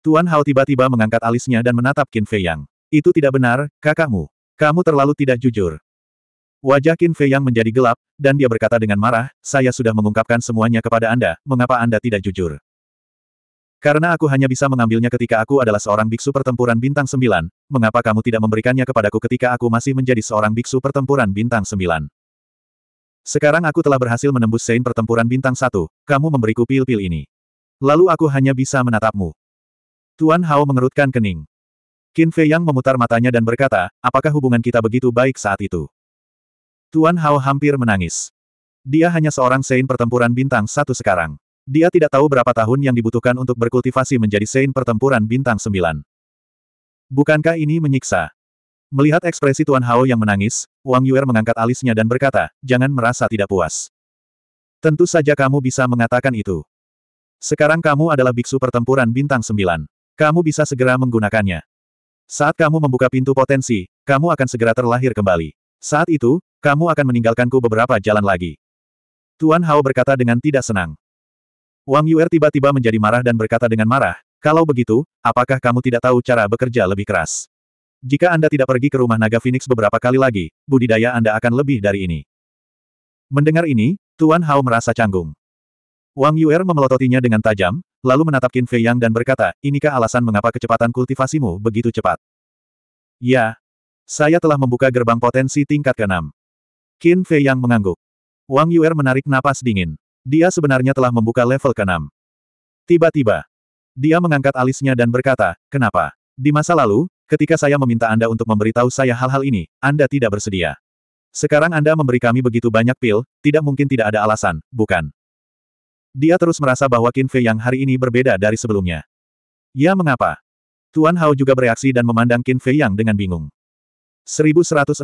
Speaker 1: Tuan Hao tiba-tiba mengangkat alisnya dan menatap Qin Fei Yang. Itu tidak benar, kakakmu. Kamu terlalu tidak jujur. Wajah Qin Fei Yang menjadi gelap, dan dia berkata dengan marah, saya sudah mengungkapkan semuanya kepada Anda, mengapa Anda tidak jujur? Karena aku hanya bisa mengambilnya ketika aku adalah seorang biksu pertempuran bintang sembilan. mengapa kamu tidak memberikannya kepadaku ketika aku masih menjadi seorang biksu pertempuran bintang sembilan? Sekarang aku telah berhasil menembus sein pertempuran bintang satu. kamu memberiku pil-pil ini. Lalu aku hanya bisa menatapmu. Tuan Hao mengerutkan kening. Qin Fei Yang memutar matanya dan berkata, apakah hubungan kita begitu baik saat itu? Tuan Hao hampir menangis. Dia hanya seorang sein pertempuran bintang satu sekarang. Dia tidak tahu berapa tahun yang dibutuhkan untuk berkultivasi menjadi Sein pertempuran bintang Sembilan. Bukankah ini menyiksa? Melihat ekspresi Tuan Hao yang menangis, Wang Yuer mengangkat alisnya dan berkata, jangan merasa tidak puas. Tentu saja kamu bisa mengatakan itu. Sekarang kamu adalah biksu pertempuran bintang Sembilan. Kamu bisa segera menggunakannya. Saat kamu membuka pintu potensi, kamu akan segera terlahir kembali. Saat itu, kamu akan meninggalkanku beberapa jalan lagi. Tuan Hao berkata dengan tidak senang. Wang Yuer tiba-tiba menjadi marah dan berkata dengan marah, kalau begitu, apakah kamu tidak tahu cara bekerja lebih keras? Jika Anda tidak pergi ke rumah naga Phoenix beberapa kali lagi, budidaya Anda akan lebih dari ini. Mendengar ini, Tuan Hao merasa canggung. Wang Yuer memelototinya dengan tajam, lalu menatap Qin Fei Yang dan berkata, inikah alasan mengapa kecepatan kultivasimu begitu cepat? Ya. Saya telah membuka gerbang potensi tingkat ke-6. Qin Fei Yang mengangguk. Wang Yuer menarik napas dingin. Dia sebenarnya telah membuka level ke-6. Tiba-tiba, dia mengangkat alisnya dan berkata, kenapa? Di masa lalu, ketika saya meminta Anda untuk memberitahu saya hal-hal ini, Anda tidak bersedia. Sekarang Anda memberi kami begitu banyak pil, tidak mungkin tidak ada alasan, bukan? Dia terus merasa bahwa Qin Fei yang hari ini berbeda dari sebelumnya. Ya mengapa? Tuan Hao juga bereaksi dan memandang Qin Fei yang dengan bingung. 1106.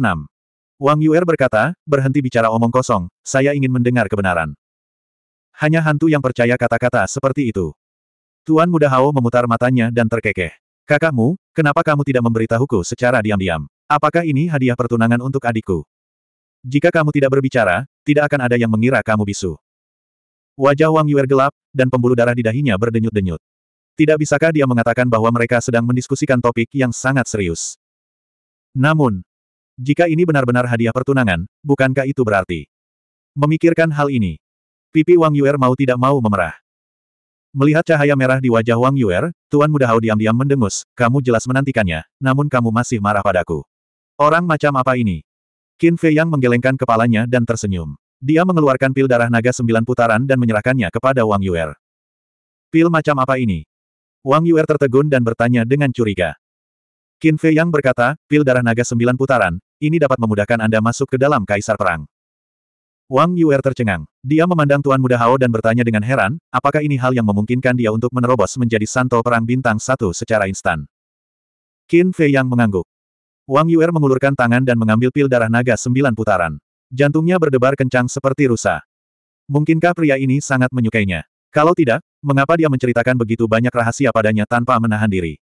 Speaker 1: Wang Yuer berkata, berhenti bicara omong kosong, saya ingin mendengar kebenaran. Hanya hantu yang percaya kata-kata seperti itu. Tuan Muda Hao memutar matanya dan terkekeh. Kakakmu, kenapa kamu tidak memberitahuku secara diam-diam? Apakah ini hadiah pertunangan untuk adikku? Jika kamu tidak berbicara, tidak akan ada yang mengira kamu bisu. Wajah Wang Yuer gelap, dan pembuluh darah di dahinya berdenyut-denyut. Tidak bisakah dia mengatakan bahwa mereka sedang mendiskusikan topik yang sangat serius? Namun, jika ini benar-benar hadiah pertunangan, bukankah itu berarti? Memikirkan hal ini, Pipi Wang Yuer mau tidak mau memerah. Melihat cahaya merah di wajah Wang Yuer, Tuan Muda Hao diam-diam mendengus, kamu jelas menantikannya, namun kamu masih marah padaku. Orang macam apa ini? Qin Fei Yang menggelengkan kepalanya dan tersenyum. Dia mengeluarkan pil darah naga sembilan putaran dan menyerahkannya kepada Wang Yuer. Pil macam apa ini? Wang Yuer tertegun dan bertanya dengan curiga. Qin Fei Yang berkata, pil darah naga sembilan putaran, ini dapat memudahkan Anda masuk ke dalam kaisar perang. Wang Yuer tercengang. Dia memandang Tuan Muda Hao dan bertanya dengan heran, apakah ini hal yang memungkinkan dia untuk menerobos menjadi santo perang bintang satu secara instan. Qin Fei Yang mengangguk. Wang Yuer mengulurkan tangan dan mengambil pil darah naga sembilan putaran. Jantungnya berdebar kencang seperti rusa. Mungkinkah pria ini sangat menyukainya? Kalau tidak, mengapa dia menceritakan begitu banyak rahasia padanya tanpa menahan diri?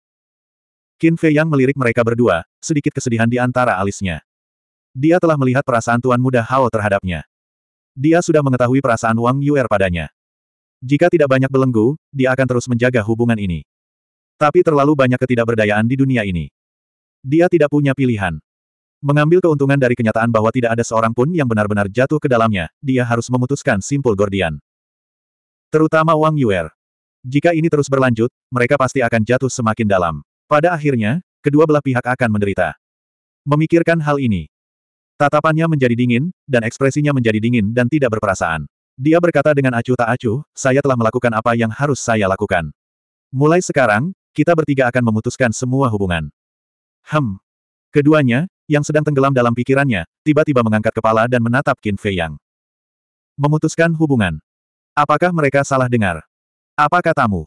Speaker 1: Qin Fei Yang melirik mereka berdua, sedikit kesedihan di antara alisnya. Dia telah melihat perasaan Tuan Muda Hao terhadapnya. Dia sudah mengetahui perasaan Wang Yuer padanya. Jika tidak banyak belenggu, dia akan terus menjaga hubungan ini. Tapi terlalu banyak ketidakberdayaan di dunia ini. Dia tidak punya pilihan. Mengambil keuntungan dari kenyataan bahwa tidak ada seorang pun yang benar-benar jatuh ke dalamnya, dia harus memutuskan simpul Gordian. Terutama Wang Yuer. Jika ini terus berlanjut, mereka pasti akan jatuh semakin dalam. Pada akhirnya, kedua belah pihak akan menderita. Memikirkan hal ini, Tatapannya menjadi dingin, dan ekspresinya menjadi dingin dan tidak berperasaan. Dia berkata dengan acuh tak acuh, saya telah melakukan apa yang harus saya lakukan. Mulai sekarang, kita bertiga akan memutuskan semua hubungan. Hem. Keduanya, yang sedang tenggelam dalam pikirannya, tiba-tiba mengangkat kepala dan menatap Qin Fei Yang. Memutuskan hubungan. Apakah mereka salah dengar? Apa katamu?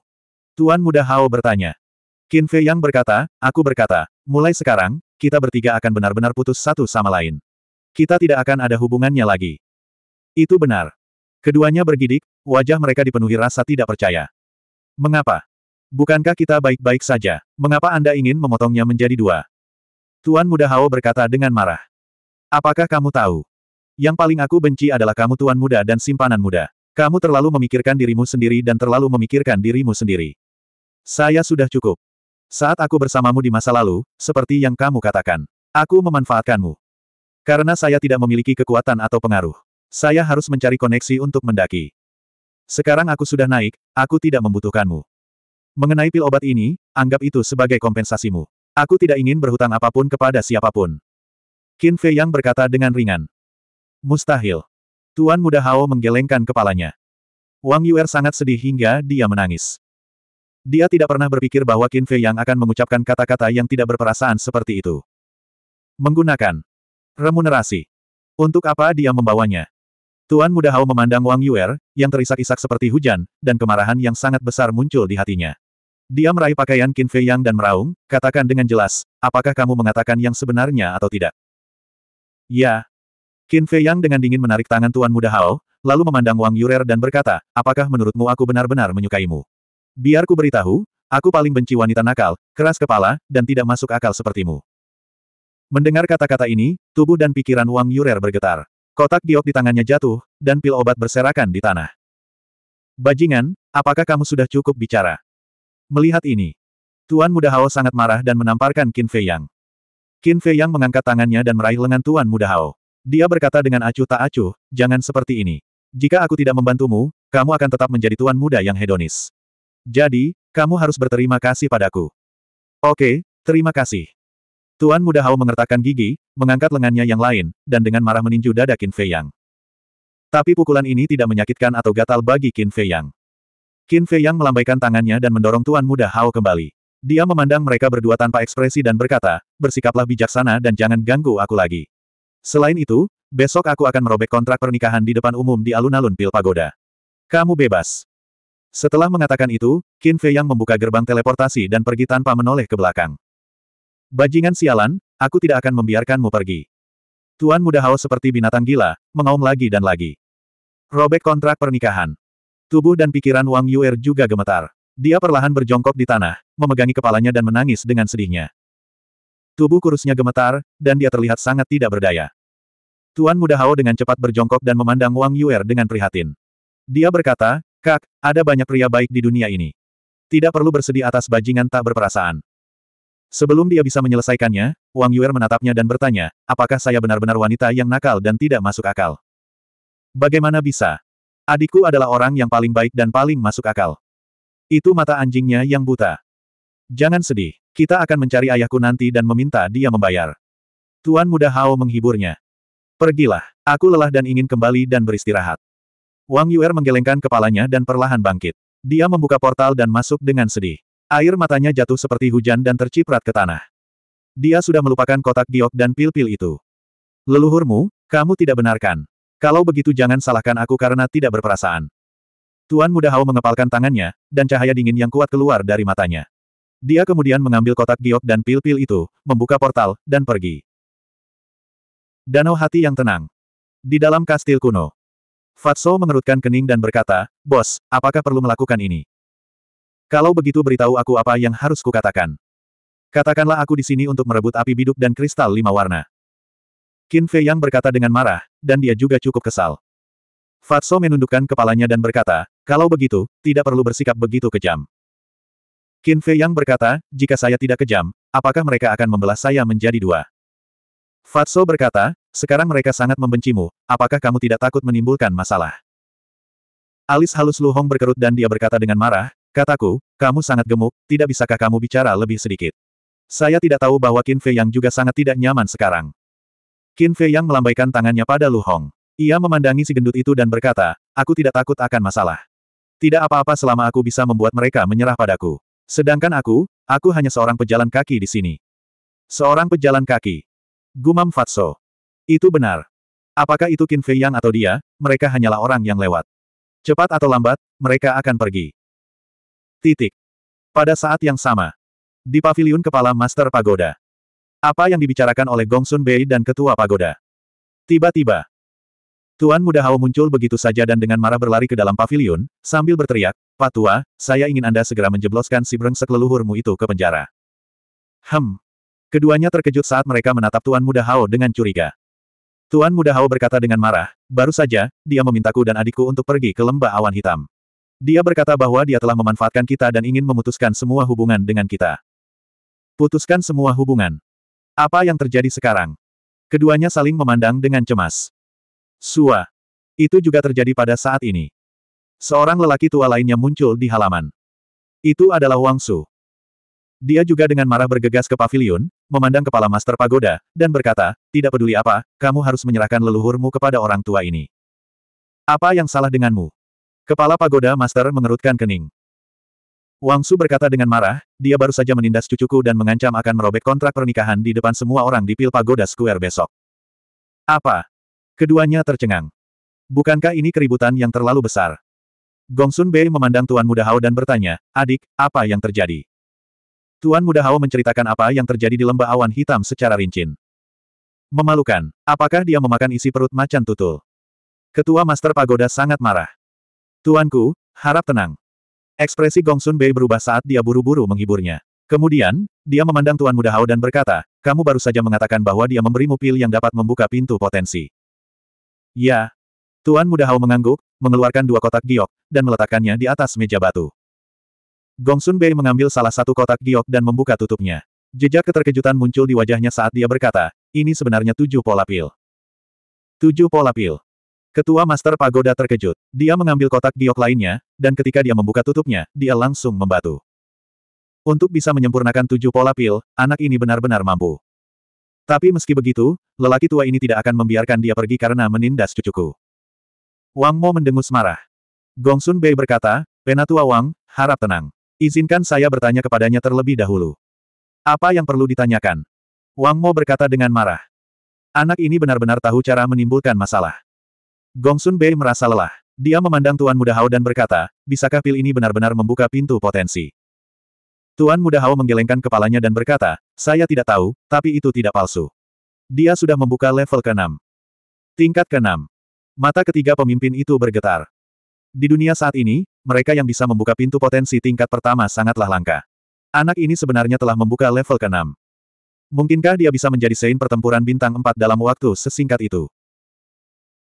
Speaker 1: Tuan Muda Hao bertanya. Qin Fei Yang berkata, aku berkata, mulai sekarang, kita bertiga akan benar-benar putus satu sama lain. Kita tidak akan ada hubungannya lagi. Itu benar. Keduanya bergidik, wajah mereka dipenuhi rasa tidak percaya. Mengapa? Bukankah kita baik-baik saja? Mengapa Anda ingin memotongnya menjadi dua? Tuan Muda Hao berkata dengan marah. Apakah kamu tahu? Yang paling aku benci adalah kamu tuan muda dan simpanan muda. Kamu terlalu memikirkan dirimu sendiri dan terlalu memikirkan dirimu sendiri. Saya sudah cukup. Saat aku bersamamu di masa lalu, seperti yang kamu katakan, aku memanfaatkanmu. Karena saya tidak memiliki kekuatan atau pengaruh. Saya harus mencari koneksi untuk mendaki. Sekarang aku sudah naik, aku tidak membutuhkanmu. Mengenai pil obat ini, anggap itu sebagai kompensasimu. Aku tidak ingin berhutang apapun kepada siapapun. Qin Fei Yang berkata dengan ringan. Mustahil. Tuan Muda Hao menggelengkan kepalanya. Wang Yuer sangat sedih hingga dia menangis. Dia tidak pernah berpikir bahwa Qin Fei Yang akan mengucapkan kata-kata yang tidak berperasaan seperti itu. Menggunakan Remunerasi. Untuk apa dia membawanya? Tuan Muda Hao memandang Wang Yuer, yang terisak-isak seperti hujan, dan kemarahan yang sangat besar muncul di hatinya. Dia meraih pakaian Qin Fei Yang dan meraung, katakan dengan jelas, apakah kamu mengatakan yang sebenarnya atau tidak? Ya. Qin Fei Yang dengan dingin menarik tangan Tuan Muda Hao, lalu memandang Wang Yuer dan berkata, apakah menurutmu aku benar-benar menyukaimu? Biar ku beritahu, aku paling benci wanita nakal, keras kepala, dan tidak masuk akal sepertimu. Mendengar kata-kata ini, tubuh dan pikiran Wang Yurer bergetar. Kotak giok di tangannya jatuh, dan pil obat berserakan di tanah. Bajingan, apakah kamu sudah cukup bicara? Melihat ini, Tuan Muda Hao sangat marah dan menamparkan Qin Fei Yang. Qin Fei Yang mengangkat tangannya dan meraih lengan Tuan Muda Hao. Dia berkata dengan acuh tak acuh, jangan seperti ini. Jika aku tidak membantumu, kamu akan tetap menjadi tuan muda yang hedonis. Jadi, kamu harus berterima kasih padaku. Oke, terima kasih. Tuan Muda Hao mengertakkan gigi, mengangkat lengannya yang lain, dan dengan marah meninju dada Qin Fei Yang. Tapi pukulan ini tidak menyakitkan atau gatal bagi Qin Fei Yang. Qin Fei Yang melambaikan tangannya dan mendorong Tuan Muda Hao kembali. Dia memandang mereka berdua tanpa ekspresi dan berkata, bersikaplah bijaksana dan jangan ganggu aku lagi. Selain itu, besok aku akan merobek kontrak pernikahan di depan umum di alun-alun Pil Pagoda. Kamu bebas. Setelah mengatakan itu, Qin Fei Yang membuka gerbang teleportasi dan pergi tanpa menoleh ke belakang. Bajingan sialan, aku tidak akan membiarkanmu pergi. Tuan muda haus seperti binatang gila, mengaum lagi dan lagi. Robek kontrak pernikahan. Tubuh dan pikiran Wang Yuer juga gemetar. Dia perlahan berjongkok di tanah, memegangi kepalanya dan menangis dengan sedihnya. Tubuh kurusnya gemetar, dan dia terlihat sangat tidak berdaya. Tuan muda Hao dengan cepat berjongkok dan memandang Wang Yuer dengan prihatin. Dia berkata, Kak, ada banyak pria baik di dunia ini. Tidak perlu bersedih atas bajingan tak berperasaan. Sebelum dia bisa menyelesaikannya, Wang Yuer menatapnya dan bertanya, apakah saya benar-benar wanita yang nakal dan tidak masuk akal? Bagaimana bisa? Adikku adalah orang yang paling baik dan paling masuk akal. Itu mata anjingnya yang buta. Jangan sedih, kita akan mencari ayahku nanti dan meminta dia membayar. Tuan muda Hao menghiburnya. Pergilah, aku lelah dan ingin kembali dan beristirahat. Wang Yuer menggelengkan kepalanya dan perlahan bangkit. Dia membuka portal dan masuk dengan sedih. Air matanya jatuh seperti hujan dan terciprat ke tanah. Dia sudah melupakan kotak giok dan pil-pil itu. Leluhurmu, kamu tidak benarkan. Kalau begitu jangan salahkan aku karena tidak berperasaan. Tuan Muda Hao mengepalkan tangannya, dan cahaya dingin yang kuat keluar dari matanya. Dia kemudian mengambil kotak giok dan pil-pil itu, membuka portal, dan pergi. Danau hati yang tenang. Di dalam kastil kuno. Fatso mengerutkan kening dan berkata, Bos, apakah perlu melakukan ini? Kalau begitu beritahu aku apa yang harus kukatakan. Katakanlah aku di sini untuk merebut api biduk dan kristal lima warna. Qin Fei Yang berkata dengan marah, dan dia juga cukup kesal. Fatso menundukkan kepalanya dan berkata, kalau begitu, tidak perlu bersikap begitu kejam. Qin Fei Yang berkata, jika saya tidak kejam, apakah mereka akan membelah saya menjadi dua? Fatso berkata, sekarang mereka sangat membencimu, apakah kamu tidak takut menimbulkan masalah? Alis halus Lu Hong berkerut dan dia berkata dengan marah, Kataku, kamu sangat gemuk, tidak bisakah kamu bicara lebih sedikit? Saya tidak tahu bahwa Qin Fei Yang juga sangat tidak nyaman sekarang. Qin Fei Yang melambaikan tangannya pada Lu Hong. Ia memandangi si gendut itu dan berkata, aku tidak takut akan masalah. Tidak apa-apa selama aku bisa membuat mereka menyerah padaku. Sedangkan aku, aku hanya seorang pejalan kaki di sini. Seorang pejalan kaki. Gumam Fatso. Itu benar. Apakah itu Qin Fei Yang atau dia, mereka hanyalah orang yang lewat. Cepat atau lambat, mereka akan pergi. Titik. Pada saat yang sama. Di pavilion kepala Master Pagoda. Apa yang dibicarakan oleh Gongsun Bei dan Ketua Pagoda? Tiba-tiba. Tuan Muda Hao muncul begitu saja dan dengan marah berlari ke dalam pavilion, sambil berteriak, Pak tua, saya ingin Anda segera menjebloskan si brengsek leluhurmu itu ke penjara. Hem. Keduanya terkejut saat mereka menatap Tuan Muda Hao dengan curiga. Tuan Muda Hao berkata dengan marah, baru saja, dia memintaku dan adikku untuk pergi ke lembah awan hitam. Dia berkata bahwa dia telah memanfaatkan kita dan ingin memutuskan semua hubungan dengan kita. Putuskan semua hubungan. Apa yang terjadi sekarang? Keduanya saling memandang dengan cemas. Sua. Itu juga terjadi pada saat ini. Seorang lelaki tua lainnya muncul di halaman. Itu adalah Wang Su. Dia juga dengan marah bergegas ke pavilion, memandang kepala Master Pagoda, dan berkata, tidak peduli apa, kamu harus menyerahkan leluhurmu kepada orang tua ini. Apa yang salah denganmu? Kepala pagoda master mengerutkan kening. Wang Su berkata dengan marah, dia baru saja menindas cucuku dan mengancam akan merobek kontrak pernikahan di depan semua orang di Pil Pagoda Square besok. Apa? Keduanya tercengang. Bukankah ini keributan yang terlalu besar? Gong Sun Bei memandang Tuan Muda Hao dan bertanya, adik, apa yang terjadi? Tuan Muda Hao menceritakan apa yang terjadi di lembah awan hitam secara rinci. Memalukan, apakah dia memakan isi perut macan tutul? Ketua Master Pagoda sangat marah. Tuanku, harap tenang. Ekspresi Gongsun Bei berubah saat dia buru-buru menghiburnya. Kemudian, dia memandang Tuan Muda Hao dan berkata, kamu baru saja mengatakan bahwa dia memberimu pil yang dapat membuka pintu potensi. Ya. Tuan Muda Hao mengangguk, mengeluarkan dua kotak giok, dan meletakkannya di atas meja batu. Gongsun Bei mengambil salah satu kotak giok dan membuka tutupnya. Jejak keterkejutan muncul di wajahnya saat dia berkata, ini sebenarnya tujuh pola pil. Tujuh pola pil. Ketua Master Pagoda terkejut. Dia mengambil kotak giok lainnya, dan ketika dia membuka tutupnya, dia langsung membatu. Untuk bisa menyempurnakan tujuh pola pil, anak ini benar-benar mampu. Tapi meski begitu, lelaki tua ini tidak akan membiarkan dia pergi karena menindas cucuku. Wang Mo mendengus marah. Gong Sun Bei berkata, Penatua Wang, harap tenang. Izinkan saya bertanya kepadanya terlebih dahulu. Apa yang perlu ditanyakan? Wang Mo berkata dengan marah. Anak ini benar-benar tahu cara menimbulkan masalah. Gongsun Bei merasa lelah. Dia memandang Tuan Muda Hao dan berkata, bisakah pil ini benar-benar membuka pintu potensi? Tuan Muda Hao menggelengkan kepalanya dan berkata, saya tidak tahu, tapi itu tidak palsu. Dia sudah membuka level ke-6. Tingkat ke-6. Mata ketiga pemimpin itu bergetar. Di dunia saat ini, mereka yang bisa membuka pintu potensi tingkat pertama sangatlah langka. Anak ini sebenarnya telah membuka level ke-6. Mungkinkah dia bisa menjadi sein pertempuran bintang 4 dalam waktu sesingkat itu?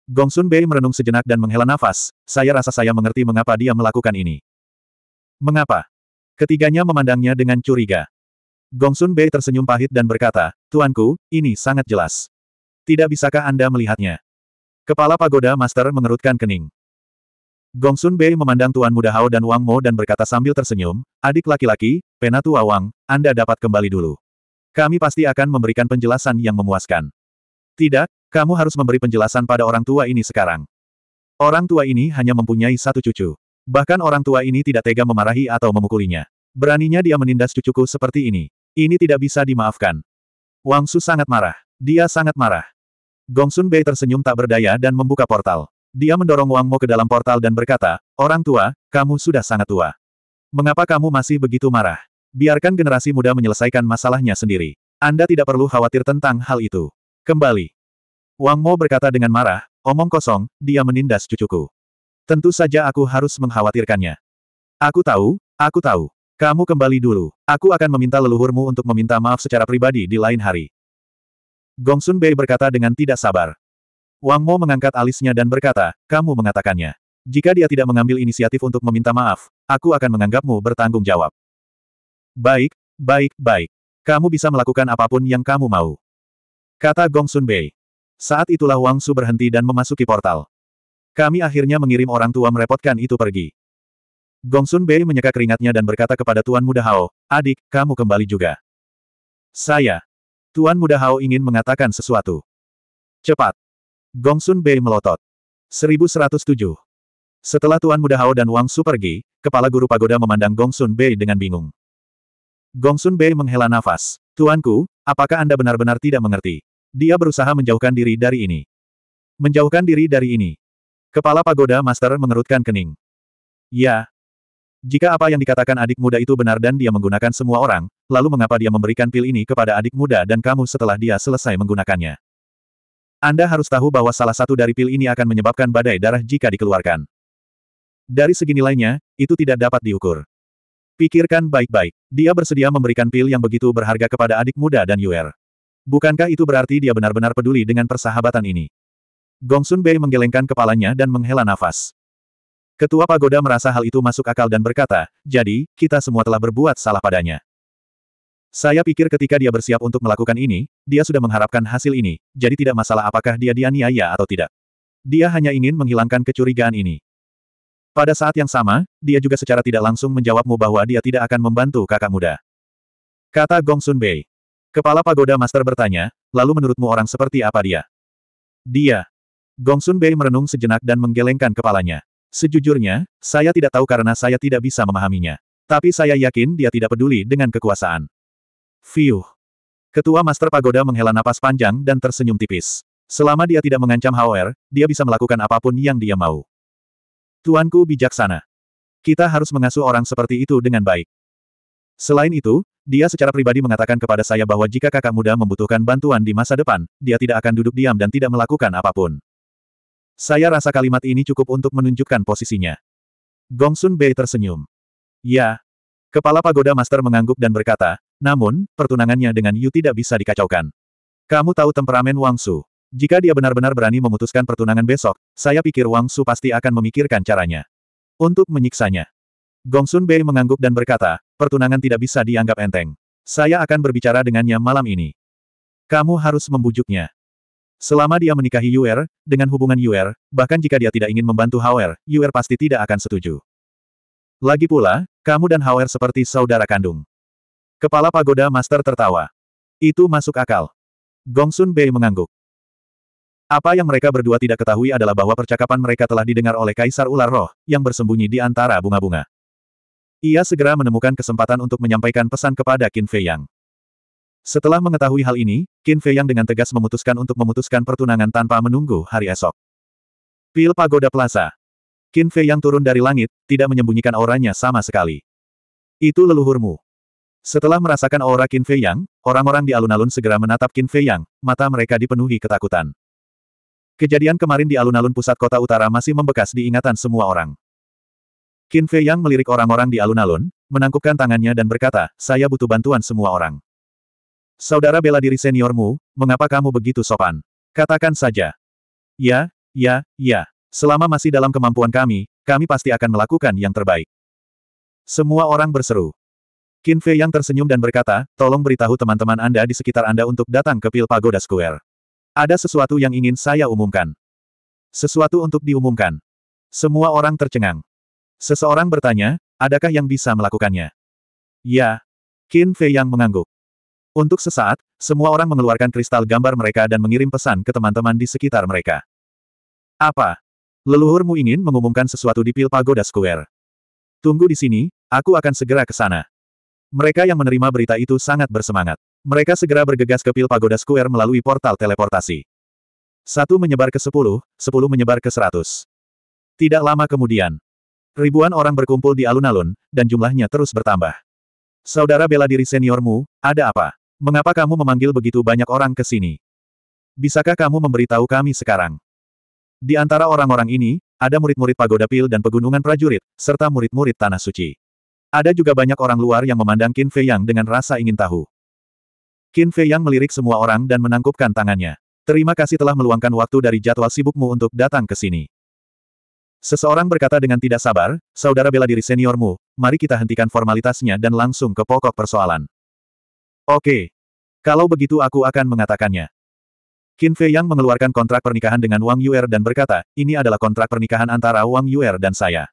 Speaker 1: Gong Sun Bei merenung sejenak dan menghela nafas, saya rasa saya mengerti mengapa dia melakukan ini. Mengapa? Ketiganya memandangnya dengan curiga. Gong Sun Bei tersenyum pahit dan berkata, Tuanku, ini sangat jelas. Tidak bisakah Anda melihatnya? Kepala pagoda master mengerutkan kening. Gong Sun Bei memandang Tuan Muda Hao dan Wang Mo dan berkata sambil tersenyum, adik laki-laki, Penatua Wang, Anda dapat kembali dulu. Kami pasti akan memberikan penjelasan yang memuaskan. Tidak, kamu harus memberi penjelasan pada orang tua ini sekarang. Orang tua ini hanya mempunyai satu cucu. Bahkan orang tua ini tidak tega memarahi atau memukulinya. Beraninya dia menindas cucuku seperti ini. Ini tidak bisa dimaafkan. Wang Su sangat marah. Dia sangat marah. Gongsun Bei tersenyum tak berdaya dan membuka portal. Dia mendorong Wang Mo ke dalam portal dan berkata, Orang tua, kamu sudah sangat tua. Mengapa kamu masih begitu marah? Biarkan generasi muda menyelesaikan masalahnya sendiri. Anda tidak perlu khawatir tentang hal itu. Kembali. Wang Mo berkata dengan marah, omong kosong, dia menindas cucuku. Tentu saja aku harus mengkhawatirkannya. Aku tahu, aku tahu. Kamu kembali dulu. Aku akan meminta leluhurmu untuk meminta maaf secara pribadi di lain hari. Gong Sun Bei berkata dengan tidak sabar. Wang Mo mengangkat alisnya dan berkata, kamu mengatakannya. Jika dia tidak mengambil inisiatif untuk meminta maaf, aku akan menganggapmu bertanggung jawab. Baik, baik, baik. Kamu bisa melakukan apapun yang kamu mau. Kata Gong Sun Bei. Saat itulah Wang Su berhenti dan memasuki portal. Kami akhirnya mengirim orang tua merepotkan itu pergi. Gong Sun Bei menyeka keringatnya dan berkata kepada Tuan Muda Hao, adik, kamu kembali juga. Saya. Tuan Muda Hao ingin mengatakan sesuatu. Cepat. Gong Sun Bei melotot. 1107. Setelah Tuan Muda Hao dan Wang Su pergi, kepala guru pagoda memandang Gong Sun Bei dengan bingung. Gong Sun Bei menghela nafas. Tuanku, apakah Anda benar-benar tidak mengerti? Dia berusaha menjauhkan diri dari ini. Menjauhkan diri dari ini. Kepala pagoda master mengerutkan kening. Ya. Jika apa yang dikatakan adik muda itu benar dan dia menggunakan semua orang, lalu mengapa dia memberikan pil ini kepada adik muda dan kamu setelah dia selesai menggunakannya? Anda harus tahu bahwa salah satu dari pil ini akan menyebabkan badai darah jika dikeluarkan. Dari segi nilainya, itu tidak dapat diukur. Pikirkan baik-baik. Dia bersedia memberikan pil yang begitu berharga kepada adik muda dan Yuer. Bukankah itu berarti dia benar-benar peduli dengan persahabatan ini? Gongsun Bei menggelengkan kepalanya dan menghela nafas. Ketua pagoda merasa hal itu masuk akal dan berkata, jadi, kita semua telah berbuat salah padanya. Saya pikir ketika dia bersiap untuk melakukan ini, dia sudah mengharapkan hasil ini, jadi tidak masalah apakah dia dianiaya atau tidak. Dia hanya ingin menghilangkan kecurigaan ini. Pada saat yang sama, dia juga secara tidak langsung menjawabmu bahwa dia tidak akan membantu kakak muda. Kata Gong Sun Bei. Kepala pagoda master bertanya, lalu menurutmu orang seperti apa dia? Dia. Gongsun Bei merenung sejenak dan menggelengkan kepalanya. Sejujurnya, saya tidak tahu karena saya tidak bisa memahaminya. Tapi saya yakin dia tidak peduli dengan kekuasaan. Fiuh. Ketua Master Pagoda menghela napas panjang dan tersenyum tipis. Selama dia tidak mengancam Hauer, dia bisa melakukan apapun yang dia mau. Tuanku bijaksana. Kita harus mengasuh orang seperti itu dengan baik. Selain itu, dia secara pribadi mengatakan kepada saya bahwa jika kakak muda membutuhkan bantuan di masa depan, dia tidak akan duduk diam dan tidak melakukan apapun. Saya rasa kalimat ini cukup untuk menunjukkan posisinya. Gongsun Bei tersenyum. Ya. Kepala pagoda master mengangguk dan berkata, namun, pertunangannya dengan Yu tidak bisa dikacaukan. Kamu tahu temperamen Wang Su. Jika dia benar-benar berani memutuskan pertunangan besok, saya pikir Wang Su pasti akan memikirkan caranya. Untuk menyiksanya. Gongsun Bei mengangguk dan berkata, Pertunangan tidak bisa dianggap enteng. Saya akan berbicara dengannya malam ini. Kamu harus membujuknya. Selama dia menikahi Yuer, dengan hubungan Yuer, bahkan jika dia tidak ingin membantu Hauer, Yuer pasti tidak akan setuju. Lagi pula, kamu dan Hauer seperti saudara kandung. Kepala pagoda master tertawa. Itu masuk akal. Gongsun Bei mengangguk. Apa yang mereka berdua tidak ketahui adalah bahwa percakapan mereka telah didengar oleh Kaisar Ular Roh, yang bersembunyi di antara bunga-bunga. Ia segera menemukan kesempatan untuk menyampaikan pesan kepada Qin Fei Yang. Setelah mengetahui hal ini, Qin Fei Yang dengan tegas memutuskan untuk memutuskan pertunangan tanpa menunggu hari esok. Pil Pagoda Plaza. Qin Fei Yang turun dari langit, tidak menyembunyikan auranya sama sekali. Itu leluhurmu. Setelah merasakan aura Qin Fei Yang, orang-orang di alun-alun segera menatap Qin Fei Yang, mata mereka dipenuhi ketakutan. Kejadian kemarin di alun-alun pusat kota utara masih membekas di ingatan semua orang. Qin Fei Yang melirik orang-orang di alun-alun, menangkupkan tangannya dan berkata, saya butuh bantuan semua orang. Saudara bela diri seniormu, mengapa kamu begitu sopan? Katakan saja. Ya, ya, ya. Selama masih dalam kemampuan kami, kami pasti akan melakukan yang terbaik. Semua orang berseru. Qin Fei Yang tersenyum dan berkata, tolong beritahu teman-teman Anda di sekitar Anda untuk datang ke Pil Pagoda Square. Ada sesuatu yang ingin saya umumkan. Sesuatu untuk diumumkan. Semua orang tercengang. Seseorang bertanya, adakah yang bisa melakukannya? Ya. Qin Fei yang mengangguk. Untuk sesaat, semua orang mengeluarkan kristal gambar mereka dan mengirim pesan ke teman-teman di sekitar mereka. Apa? Leluhurmu ingin mengumumkan sesuatu di Pil Pagoda Square. Tunggu di sini, aku akan segera ke sana. Mereka yang menerima berita itu sangat bersemangat. Mereka segera bergegas ke Pil Pagoda Square melalui portal teleportasi. Satu menyebar ke sepuluh, sepuluh menyebar ke seratus. Tidak lama kemudian, Ribuan orang berkumpul di alun-alun, dan jumlahnya terus bertambah. Saudara bela diri seniormu, ada apa? Mengapa kamu memanggil begitu banyak orang ke sini? Bisakah kamu memberitahu kami sekarang? Di antara orang-orang ini, ada murid-murid pagoda pil dan pegunungan prajurit, serta murid-murid tanah suci. Ada juga banyak orang luar yang memandang Qin Fei Yang dengan rasa ingin tahu. Qin Fei Yang melirik semua orang dan menangkupkan tangannya. Terima kasih telah meluangkan waktu dari jadwal sibukmu untuk datang ke sini. Seseorang berkata dengan tidak sabar, saudara bela diri seniormu, mari kita hentikan formalitasnya dan langsung ke pokok persoalan. Oke. Kalau begitu aku akan mengatakannya. Qin Fei Yang mengeluarkan kontrak pernikahan dengan Wang Yuer dan berkata, ini adalah kontrak pernikahan antara Wang Yuer dan saya.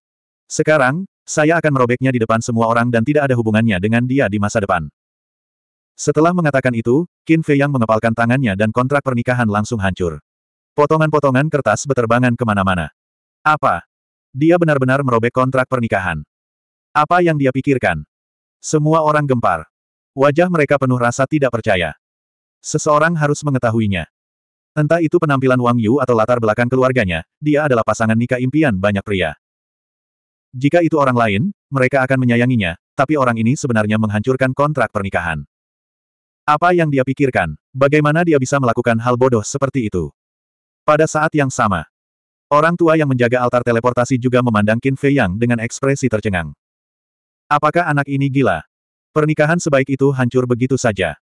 Speaker 1: Sekarang, saya akan merobeknya di depan semua orang dan tidak ada hubungannya dengan dia di masa depan. Setelah mengatakan itu, Qin Fei Yang mengepalkan tangannya dan kontrak pernikahan langsung hancur. Potongan-potongan kertas beterbangan kemana-mana. Apa? Dia benar-benar merobek kontrak pernikahan. Apa yang dia pikirkan? Semua orang gempar. Wajah mereka penuh rasa tidak percaya. Seseorang harus mengetahuinya. Entah itu penampilan Wang Yu atau latar belakang keluarganya, dia adalah pasangan nikah impian banyak pria. Jika itu orang lain, mereka akan menyayanginya, tapi orang ini sebenarnya menghancurkan kontrak pernikahan. Apa yang dia pikirkan? Bagaimana dia bisa melakukan hal bodoh seperti itu? Pada saat yang sama, Orang tua yang menjaga altar teleportasi juga memandang Qin Fei Yang dengan ekspresi tercengang. Apakah anak ini gila? Pernikahan sebaik itu hancur begitu saja.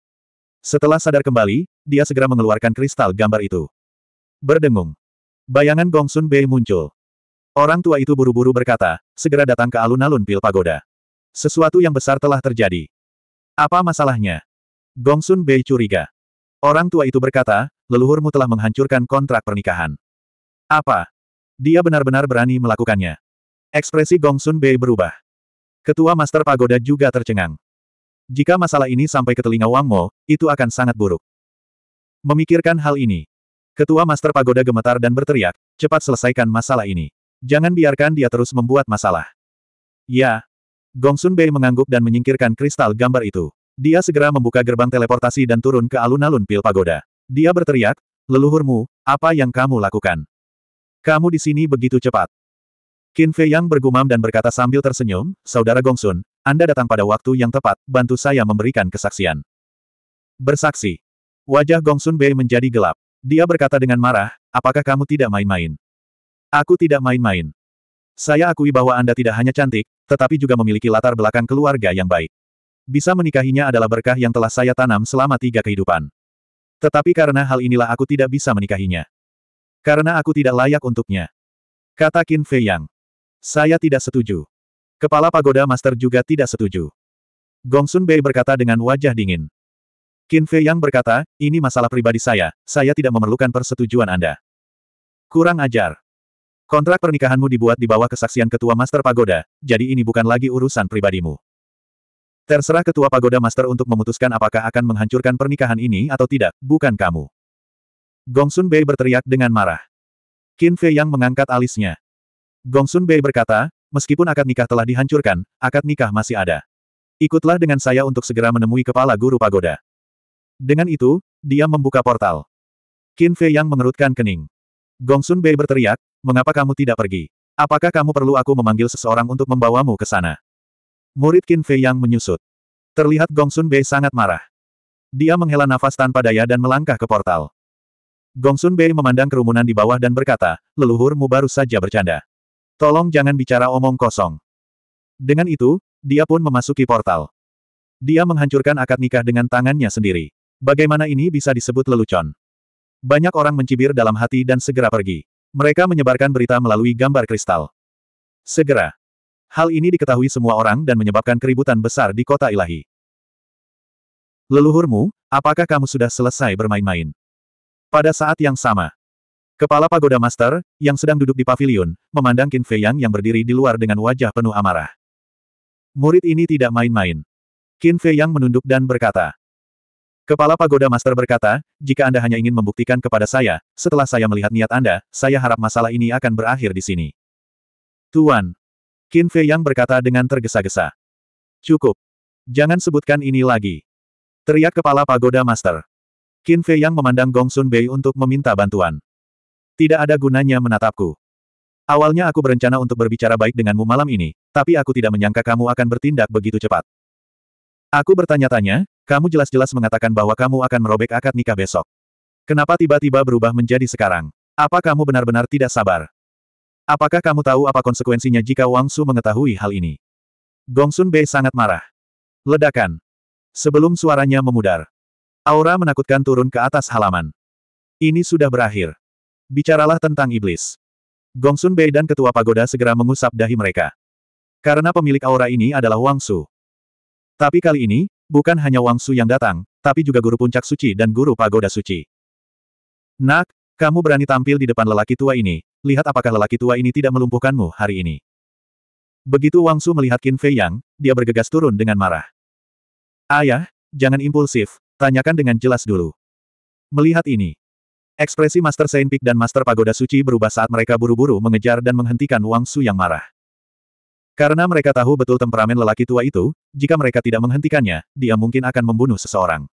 Speaker 1: Setelah sadar kembali, dia segera mengeluarkan kristal gambar itu. Berdengung. Bayangan Gongsun Bei muncul. Orang tua itu buru-buru berkata, segera datang ke alun-alun pil pagoda. Sesuatu yang besar telah terjadi. Apa masalahnya? Gongsun Bei curiga. Orang tua itu berkata, leluhurmu telah menghancurkan kontrak pernikahan. Apa? Dia benar-benar berani melakukannya. Ekspresi Gong Sun Bei berubah. Ketua Master Pagoda juga tercengang. Jika masalah ini sampai ke telinga Wang Mo, itu akan sangat buruk. Memikirkan hal ini, Ketua Master Pagoda gemetar dan berteriak, cepat selesaikan masalah ini. Jangan biarkan dia terus membuat masalah. Ya. Gong Sun Bei mengangguk dan menyingkirkan kristal gambar itu. Dia segera membuka gerbang teleportasi dan turun ke alun-alun pil pagoda. Dia berteriak, leluhurmu, apa yang kamu lakukan? Kamu di sini begitu cepat. Qin Fei Yang bergumam dan berkata sambil tersenyum, Saudara Gongsun, Anda datang pada waktu yang tepat, bantu saya memberikan kesaksian. Bersaksi. Wajah Gongsun Bei menjadi gelap. Dia berkata dengan marah, apakah kamu tidak main-main? Aku tidak main-main. Saya akui bahwa Anda tidak hanya cantik, tetapi juga memiliki latar belakang keluarga yang baik. Bisa menikahinya adalah berkah yang telah saya tanam selama tiga kehidupan. Tetapi karena hal inilah aku tidak bisa menikahinya. Karena aku tidak layak untuknya. Kata Qin Fei Yang. Saya tidak setuju. Kepala pagoda master juga tidak setuju. Gongsun Bei berkata dengan wajah dingin. Qin Fei Yang berkata, ini masalah pribadi saya, saya tidak memerlukan persetujuan Anda. Kurang ajar. Kontrak pernikahanmu dibuat di bawah kesaksian ketua master pagoda, jadi ini bukan lagi urusan pribadimu. Terserah ketua pagoda master untuk memutuskan apakah akan menghancurkan pernikahan ini atau tidak, bukan kamu. Gongsun Bei berteriak dengan marah. Qin Fei yang mengangkat alisnya. Gongsun Bei berkata, meskipun akad nikah telah dihancurkan, akad nikah masih ada. Ikutlah dengan saya untuk segera menemui kepala guru pagoda. Dengan itu, dia membuka portal. Qin Fei yang mengerutkan kening. Gongsun Bei berteriak, mengapa kamu tidak pergi? Apakah kamu perlu aku memanggil seseorang untuk membawamu ke sana? Murid Qin Fei yang menyusut. Terlihat Gongsun Bei sangat marah. Dia menghela nafas tanpa daya dan melangkah ke portal. Gongsun Bei memandang kerumunan di bawah dan berkata, leluhurmu baru saja bercanda. Tolong jangan bicara omong kosong. Dengan itu, dia pun memasuki portal. Dia menghancurkan akad nikah dengan tangannya sendiri. Bagaimana ini bisa disebut lelucon? Banyak orang mencibir dalam hati dan segera pergi. Mereka menyebarkan berita melalui gambar kristal. Segera. Hal ini diketahui semua orang dan menyebabkan keributan besar di kota ilahi. Leluhurmu, apakah kamu sudah selesai bermain-main? Pada saat yang sama, Kepala Pagoda Master, yang sedang duduk di pavilion, memandang Qin Fei Yang yang berdiri di luar dengan wajah penuh amarah. Murid ini tidak main-main. Qin Fei Yang menunduk dan berkata. Kepala Pagoda Master berkata, jika Anda hanya ingin membuktikan kepada saya, setelah saya melihat niat Anda, saya harap masalah ini akan berakhir di sini. Tuan. Qin Fei Yang berkata dengan tergesa-gesa. Cukup. Jangan sebutkan ini lagi. Teriak Kepala Pagoda Master. Qin Fei yang memandang Gong Sun Bei untuk meminta bantuan. Tidak ada gunanya menatapku. Awalnya aku berencana untuk berbicara baik denganmu malam ini, tapi aku tidak menyangka kamu akan bertindak begitu cepat. Aku bertanya-tanya, kamu jelas-jelas mengatakan bahwa kamu akan merobek akad nikah besok. Kenapa tiba-tiba berubah menjadi sekarang? Apa kamu benar-benar tidak sabar? Apakah kamu tahu apa konsekuensinya jika Wang Su mengetahui hal ini? Gong Sun Bei sangat marah. Ledakan. Sebelum suaranya memudar, Aura menakutkan turun ke atas halaman. Ini sudah berakhir. Bicaralah tentang iblis. Gongsun Bei dan ketua pagoda segera mengusap dahi mereka. Karena pemilik aura ini adalah Wang Su. Tapi kali ini, bukan hanya Wang Su yang datang, tapi juga guru puncak suci dan guru pagoda suci. Nak, kamu berani tampil di depan lelaki tua ini, lihat apakah lelaki tua ini tidak melumpuhkanmu hari ini. Begitu Wang Su melihat Qin Fei Yang, dia bergegas turun dengan marah. Ayah, jangan impulsif, Tanyakan dengan jelas dulu. Melihat ini, ekspresi Master Saint Peak dan Master Pagoda Suci berubah saat mereka buru-buru mengejar dan menghentikan Wang Su yang marah. Karena mereka tahu betul temperamen lelaki tua itu, jika mereka tidak menghentikannya, dia mungkin akan membunuh seseorang.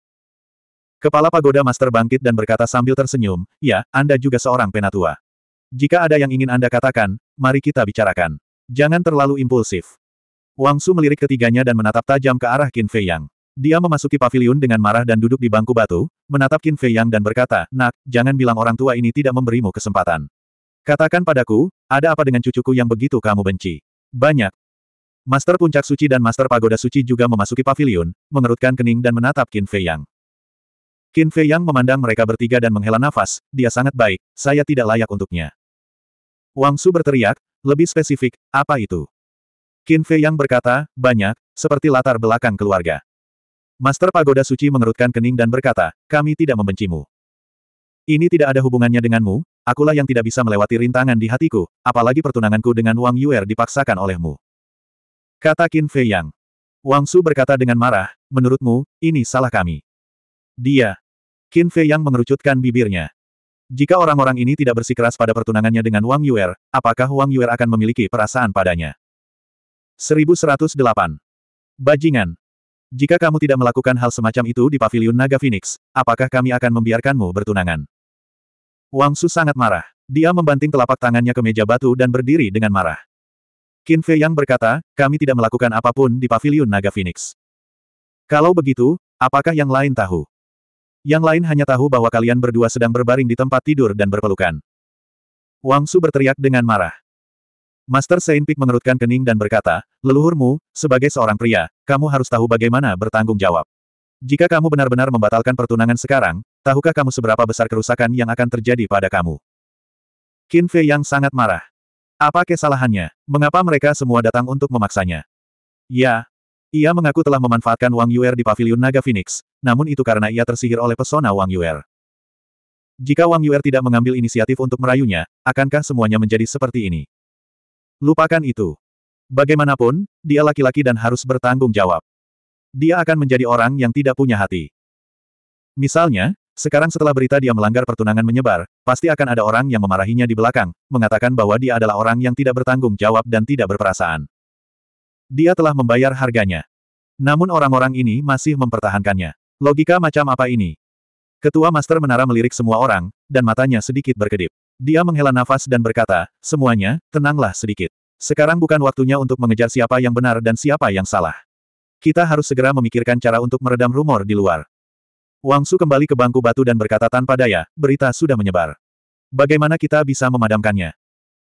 Speaker 1: Kepala Pagoda Master bangkit dan berkata sambil tersenyum, ya, Anda juga seorang penatua. Jika ada yang ingin Anda katakan, mari kita bicarakan. Jangan terlalu impulsif. Wang Su melirik ketiganya dan menatap tajam ke arah Qin Fei Yang. Dia memasuki pavilion dengan marah dan duduk di bangku batu, menatap Qin Fei Yang dan berkata, Nak, jangan bilang orang tua ini tidak memberimu kesempatan. Katakan padaku, ada apa dengan cucuku yang begitu kamu benci? Banyak. Master Puncak Suci dan Master Pagoda Suci juga memasuki pavilion, mengerutkan kening dan menatap Qin Fei Yang. Qin Fei Yang memandang mereka bertiga dan menghela nafas, dia sangat baik, saya tidak layak untuknya. Wang Su berteriak, lebih spesifik, apa itu? Qin Fei Yang berkata, banyak, seperti latar belakang keluarga. Master Pagoda Suci mengerutkan kening dan berkata, kami tidak membencimu. Ini tidak ada hubungannya denganmu, akulah yang tidak bisa melewati rintangan di hatiku, apalagi pertunanganku dengan Wang Yuer dipaksakan olehmu. Kata Qin Fei Yang. Wang Su berkata dengan marah, menurutmu, ini salah kami. Dia. Qin Fei Yang mengerucutkan bibirnya. Jika orang-orang ini tidak bersikeras pada pertunangannya dengan Wang Yuer, apakah Wang Yuer akan memiliki perasaan padanya? 1108. Bajingan. Jika kamu tidak melakukan hal semacam itu di Paviliun Naga Phoenix, apakah kami akan membiarkanmu bertunangan? Wang Su sangat marah. Dia membanting telapak tangannya ke meja batu dan berdiri dengan marah. Qin Fei Yang berkata, kami tidak melakukan apapun di Paviliun Naga Phoenix. Kalau begitu, apakah yang lain tahu? Yang lain hanya tahu bahwa kalian berdua sedang berbaring di tempat tidur dan berpelukan. Wang Su berteriak dengan marah. Master Saint Pik mengerutkan kening dan berkata, leluhurmu, sebagai seorang pria, kamu harus tahu bagaimana bertanggung jawab. Jika kamu benar-benar membatalkan pertunangan sekarang, tahukah kamu seberapa besar kerusakan yang akan terjadi pada kamu? Qin Fei yang sangat marah. Apa kesalahannya? Mengapa mereka semua datang untuk memaksanya? Ya. Ia mengaku telah memanfaatkan Wang Yuer di paviliun Naga Phoenix, namun itu karena ia tersihir oleh pesona Wang Yuer. Jika Wang Yuer tidak mengambil inisiatif untuk merayunya, akankah semuanya menjadi seperti ini? Lupakan itu. Bagaimanapun, dia laki-laki dan harus bertanggung jawab. Dia akan menjadi orang yang tidak punya hati. Misalnya, sekarang setelah berita dia melanggar pertunangan menyebar, pasti akan ada orang yang memarahinya di belakang, mengatakan bahwa dia adalah orang yang tidak bertanggung jawab dan tidak berperasaan. Dia telah membayar harganya. Namun orang-orang ini masih mempertahankannya. Logika macam apa ini? Ketua Master Menara melirik semua orang, dan matanya sedikit berkedip. Dia menghela nafas dan berkata, semuanya, tenanglah sedikit. Sekarang bukan waktunya untuk mengejar siapa yang benar dan siapa yang salah. Kita harus segera memikirkan cara untuk meredam rumor di luar. Wang Su kembali ke bangku batu dan berkata tanpa daya, berita sudah menyebar. Bagaimana kita bisa memadamkannya?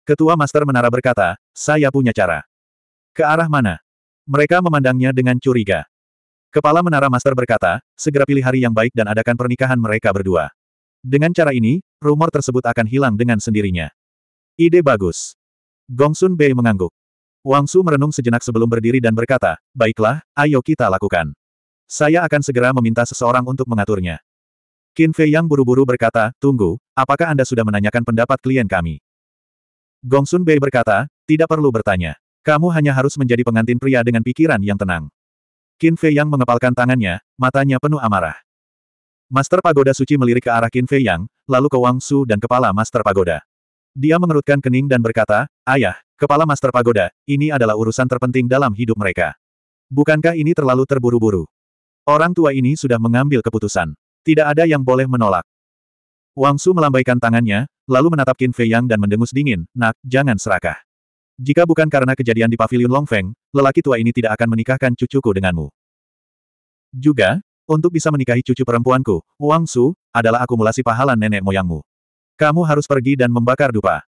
Speaker 1: Ketua Master Menara berkata, saya punya cara. Ke arah mana? Mereka memandangnya dengan curiga. Kepala Menara Master berkata, segera pilih hari yang baik dan adakan pernikahan mereka berdua. Dengan cara ini, rumor tersebut akan hilang dengan sendirinya. Ide bagus. Gongsun Bei mengangguk. Wang Su merenung sejenak sebelum berdiri dan berkata, Baiklah, ayo kita lakukan. Saya akan segera meminta seseorang untuk mengaturnya. Qin Fei yang buru-buru berkata, Tunggu, apakah Anda sudah menanyakan pendapat klien kami? Gongsun Bei berkata, Tidak perlu bertanya. Kamu hanya harus menjadi pengantin pria dengan pikiran yang tenang. Qin Fei yang mengepalkan tangannya, matanya penuh amarah. Master Pagoda Suci melirik ke arah Qin Fei Yang, lalu ke Wang Su dan kepala Master Pagoda. Dia mengerutkan kening dan berkata, Ayah, kepala Master Pagoda, ini adalah urusan terpenting dalam hidup mereka. Bukankah ini terlalu terburu-buru? Orang tua ini sudah mengambil keputusan. Tidak ada yang boleh menolak. Wang Su melambaikan tangannya, lalu menatap Qin Fei Yang dan mendengus dingin, Nak, jangan serakah. Jika bukan karena kejadian di Paviliun Longfeng, lelaki tua ini tidak akan menikahkan cucuku denganmu. Juga, untuk bisa menikahi cucu perempuanku, Wang Su, adalah akumulasi pahala nenek moyangmu. Kamu harus pergi dan membakar dupa.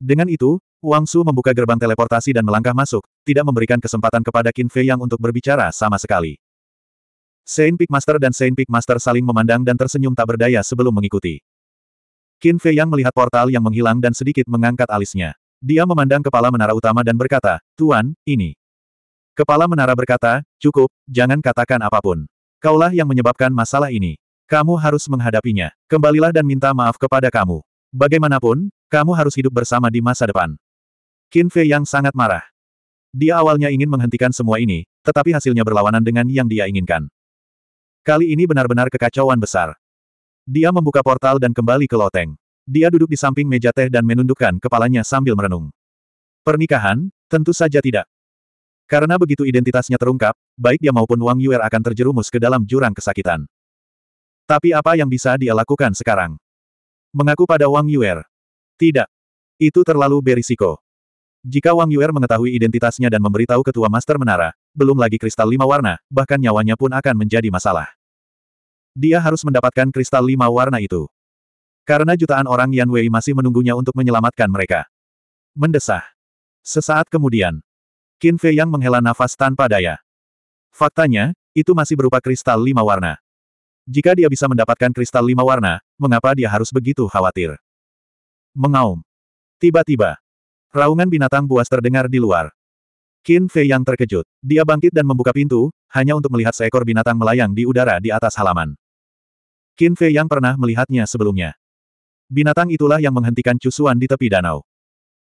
Speaker 1: Dengan itu, Wang Su membuka gerbang teleportasi dan melangkah masuk, tidak memberikan kesempatan kepada Qin Fei Yang untuk berbicara sama sekali. Saint Peak Master dan Saint Peak Master saling memandang dan tersenyum tak berdaya sebelum mengikuti. Qin Fei Yang melihat portal yang menghilang dan sedikit mengangkat alisnya. Dia memandang kepala menara utama dan berkata, Tuan, ini. Kepala menara berkata, cukup, jangan katakan apapun. Kaulah yang menyebabkan masalah ini. Kamu harus menghadapinya. Kembalilah dan minta maaf kepada kamu. Bagaimanapun, kamu harus hidup bersama di masa depan. Qin Fei yang sangat marah. Dia awalnya ingin menghentikan semua ini, tetapi hasilnya berlawanan dengan yang dia inginkan. Kali ini benar-benar kekacauan besar. Dia membuka portal dan kembali ke loteng. Dia duduk di samping meja teh dan menundukkan kepalanya sambil merenung. Pernikahan, tentu saja tidak. Karena begitu identitasnya terungkap, baik dia maupun Wang Yuer akan terjerumus ke dalam jurang kesakitan. Tapi apa yang bisa dia lakukan sekarang? Mengaku pada Wang Yuer? Tidak. Itu terlalu berisiko. Jika Wang Yuer mengetahui identitasnya dan memberitahu ketua Master Menara, belum lagi kristal lima warna, bahkan nyawanya pun akan menjadi masalah. Dia harus mendapatkan kristal lima warna itu. Karena jutaan orang Yan Wei masih menunggunya untuk menyelamatkan mereka. Mendesah. Sesaat kemudian, Qin Fei yang menghela nafas tanpa daya. Faktanya, itu masih berupa kristal lima warna. Jika dia bisa mendapatkan kristal lima warna, mengapa dia harus begitu khawatir? Mengaum. Tiba-tiba, raungan binatang buas terdengar di luar. Qin Fei yang terkejut. Dia bangkit dan membuka pintu, hanya untuk melihat seekor binatang melayang di udara di atas halaman. Qin Fei yang pernah melihatnya sebelumnya. Binatang itulah yang menghentikan cusuan di tepi danau.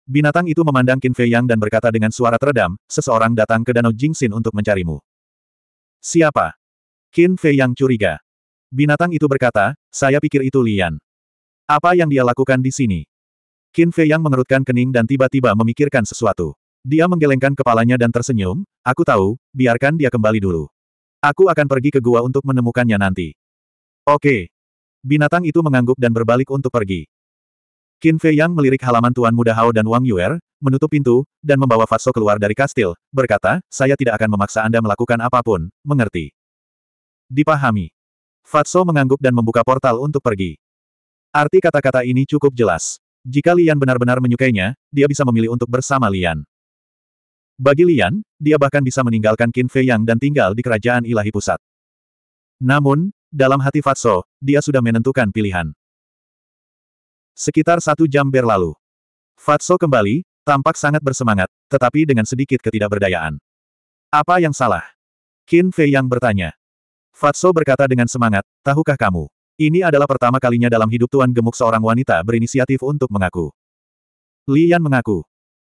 Speaker 1: Binatang itu memandang Qin Fei Yang dan berkata dengan suara teredam, seseorang datang ke Danau Jingxin untuk mencarimu. Siapa? Qin Fei Yang curiga. Binatang itu berkata, saya pikir itu Lian. Apa yang dia lakukan di sini? Qin Fei Yang mengerutkan kening dan tiba-tiba memikirkan sesuatu. Dia menggelengkan kepalanya dan tersenyum, aku tahu, biarkan dia kembali dulu. Aku akan pergi ke gua untuk menemukannya nanti. Oke. Binatang itu mengangguk dan berbalik untuk pergi. Qin Fei Yang melirik halaman Tuan Muda Hao dan Wang Yuer, menutup pintu, dan membawa Fatso keluar dari kastil, berkata, saya tidak akan memaksa Anda melakukan apapun, mengerti. Dipahami. Fatso mengangguk dan membuka portal untuk pergi. Arti kata-kata ini cukup jelas. Jika Lian benar-benar menyukainya, dia bisa memilih untuk bersama Lian. Bagi Lian, dia bahkan bisa meninggalkan Qin Fei Yang dan tinggal di kerajaan ilahi pusat. Namun, dalam hati Fatso, dia sudah menentukan pilihan. Sekitar satu jam berlalu. Fatso kembali, tampak sangat bersemangat, tetapi dengan sedikit ketidakberdayaan. Apa yang salah? Qin Fei yang bertanya. Fatso berkata dengan semangat, tahukah kamu? Ini adalah pertama kalinya dalam hidup Tuan Gemuk seorang wanita berinisiatif untuk mengaku. Li Yan mengaku.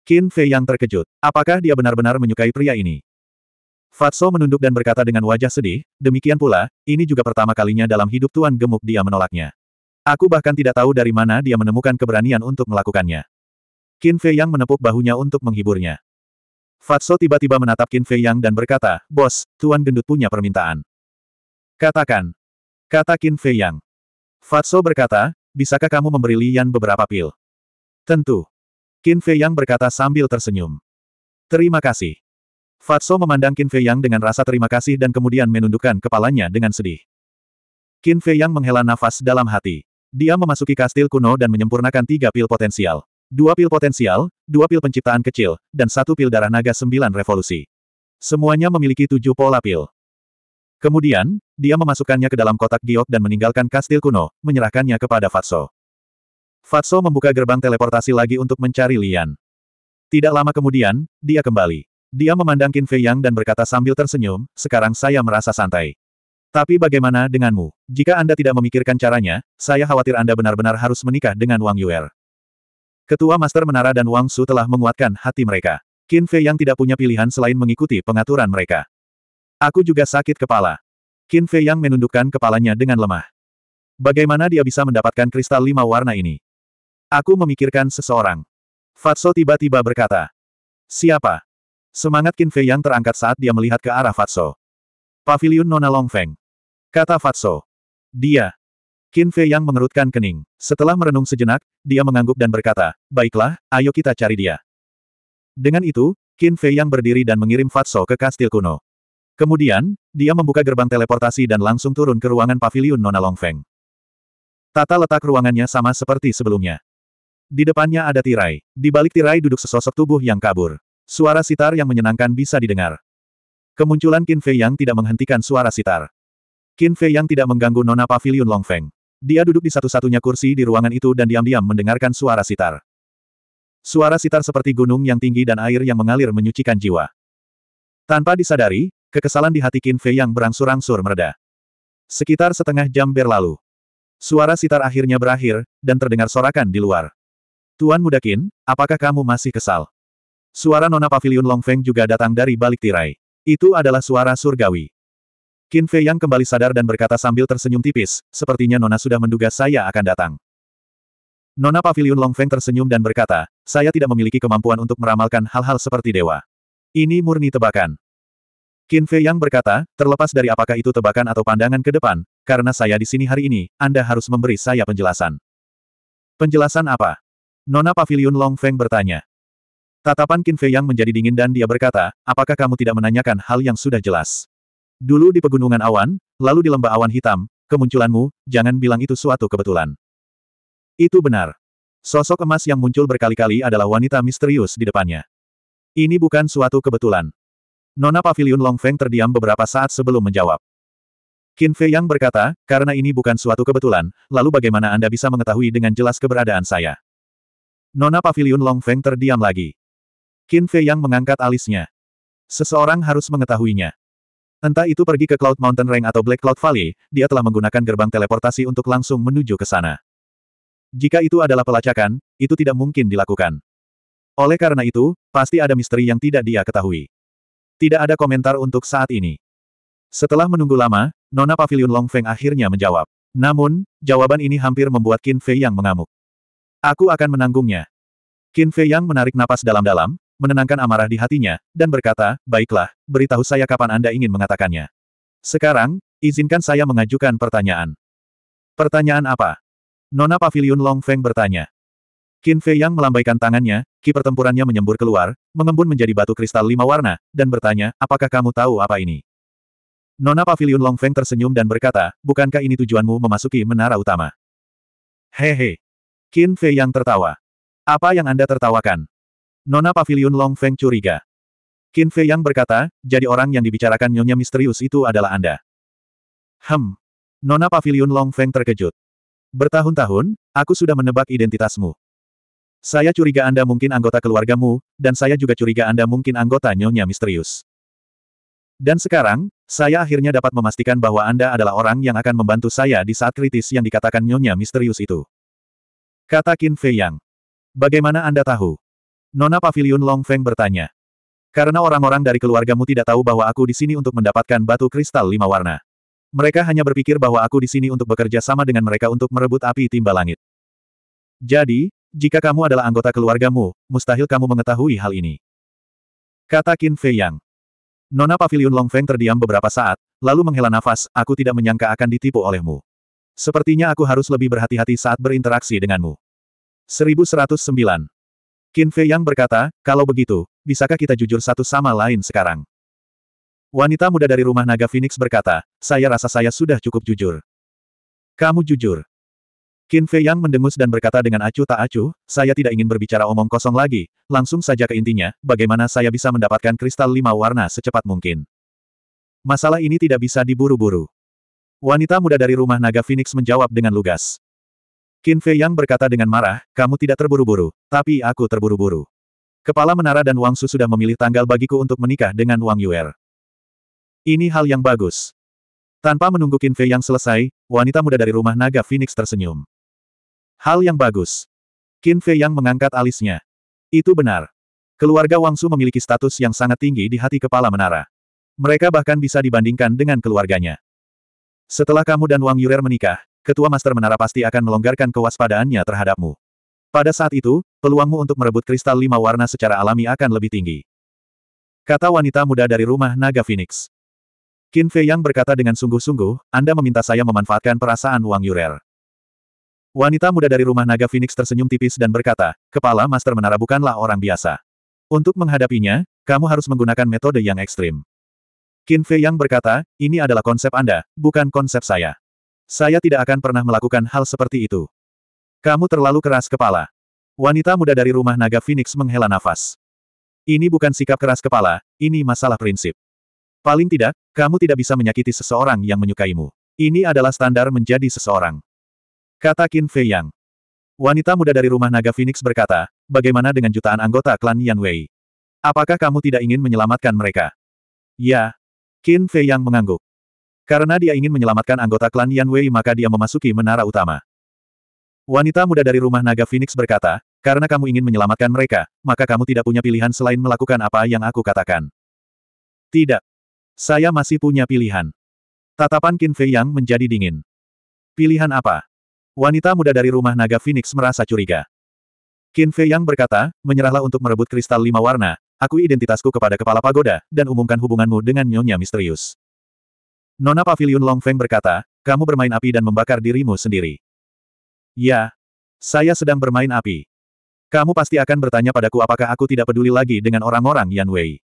Speaker 1: Qin Fei yang terkejut, apakah dia benar-benar menyukai pria ini? Fatso menunduk dan berkata dengan wajah sedih, demikian pula, ini juga pertama kalinya dalam hidup Tuan Gemuk dia menolaknya. Aku bahkan tidak tahu dari mana dia menemukan keberanian untuk melakukannya. Qin Fei Yang menepuk bahunya untuk menghiburnya. Fatso tiba-tiba menatap Qin Fei Yang dan berkata, Bos, Tuan Gendut punya permintaan. Katakan. Kata Qin Fei Yang. Fatso berkata, bisakah kamu memberi Lian beberapa pil? Tentu. Qin Fei Yang berkata sambil tersenyum. Terima kasih. Fatso memandang Qin Fei Yang dengan rasa terima kasih dan kemudian menundukkan kepalanya dengan sedih. Qin Fei Yang menghela nafas dalam hati. Dia memasuki kastil kuno dan menyempurnakan tiga pil potensial. Dua pil potensial, dua pil penciptaan kecil, dan satu pil darah naga sembilan revolusi. Semuanya memiliki tujuh pola pil. Kemudian, dia memasukkannya ke dalam kotak giok dan meninggalkan kastil kuno, menyerahkannya kepada Fatso. Fatso membuka gerbang teleportasi lagi untuk mencari Lian. Tidak lama kemudian, dia kembali. Dia memandang Qin Fei Yang dan berkata sambil tersenyum, sekarang saya merasa santai. Tapi bagaimana denganmu? Jika Anda tidak memikirkan caranya, saya khawatir Anda benar-benar harus menikah dengan Wang Yuer. Ketua Master Menara dan Wang Su telah menguatkan hati mereka. Qin Fei yang tidak punya pilihan selain mengikuti pengaturan mereka. Aku juga sakit kepala. Qin Fei yang menundukkan kepalanya dengan lemah. Bagaimana dia bisa mendapatkan kristal lima warna ini? Aku memikirkan seseorang. Fatso tiba-tiba berkata. Siapa? Semangat Qin Fei yang terangkat saat dia melihat ke arah Fatso. Pavilion Nona Longfeng. Kata Fatso. Dia. Qin Fei yang mengerutkan kening. Setelah merenung sejenak, dia mengangguk dan berkata, Baiklah, ayo kita cari dia. Dengan itu, Qin Fei yang berdiri dan mengirim Fatso ke kastil kuno. Kemudian, dia membuka gerbang teleportasi dan langsung turun ke ruangan pavilion Nona Longfeng. Tata letak ruangannya sama seperti sebelumnya. Di depannya ada tirai. Di balik tirai duduk sesosok tubuh yang kabur. Suara sitar yang menyenangkan bisa didengar. Kemunculan Qin Fei yang tidak menghentikan suara sitar. Qin Fei yang tidak mengganggu nona pavilion Longfeng. Dia duduk di satu-satunya kursi di ruangan itu dan diam-diam mendengarkan suara sitar. Suara sitar seperti gunung yang tinggi dan air yang mengalir menyucikan jiwa. Tanpa disadari, kekesalan di hati Qin Fei yang berangsur-angsur mereda. Sekitar setengah jam berlalu. Suara sitar akhirnya berakhir, dan terdengar sorakan di luar. Tuan Muda Qin, apakah kamu masih kesal? Suara Nona Pavilion Longfeng juga datang dari balik tirai. Itu adalah suara surgawi. Qin Fei Yang kembali sadar dan berkata sambil tersenyum tipis, sepertinya Nona sudah menduga saya akan datang. Nona Pavilion Long Feng tersenyum dan berkata, saya tidak memiliki kemampuan untuk meramalkan hal-hal seperti dewa. Ini murni tebakan. Qin Fei Yang berkata, terlepas dari apakah itu tebakan atau pandangan ke depan, karena saya di sini hari ini, Anda harus memberi saya penjelasan. Penjelasan apa? Nona Pavilion Long Feng bertanya. Tatapan Qin Fei Yang menjadi dingin dan dia berkata, apakah kamu tidak menanyakan hal yang sudah jelas? Dulu di pegunungan awan, lalu di lembah awan hitam, kemunculanmu, jangan bilang itu suatu kebetulan. Itu benar. Sosok emas yang muncul berkali-kali adalah wanita misterius di depannya. Ini bukan suatu kebetulan. Nona Pavilion Longfeng terdiam beberapa saat sebelum menjawab. Qin Fei yang berkata, karena ini bukan suatu kebetulan, lalu bagaimana Anda bisa mengetahui dengan jelas keberadaan saya? Nona Pavilion Longfeng terdiam lagi. Qin Fei yang mengangkat alisnya. Seseorang harus mengetahuinya. Entah itu pergi ke Cloud Mountain Range atau Black Cloud Valley, dia telah menggunakan gerbang teleportasi untuk langsung menuju ke sana. Jika itu adalah pelacakan, itu tidak mungkin dilakukan. Oleh karena itu, pasti ada misteri yang tidak dia ketahui. Tidak ada komentar untuk saat ini. Setelah menunggu lama, Nona Pavilion Long Feng akhirnya menjawab. Namun, jawaban ini hampir membuat Qin Fei yang mengamuk. Aku akan menanggungnya. Qin Fei yang menarik napas dalam-dalam, menenangkan amarah di hatinya, dan berkata, baiklah, beritahu saya kapan Anda ingin mengatakannya. Sekarang, izinkan saya mengajukan pertanyaan. Pertanyaan apa? Nona Pavilion Long Feng bertanya. Qin Fei Yang melambaikan tangannya, ki pertempurannya menyembur keluar, mengembun menjadi batu kristal lima warna, dan bertanya, apakah kamu tahu apa ini? Nona Pavilion Long Feng tersenyum dan berkata, bukankah ini tujuanmu memasuki menara utama? Hehe. Qin Fei Yang tertawa. Apa yang Anda tertawakan? Nona Pavilion Long Feng curiga. Qin Fei Yang berkata, jadi orang yang dibicarakan nyonya misterius itu adalah Anda. Hem. Nona Pavilion Long Feng terkejut. Bertahun-tahun, aku sudah menebak identitasmu. Saya curiga Anda mungkin anggota keluargamu, dan saya juga curiga Anda mungkin anggota nyonya misterius. Dan sekarang, saya akhirnya dapat memastikan bahwa Anda adalah orang yang akan membantu saya di saat kritis yang dikatakan nyonya misterius itu. Kata Qin Fei Yang. Bagaimana Anda tahu? Nona Pavilion Long Feng bertanya. Karena orang-orang dari keluargamu tidak tahu bahwa aku di sini untuk mendapatkan batu kristal lima warna. Mereka hanya berpikir bahwa aku di sini untuk bekerja sama dengan mereka untuk merebut api timba langit. Jadi, jika kamu adalah anggota keluargamu, mustahil kamu mengetahui hal ini. Kata Qin Fei Yang. Nona Pavilion Long Feng terdiam beberapa saat, lalu menghela nafas, aku tidak menyangka akan ditipu olehmu. Sepertinya aku harus lebih berhati-hati saat berinteraksi denganmu. 1109. Qin Fei Yang berkata, kalau begitu, bisakah kita jujur satu sama lain sekarang? Wanita muda dari rumah naga Phoenix berkata, saya rasa saya sudah cukup jujur. Kamu jujur. Qin Fei Yang mendengus dan berkata dengan acuh tak acuh, saya tidak ingin berbicara omong kosong lagi, langsung saja ke intinya, bagaimana saya bisa mendapatkan kristal lima warna secepat mungkin. Masalah ini tidak bisa diburu-buru. Wanita muda dari rumah naga Phoenix menjawab dengan lugas. Qin Fei Yang berkata dengan marah, kamu tidak terburu-buru, tapi aku terburu-buru. Kepala Menara dan Wang Su sudah memilih tanggal bagiku untuk menikah dengan Wang Yuer. Ini hal yang bagus. Tanpa menunggu Qin Fei Yang selesai, wanita muda dari rumah naga Phoenix tersenyum. Hal yang bagus. Qin Fei Yang mengangkat alisnya. Itu benar. Keluarga Wang Su memiliki status yang sangat tinggi di hati kepala menara. Mereka bahkan bisa dibandingkan dengan keluarganya. Setelah kamu dan Wang Yurer menikah, ketua Master Menara pasti akan melonggarkan kewaspadaannya terhadapmu. Pada saat itu, peluangmu untuk merebut kristal lima warna secara alami akan lebih tinggi. Kata wanita muda dari rumah naga Phoenix. Qin Fei Yang berkata dengan sungguh-sungguh, Anda meminta saya memanfaatkan perasaan Wang Yurer. Wanita muda dari rumah naga Phoenix tersenyum tipis dan berkata, Kepala Master Menara bukanlah orang biasa. Untuk menghadapinya, kamu harus menggunakan metode yang ekstrim. Qin Fei Yang berkata, ini adalah konsep Anda, bukan konsep saya. Saya tidak akan pernah melakukan hal seperti itu. Kamu terlalu keras kepala. Wanita muda dari rumah naga Phoenix menghela nafas. Ini bukan sikap keras kepala, ini masalah prinsip. Paling tidak, kamu tidak bisa menyakiti seseorang yang menyukaimu. Ini adalah standar menjadi seseorang. Kata Qin Fei Yang. Wanita muda dari rumah naga Phoenix berkata, bagaimana dengan jutaan anggota klan Yan Wei? Apakah kamu tidak ingin menyelamatkan mereka? Ya. Qin Fei Yang mengangguk. Karena dia ingin menyelamatkan anggota klan Yan Wei maka dia memasuki menara utama. Wanita muda dari rumah naga Phoenix berkata, karena kamu ingin menyelamatkan mereka, maka kamu tidak punya pilihan selain melakukan apa yang aku katakan. Tidak. Saya masih punya pilihan. Tatapan Qin Fei Yang menjadi dingin. Pilihan apa? Wanita muda dari rumah naga Phoenix merasa curiga. Qin Fei Yang berkata, menyerahlah untuk merebut kristal lima warna, Aku identitasku kepada kepala pagoda, dan umumkan hubunganmu dengan nyonya misterius. Nona Pavilion Long Feng berkata, kamu bermain api dan membakar dirimu sendiri. Ya. Saya sedang bermain api. Kamu pasti akan bertanya padaku apakah aku tidak peduli lagi dengan orang-orang Yan Wei.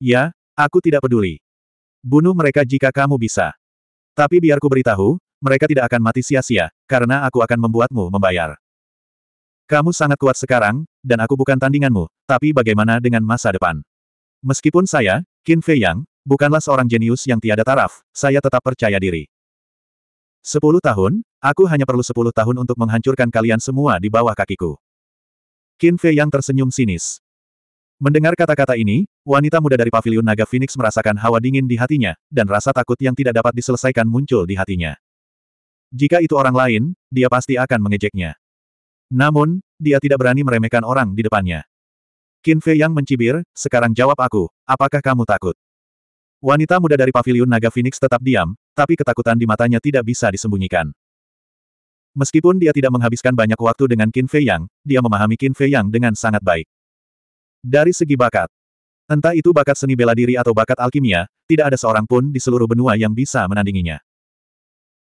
Speaker 1: Ya, aku tidak peduli. Bunuh mereka jika kamu bisa. Tapi biarku beritahu, mereka tidak akan mati sia-sia, karena aku akan membuatmu membayar. Kamu sangat kuat sekarang, dan aku bukan tandinganmu, tapi bagaimana dengan masa depan? Meskipun saya, Qin Fei Yang, bukanlah seorang jenius yang tiada taraf, saya tetap percaya diri. Sepuluh tahun, aku hanya perlu sepuluh tahun untuk menghancurkan kalian semua di bawah kakiku. Qin Fei yang tersenyum sinis. Mendengar kata-kata ini, wanita muda dari Paviliun naga Phoenix merasakan hawa dingin di hatinya, dan rasa takut yang tidak dapat diselesaikan muncul di hatinya. Jika itu orang lain, dia pasti akan mengejeknya. Namun, dia tidak berani meremehkan orang di depannya. Qin Fei yang mencibir, sekarang jawab aku, apakah kamu takut? Wanita muda dari paviliun naga Phoenix tetap diam, tapi ketakutan di matanya tidak bisa disembunyikan. Meskipun dia tidak menghabiskan banyak waktu dengan Qin Fei Yang, dia memahami Qin Fei Yang dengan sangat baik. Dari segi bakat, entah itu bakat seni bela diri atau bakat alkimia, tidak ada seorang pun di seluruh benua yang bisa menandinginya.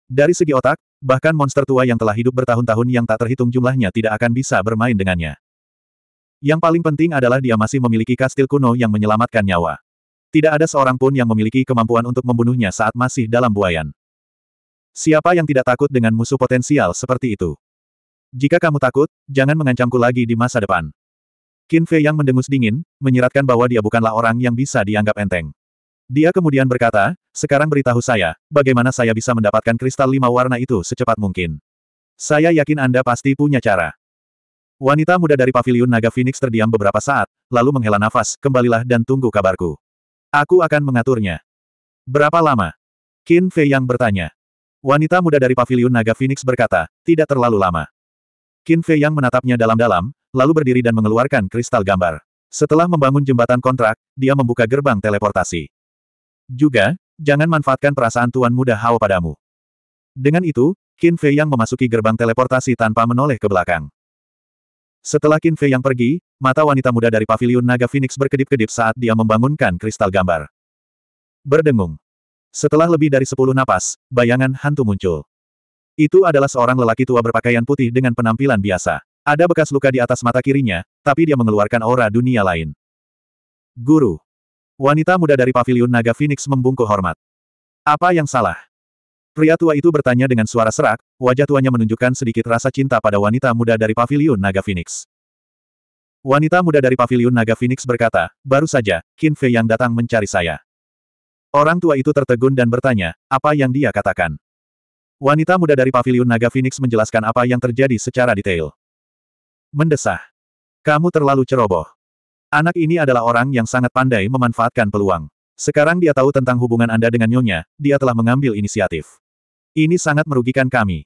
Speaker 1: Dari segi otak, bahkan monster tua yang telah hidup bertahun-tahun yang tak terhitung jumlahnya tidak akan bisa bermain dengannya. Yang paling penting adalah dia masih memiliki kastil kuno yang menyelamatkan nyawa. Tidak ada seorang pun yang memiliki kemampuan untuk membunuhnya saat masih dalam buayan. Siapa yang tidak takut dengan musuh potensial seperti itu? Jika kamu takut, jangan mengancamku lagi di masa depan. Qin Fei yang mendengus dingin, menyeratkan bahwa dia bukanlah orang yang bisa dianggap enteng. Dia kemudian berkata, sekarang beritahu saya, bagaimana saya bisa mendapatkan kristal lima warna itu secepat mungkin. Saya yakin Anda pasti punya cara. Wanita muda dari paviliun Naga Phoenix terdiam beberapa saat, lalu menghela nafas, kembalilah dan tunggu kabarku. Aku akan mengaturnya. Berapa lama? Qin Fei yang bertanya. Wanita muda dari Paviliun naga Phoenix berkata, tidak terlalu lama. Qin Fei yang menatapnya dalam-dalam, lalu berdiri dan mengeluarkan kristal gambar. Setelah membangun jembatan kontrak, dia membuka gerbang teleportasi. Juga, jangan manfaatkan perasaan tuan muda Hao padamu. Dengan itu, Qin Fei yang memasuki gerbang teleportasi tanpa menoleh ke belakang. Setelah Qin Fei yang pergi, mata wanita muda dari paviliun naga Phoenix berkedip-kedip saat dia membangunkan kristal gambar. Berdengung. Setelah lebih dari sepuluh napas, bayangan hantu muncul. Itu adalah seorang lelaki tua berpakaian putih dengan penampilan biasa. Ada bekas luka di atas mata kirinya, tapi dia mengeluarkan aura dunia lain. Guru. Wanita muda dari paviliun naga Phoenix membungkuk hormat. Apa yang salah? Pria tua itu bertanya dengan suara serak, wajah tuanya menunjukkan sedikit rasa cinta pada wanita muda dari paviliun Naga Phoenix. Wanita muda dari paviliun Naga Phoenix berkata, baru saja, Qin Fei yang datang mencari saya. Orang tua itu tertegun dan bertanya, apa yang dia katakan? Wanita muda dari paviliun Naga Phoenix menjelaskan apa yang terjadi secara detail. Mendesah. Kamu terlalu ceroboh. Anak ini adalah orang yang sangat pandai memanfaatkan peluang. Sekarang dia tahu tentang hubungan Anda dengan Nyonya, dia telah mengambil inisiatif. Ini sangat merugikan kami.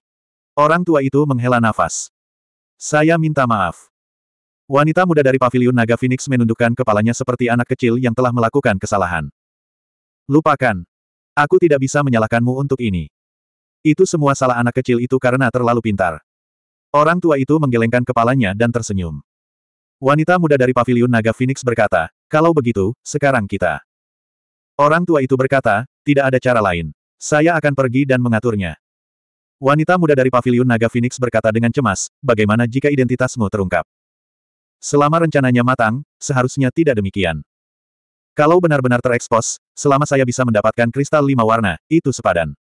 Speaker 1: Orang tua itu menghela nafas. Saya minta maaf. Wanita muda dari paviliun naga Phoenix menundukkan kepalanya seperti anak kecil yang telah melakukan kesalahan. Lupakan. Aku tidak bisa menyalahkanmu untuk ini. Itu semua salah anak kecil itu karena terlalu pintar. Orang tua itu menggelengkan kepalanya dan tersenyum. Wanita muda dari paviliun naga Phoenix berkata, kalau begitu, sekarang kita. Orang tua itu berkata, tidak ada cara lain. Saya akan pergi dan mengaturnya. Wanita muda dari paviliun naga Phoenix berkata dengan cemas, bagaimana jika identitasmu terungkap? Selama rencananya matang, seharusnya tidak demikian. Kalau benar-benar terekspos, selama saya bisa mendapatkan kristal lima warna, itu sepadan.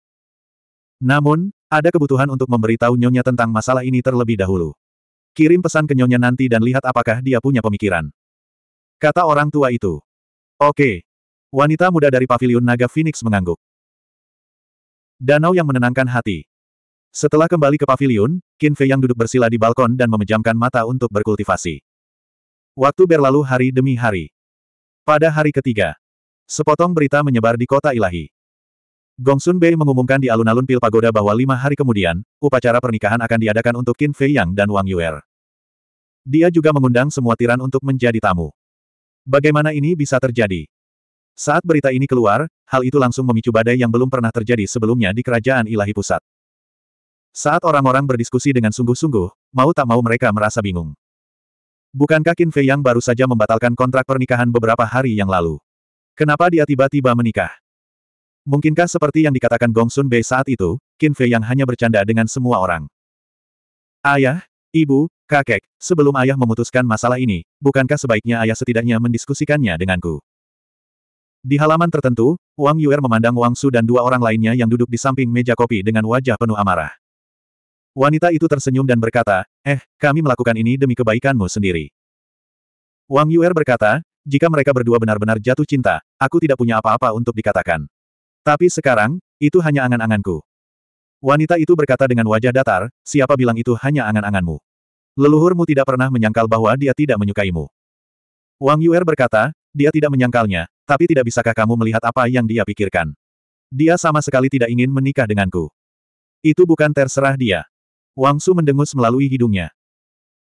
Speaker 1: Namun, ada kebutuhan untuk memberitahu Nyonya tentang masalah ini terlebih dahulu. Kirim pesan ke Nyonya nanti dan lihat apakah dia punya pemikiran. Kata orang tua itu. Oke. Wanita muda dari paviliun naga Phoenix mengangguk. Danau yang menenangkan hati. Setelah kembali ke pavilion, Qin Fei yang duduk bersila di balkon dan memejamkan mata untuk berkultivasi. Waktu berlalu hari demi hari. Pada hari ketiga, sepotong berita menyebar di kota ilahi. Gongsun Bei mengumumkan di alun-alun Pil Pagoda bahwa lima hari kemudian, upacara pernikahan akan diadakan untuk Qin Fei Yang dan Wang Yuer. Dia juga mengundang semua tiran untuk menjadi tamu. Bagaimana ini bisa terjadi? Saat berita ini keluar, hal itu langsung memicu badai yang belum pernah terjadi sebelumnya di kerajaan ilahi pusat. Saat orang-orang berdiskusi dengan sungguh-sungguh, mau tak mau mereka merasa bingung. Bukankah Qin Fei yang baru saja membatalkan kontrak pernikahan beberapa hari yang lalu? Kenapa dia tiba-tiba menikah? Mungkinkah seperti yang dikatakan Gong Sun Bei saat itu, Qin Fei yang hanya bercanda dengan semua orang? Ayah, ibu, kakek, sebelum ayah memutuskan masalah ini, bukankah sebaiknya ayah setidaknya mendiskusikannya denganku? Di halaman tertentu, Wang Yuer memandang Wang Su dan dua orang lainnya yang duduk di samping meja kopi dengan wajah penuh amarah. Wanita itu tersenyum dan berkata, eh, kami melakukan ini demi kebaikanmu sendiri. Wang Yuer berkata, jika mereka berdua benar-benar jatuh cinta, aku tidak punya apa-apa untuk dikatakan. Tapi sekarang, itu hanya angan-anganku. Wanita itu berkata dengan wajah datar, siapa bilang itu hanya angan-anganmu? Leluhurmu tidak pernah menyangkal bahwa dia tidak menyukaimu. Wang Yuer berkata, dia tidak menyangkalnya, tapi tidak bisakah kamu melihat apa yang dia pikirkan? Dia sama sekali tidak ingin menikah denganku. Itu bukan terserah dia. Wang Su mendengus melalui hidungnya.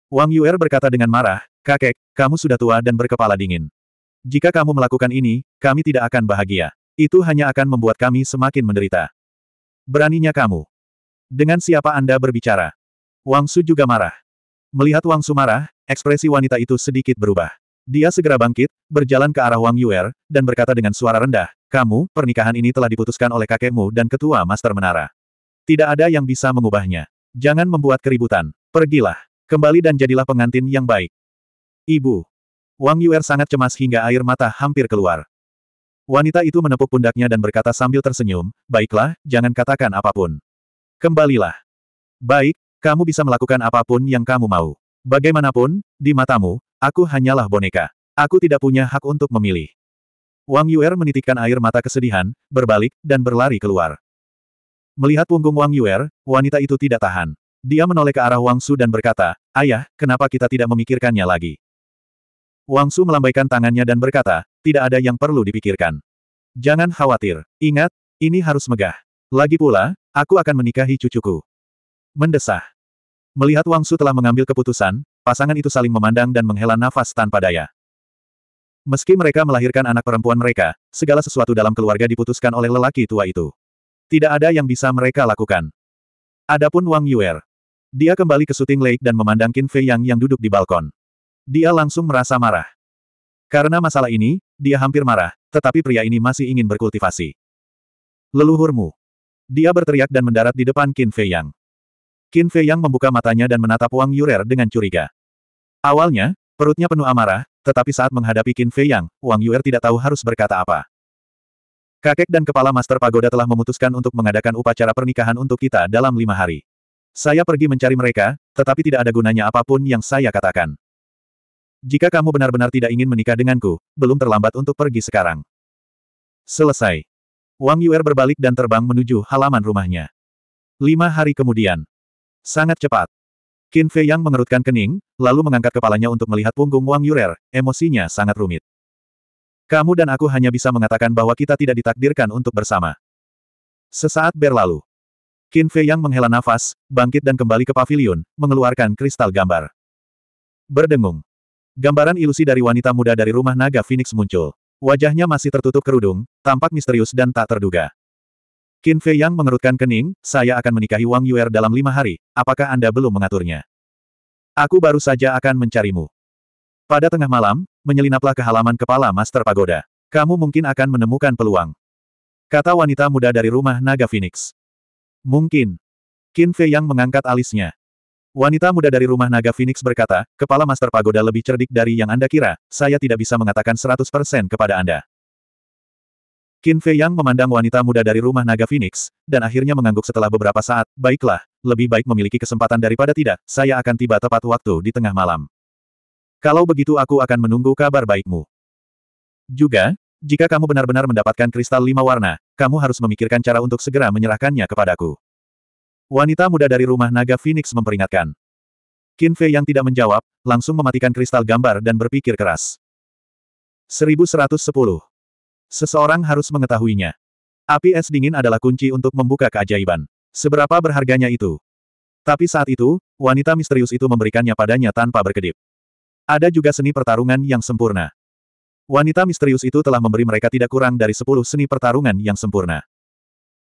Speaker 1: Wang Yuer berkata dengan marah, Kakek, kamu sudah tua dan berkepala dingin. Jika kamu melakukan ini, kami tidak akan bahagia. Itu hanya akan membuat kami semakin menderita. Beraninya kamu. Dengan siapa Anda berbicara? Wang Su juga marah. Melihat Wang Su marah, ekspresi wanita itu sedikit berubah. Dia segera bangkit, berjalan ke arah Wang Yuer, dan berkata dengan suara rendah, Kamu, pernikahan ini telah diputuskan oleh kakekmu dan ketua Master Menara. Tidak ada yang bisa mengubahnya. Jangan membuat keributan. Pergilah. Kembali dan jadilah pengantin yang baik. Ibu. Wang Yuer sangat cemas hingga air mata hampir keluar. Wanita itu menepuk pundaknya dan berkata sambil tersenyum, Baiklah, jangan katakan apapun. Kembalilah. Baik, kamu bisa melakukan apapun yang kamu mau. Bagaimanapun, di matamu, aku hanyalah boneka. Aku tidak punya hak untuk memilih. Wang Yuer menitikkan air mata kesedihan, berbalik, dan berlari keluar. Melihat punggung Wang Yuer, wanita itu tidak tahan. Dia menoleh ke arah Wang Su dan berkata, Ayah, kenapa kita tidak memikirkannya lagi? Wang Su melambaikan tangannya dan berkata, tidak ada yang perlu dipikirkan. Jangan khawatir, ingat, ini harus megah. Lagi pula, aku akan menikahi cucuku. Mendesah. Melihat Wang Su telah mengambil keputusan, pasangan itu saling memandang dan menghela nafas tanpa daya. Meski mereka melahirkan anak perempuan mereka, segala sesuatu dalam keluarga diputuskan oleh lelaki tua itu. Tidak ada yang bisa mereka lakukan. Adapun Wang Yuer. Dia kembali ke syuting Lake dan memandang Qin Fei Yang yang duduk di balkon. Dia langsung merasa marah. Karena masalah ini, dia hampir marah, tetapi pria ini masih ingin berkultivasi. Leluhurmu. Dia berteriak dan mendarat di depan Qin Fei Yang. Qin Fei Yang membuka matanya dan menatap Wang Yurer dengan curiga. Awalnya, perutnya penuh amarah, tetapi saat menghadapi Qin Fei Yang, Wang Yuer tidak tahu harus berkata apa. Kakek dan kepala Master Pagoda telah memutuskan untuk mengadakan upacara pernikahan untuk kita dalam lima hari. Saya pergi mencari mereka, tetapi tidak ada gunanya apapun yang saya katakan. Jika kamu benar-benar tidak ingin menikah denganku, belum terlambat untuk pergi sekarang. Selesai. Wang Yuer berbalik dan terbang menuju halaman rumahnya. Lima hari kemudian, Sangat cepat. Qin Fei yang mengerutkan kening, lalu mengangkat kepalanya untuk melihat punggung Wang Yurer, emosinya sangat rumit. Kamu dan aku hanya bisa mengatakan bahwa kita tidak ditakdirkan untuk bersama. Sesaat berlalu. Qin Fei yang menghela nafas, bangkit dan kembali ke pavilion, mengeluarkan kristal gambar. Berdengung. Gambaran ilusi dari wanita muda dari rumah naga Phoenix muncul. Wajahnya masih tertutup kerudung, tampak misterius dan tak terduga. Qin Fei Yang mengerutkan kening, saya akan menikahi Wang Yuer dalam lima hari, apakah Anda belum mengaturnya? Aku baru saja akan mencarimu. Pada tengah malam, menyelinaplah ke halaman kepala Master Pagoda. Kamu mungkin akan menemukan peluang. Kata wanita muda dari rumah naga Phoenix. Mungkin. Qin Fei Yang mengangkat alisnya. Wanita muda dari rumah naga Phoenix berkata, kepala Master Pagoda lebih cerdik dari yang Anda kira, saya tidak bisa mengatakan 100% kepada Anda. Qin Fei Yang memandang wanita muda dari rumah naga Phoenix, dan akhirnya mengangguk setelah beberapa saat, baiklah, lebih baik memiliki kesempatan daripada tidak, saya akan tiba tepat waktu di tengah malam. Kalau begitu aku akan menunggu kabar baikmu. Juga, jika kamu benar-benar mendapatkan kristal lima warna, kamu harus memikirkan cara untuk segera menyerahkannya kepadaku. Wanita muda dari rumah naga Phoenix memperingatkan. Qin Fei yang tidak menjawab, langsung mematikan kristal gambar dan berpikir keras. 1110 Seseorang harus mengetahuinya. Api es dingin adalah kunci untuk membuka keajaiban. Seberapa berharganya itu? Tapi saat itu, wanita misterius itu memberikannya padanya tanpa berkedip. Ada juga seni pertarungan yang sempurna. Wanita misterius itu telah memberi mereka tidak kurang dari sepuluh seni pertarungan yang sempurna.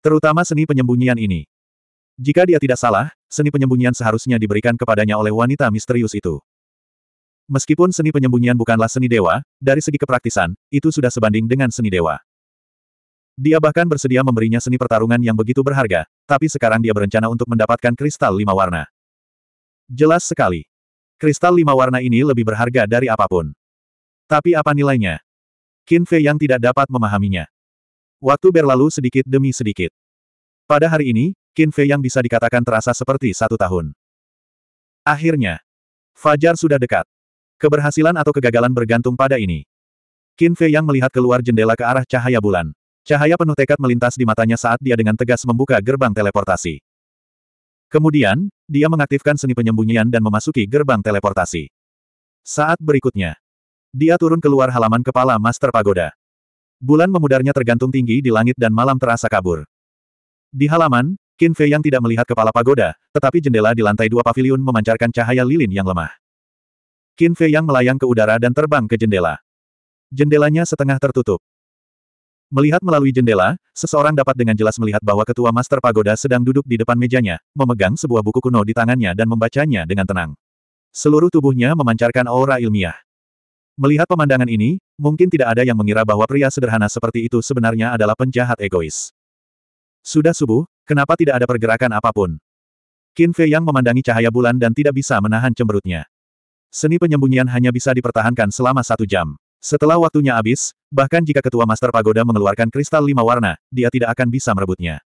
Speaker 1: Terutama seni penyembunyian ini. Jika dia tidak salah, seni penyembunyian seharusnya diberikan kepadanya oleh wanita misterius itu. Meskipun seni penyembunyian bukanlah seni dewa, dari segi kepraktisan, itu sudah sebanding dengan seni dewa. Dia bahkan bersedia memberinya seni pertarungan yang begitu berharga, tapi sekarang dia berencana untuk mendapatkan kristal lima warna. Jelas sekali. Kristal lima warna ini lebih berharga dari apapun. Tapi apa nilainya? Qin Fei yang tidak dapat memahaminya. Waktu berlalu sedikit demi sedikit. Pada hari ini, Qin Fei yang bisa dikatakan terasa seperti satu tahun. Akhirnya, Fajar sudah dekat. Keberhasilan atau kegagalan bergantung pada ini. Qin Fei yang melihat keluar jendela ke arah cahaya bulan. Cahaya penuh tekad melintas di matanya saat dia dengan tegas membuka gerbang teleportasi. Kemudian, dia mengaktifkan seni penyembunyian dan memasuki gerbang teleportasi. Saat berikutnya, dia turun keluar halaman kepala Master Pagoda. Bulan memudarnya tergantung tinggi di langit dan malam terasa kabur. Di halaman, Qin Fei yang tidak melihat kepala pagoda, tetapi jendela di lantai dua pavilion memancarkan cahaya lilin yang lemah. Qin Fei yang melayang ke udara dan terbang ke jendela. Jendelanya setengah tertutup. Melihat melalui jendela, seseorang dapat dengan jelas melihat bahwa ketua Master Pagoda sedang duduk di depan mejanya, memegang sebuah buku kuno di tangannya dan membacanya dengan tenang. Seluruh tubuhnya memancarkan aura ilmiah. Melihat pemandangan ini, mungkin tidak ada yang mengira bahwa pria sederhana seperti itu sebenarnya adalah penjahat egois. Sudah subuh, kenapa tidak ada pergerakan apapun? Qin Fei Yang memandangi cahaya bulan dan tidak bisa menahan cemberutnya seni penyembunyian hanya bisa dipertahankan selama satu jam. Setelah waktunya habis, bahkan jika ketua Master Pagoda mengeluarkan kristal lima warna, dia tidak akan bisa merebutnya.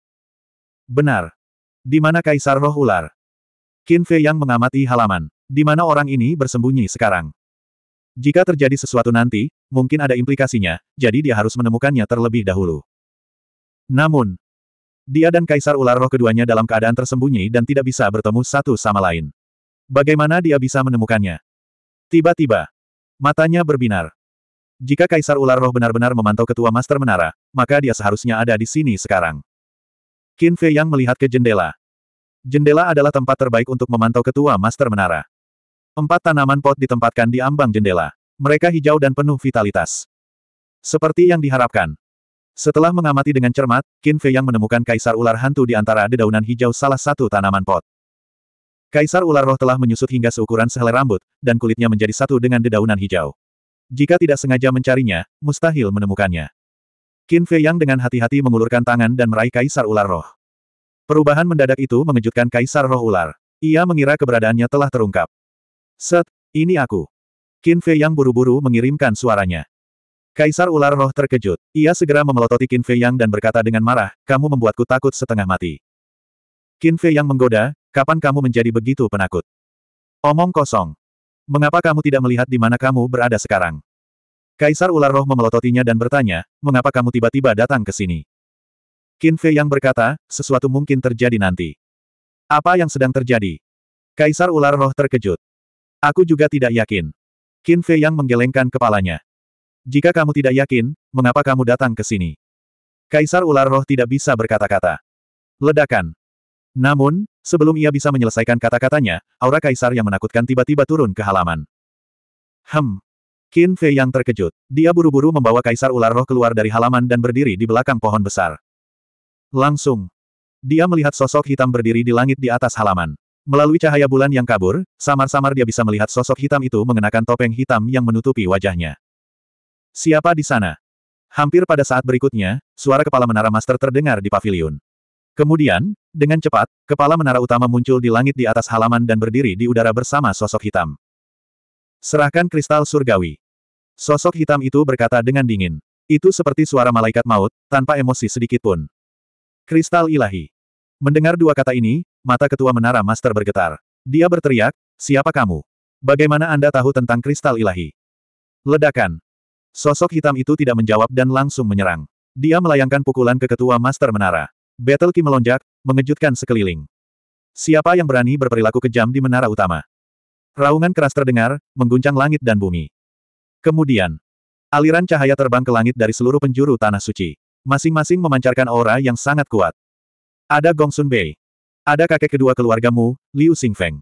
Speaker 1: Benar. Di mana Kaisar Roh Ular? Qin Fei yang mengamati halaman. Di mana orang ini bersembunyi sekarang? Jika terjadi sesuatu nanti, mungkin ada implikasinya, jadi dia harus menemukannya terlebih dahulu. Namun, dia dan Kaisar Ular Roh keduanya dalam keadaan tersembunyi dan tidak bisa bertemu satu sama lain. Bagaimana dia bisa menemukannya? Tiba-tiba, matanya berbinar. Jika Kaisar Ular Roh benar-benar memantau Ketua Master Menara, maka dia seharusnya ada di sini sekarang. Qin Fei yang melihat ke jendela. Jendela adalah tempat terbaik untuk memantau Ketua Master Menara. Empat tanaman pot ditempatkan di ambang jendela. Mereka hijau dan penuh vitalitas. Seperti yang diharapkan. Setelah mengamati dengan cermat, Qin Fei yang menemukan Kaisar Ular Hantu di antara dedaunan hijau salah satu tanaman pot. Kaisar ular roh telah menyusut hingga seukuran sehelai rambut, dan kulitnya menjadi satu dengan dedaunan hijau. Jika tidak sengaja mencarinya, mustahil menemukannya. Qin Fei Yang dengan hati-hati mengulurkan tangan dan meraih Kaisar ular roh. Perubahan mendadak itu mengejutkan Kaisar roh ular. Ia mengira keberadaannya telah terungkap. Set, ini aku. Qin Fei Yang buru-buru mengirimkan suaranya. Kaisar ular roh terkejut. Ia segera memelototi Qin Fei Yang dan berkata dengan marah, kamu membuatku takut setengah mati. Qin Fei Yang menggoda, Kapan kamu menjadi begitu penakut? Omong kosong. Mengapa kamu tidak melihat di mana kamu berada sekarang? Kaisar ular roh memelototinya dan bertanya, mengapa kamu tiba-tiba datang ke sini? Qin Fei yang berkata, sesuatu mungkin terjadi nanti. Apa yang sedang terjadi? Kaisar ular roh terkejut. Aku juga tidak yakin. Qin Fei yang menggelengkan kepalanya. Jika kamu tidak yakin, mengapa kamu datang ke sini? Kaisar ular roh tidak bisa berkata-kata. Ledakan. Namun, sebelum ia bisa menyelesaikan kata-katanya, aura kaisar yang menakutkan tiba-tiba turun ke halaman. Hem. Qin Fei yang terkejut. Dia buru-buru membawa kaisar ular roh keluar dari halaman dan berdiri di belakang pohon besar. Langsung. Dia melihat sosok hitam berdiri di langit di atas halaman. Melalui cahaya bulan yang kabur, samar-samar dia bisa melihat sosok hitam itu mengenakan topeng hitam yang menutupi wajahnya. Siapa di sana? Hampir pada saat berikutnya, suara kepala menara master terdengar di pavilion. Kemudian, dengan cepat, kepala menara utama muncul di langit di atas halaman dan berdiri di udara bersama sosok hitam. Serahkan kristal surgawi. Sosok hitam itu berkata dengan dingin. Itu seperti suara malaikat maut, tanpa emosi sedikit pun. Kristal ilahi. Mendengar dua kata ini, mata ketua menara master bergetar. Dia berteriak, siapa kamu? Bagaimana Anda tahu tentang kristal ilahi? Ledakan. Sosok hitam itu tidak menjawab dan langsung menyerang. Dia melayangkan pukulan ke ketua master menara. Battle Ki melonjak, mengejutkan sekeliling. Siapa yang berani berperilaku kejam di menara utama? Raungan keras terdengar, mengguncang langit dan bumi. Kemudian, aliran cahaya terbang ke langit dari seluruh penjuru tanah suci. Masing-masing memancarkan aura yang sangat kuat. Ada Gong Sun Bei. Ada kakek kedua keluargamu, Liu Xingfeng.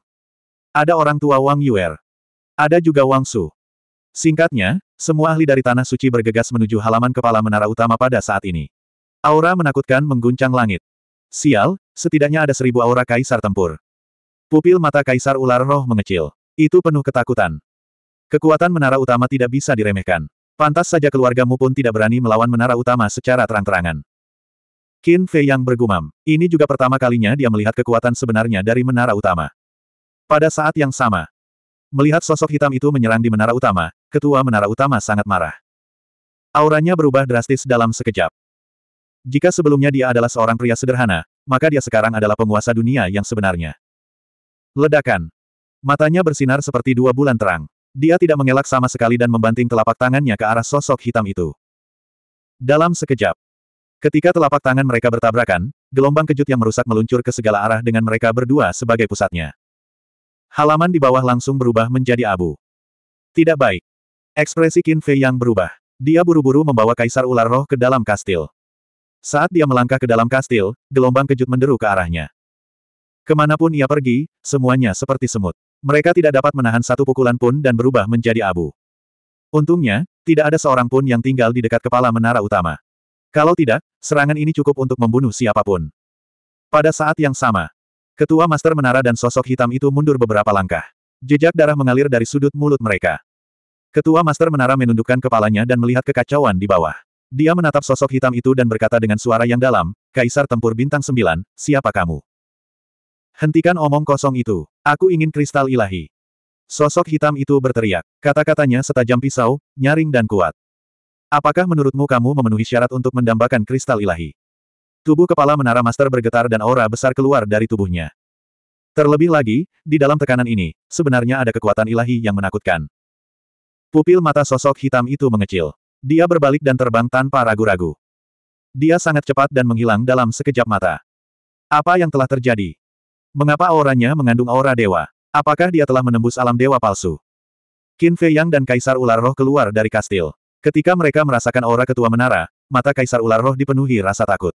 Speaker 1: Ada orang tua Wang Yuer. Ada juga Wang Su. Singkatnya, semua ahli dari Tanah Suci bergegas menuju halaman kepala menara utama pada saat ini. Aura menakutkan mengguncang langit. Sial, setidaknya ada seribu aura kaisar tempur. Pupil mata kaisar ular roh mengecil. Itu penuh ketakutan. Kekuatan menara utama tidak bisa diremehkan. Pantas saja keluargamu pun tidak berani melawan menara utama secara terang-terangan. Qin Fei yang bergumam. Ini juga pertama kalinya dia melihat kekuatan sebenarnya dari menara utama. Pada saat yang sama, melihat sosok hitam itu menyerang di menara utama, ketua menara utama sangat marah. Auranya berubah drastis dalam sekejap. Jika sebelumnya dia adalah seorang pria sederhana, maka dia sekarang adalah penguasa dunia yang sebenarnya. Ledakan. Matanya bersinar seperti dua bulan terang. Dia tidak mengelak sama sekali dan membanting telapak tangannya ke arah sosok hitam itu. Dalam sekejap. Ketika telapak tangan mereka bertabrakan, gelombang kejut yang merusak meluncur ke segala arah dengan mereka berdua sebagai pusatnya. Halaman di bawah langsung berubah menjadi abu. Tidak baik. Ekspresi Qin Fei yang berubah. Dia buru-buru membawa kaisar ular roh ke dalam kastil. Saat dia melangkah ke dalam kastil, gelombang kejut menderu ke arahnya. Kemanapun ia pergi, semuanya seperti semut. Mereka tidak dapat menahan satu pukulan pun dan berubah menjadi abu. Untungnya, tidak ada seorang pun yang tinggal di dekat kepala menara utama. Kalau tidak, serangan ini cukup untuk membunuh siapapun. Pada saat yang sama, ketua master menara dan sosok hitam itu mundur beberapa langkah. Jejak darah mengalir dari sudut mulut mereka. Ketua master menara menundukkan kepalanya dan melihat kekacauan di bawah. Dia menatap sosok hitam itu dan berkata dengan suara yang dalam, Kaisar Tempur Bintang Sembilan, siapa kamu? Hentikan omong kosong itu. Aku ingin kristal ilahi. Sosok hitam itu berteriak. Kata-katanya setajam pisau, nyaring dan kuat. Apakah menurutmu kamu memenuhi syarat untuk mendambakan kristal ilahi? Tubuh kepala menara master bergetar dan aura besar keluar dari tubuhnya. Terlebih lagi, di dalam tekanan ini, sebenarnya ada kekuatan ilahi yang menakutkan. Pupil mata sosok hitam itu mengecil. Dia berbalik dan terbang tanpa ragu-ragu. Dia sangat cepat dan menghilang dalam sekejap mata. Apa yang telah terjadi? Mengapa auranya mengandung aura dewa? Apakah dia telah menembus alam dewa palsu? Qin Fei Yang dan Kaisar Ular Roh keluar dari kastil. Ketika mereka merasakan aura ketua menara, mata Kaisar Ular Roh dipenuhi rasa takut.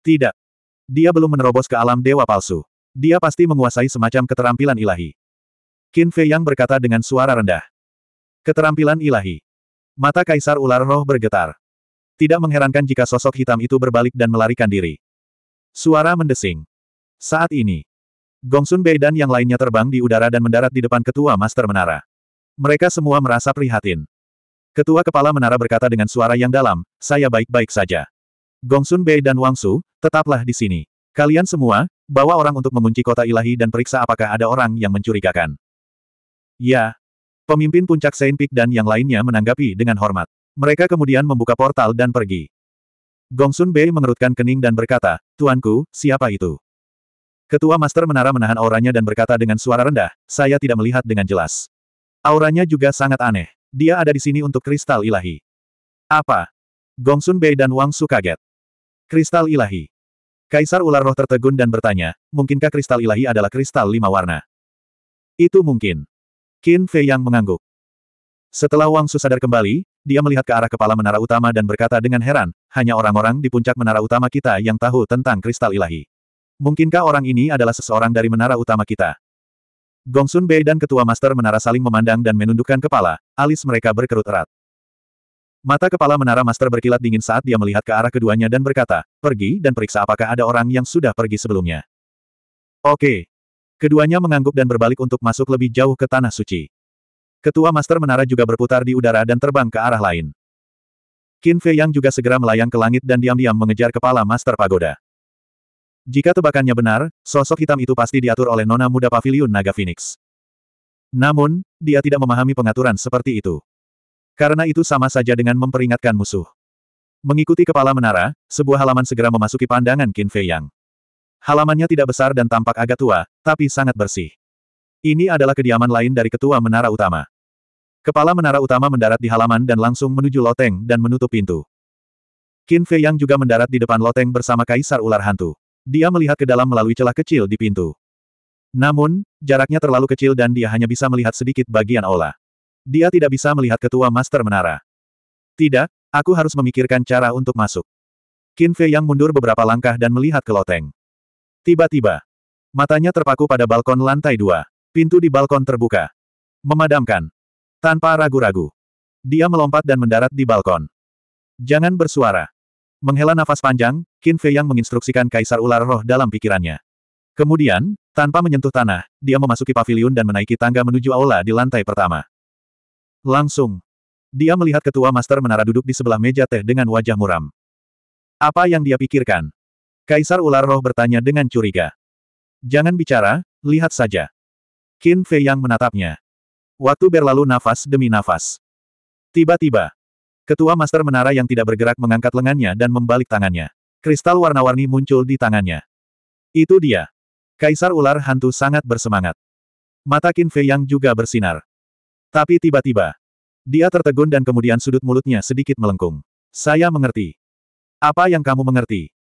Speaker 1: Tidak. Dia belum menerobos ke alam dewa palsu. Dia pasti menguasai semacam keterampilan ilahi. Qin Fei Yang berkata dengan suara rendah. Keterampilan ilahi. Mata Kaisar Ular Roh bergetar. Tidak mengherankan jika sosok hitam itu berbalik dan melarikan diri. Suara mendesing. Saat ini, Gongsun Bei dan yang lainnya terbang di udara dan mendarat di depan ketua Master Menara. Mereka semua merasa prihatin. Ketua kepala menara berkata dengan suara yang dalam, saya baik-baik saja. Gongsun Bei dan Wang Su, tetaplah di sini. Kalian semua, bawa orang untuk mengunci kota ilahi dan periksa apakah ada orang yang mencurigakan. Ya, Pemimpin puncak Saint Peak dan yang lainnya menanggapi dengan hormat. Mereka kemudian membuka portal dan pergi. Gongsun Bei mengerutkan kening dan berkata, Tuanku, siapa itu? Ketua Master Menara menahan auranya dan berkata dengan suara rendah, saya tidak melihat dengan jelas. Auranya juga sangat aneh. Dia ada di sini untuk kristal ilahi. Apa? Gongsun Bei dan Wang Su kaget. Kristal ilahi. Kaisar ular roh tertegun dan bertanya, mungkinkah kristal ilahi adalah kristal lima warna? Itu mungkin. Qin Fei Yang mengangguk. Setelah Wang Su sadar kembali, dia melihat ke arah kepala menara utama dan berkata dengan heran, hanya orang-orang di puncak menara utama kita yang tahu tentang kristal ilahi. Mungkinkah orang ini adalah seseorang dari menara utama kita? Gong Sun Bei dan ketua master menara saling memandang dan menundukkan kepala, alis mereka berkerut erat. Mata kepala menara master berkilat dingin saat dia melihat ke arah keduanya dan berkata, pergi dan periksa apakah ada orang yang sudah pergi sebelumnya. Oke, Keduanya mengangguk dan berbalik untuk masuk lebih jauh ke Tanah Suci. Ketua Master Menara juga berputar di udara dan terbang ke arah lain. Qin Fei Yang juga segera melayang ke langit dan diam-diam mengejar kepala Master Pagoda. Jika tebakannya benar, sosok hitam itu pasti diatur oleh nona muda Pavilion Naga Phoenix. Namun, dia tidak memahami pengaturan seperti itu. Karena itu sama saja dengan memperingatkan musuh. Mengikuti kepala menara, sebuah halaman segera memasuki pandangan Qin Fei Yang. Halamannya tidak besar dan tampak agak tua, tapi sangat bersih. Ini adalah kediaman lain dari ketua menara utama. Kepala menara utama mendarat di halaman dan langsung menuju loteng dan menutup pintu. Qin Fei Yang juga mendarat di depan loteng bersama Kaisar Ular Hantu. Dia melihat ke dalam melalui celah kecil di pintu. Namun, jaraknya terlalu kecil dan dia hanya bisa melihat sedikit bagian ola. Dia tidak bisa melihat ketua master menara. Tidak, aku harus memikirkan cara untuk masuk. Qin Fei Yang mundur beberapa langkah dan melihat ke loteng. Tiba-tiba, matanya terpaku pada balkon lantai dua. Pintu di balkon terbuka. Memadamkan. Tanpa ragu-ragu. Dia melompat dan mendarat di balkon. Jangan bersuara. Menghela nafas panjang, Qin Fei yang menginstruksikan Kaisar Ular Roh dalam pikirannya. Kemudian, tanpa menyentuh tanah, dia memasuki pavilion dan menaiki tangga menuju aula di lantai pertama. Langsung. Dia melihat ketua master menara duduk di sebelah meja teh dengan wajah muram. Apa yang dia pikirkan? Kaisar ular roh bertanya dengan curiga. Jangan bicara, lihat saja. Qin Fei yang menatapnya. Waktu berlalu nafas demi nafas. Tiba-tiba, ketua master menara yang tidak bergerak mengangkat lengannya dan membalik tangannya. Kristal warna-warni muncul di tangannya. Itu dia. Kaisar ular hantu sangat bersemangat. Mata Qin Fei yang juga bersinar. Tapi tiba-tiba, dia tertegun dan kemudian sudut mulutnya sedikit melengkung. Saya mengerti. Apa yang kamu mengerti?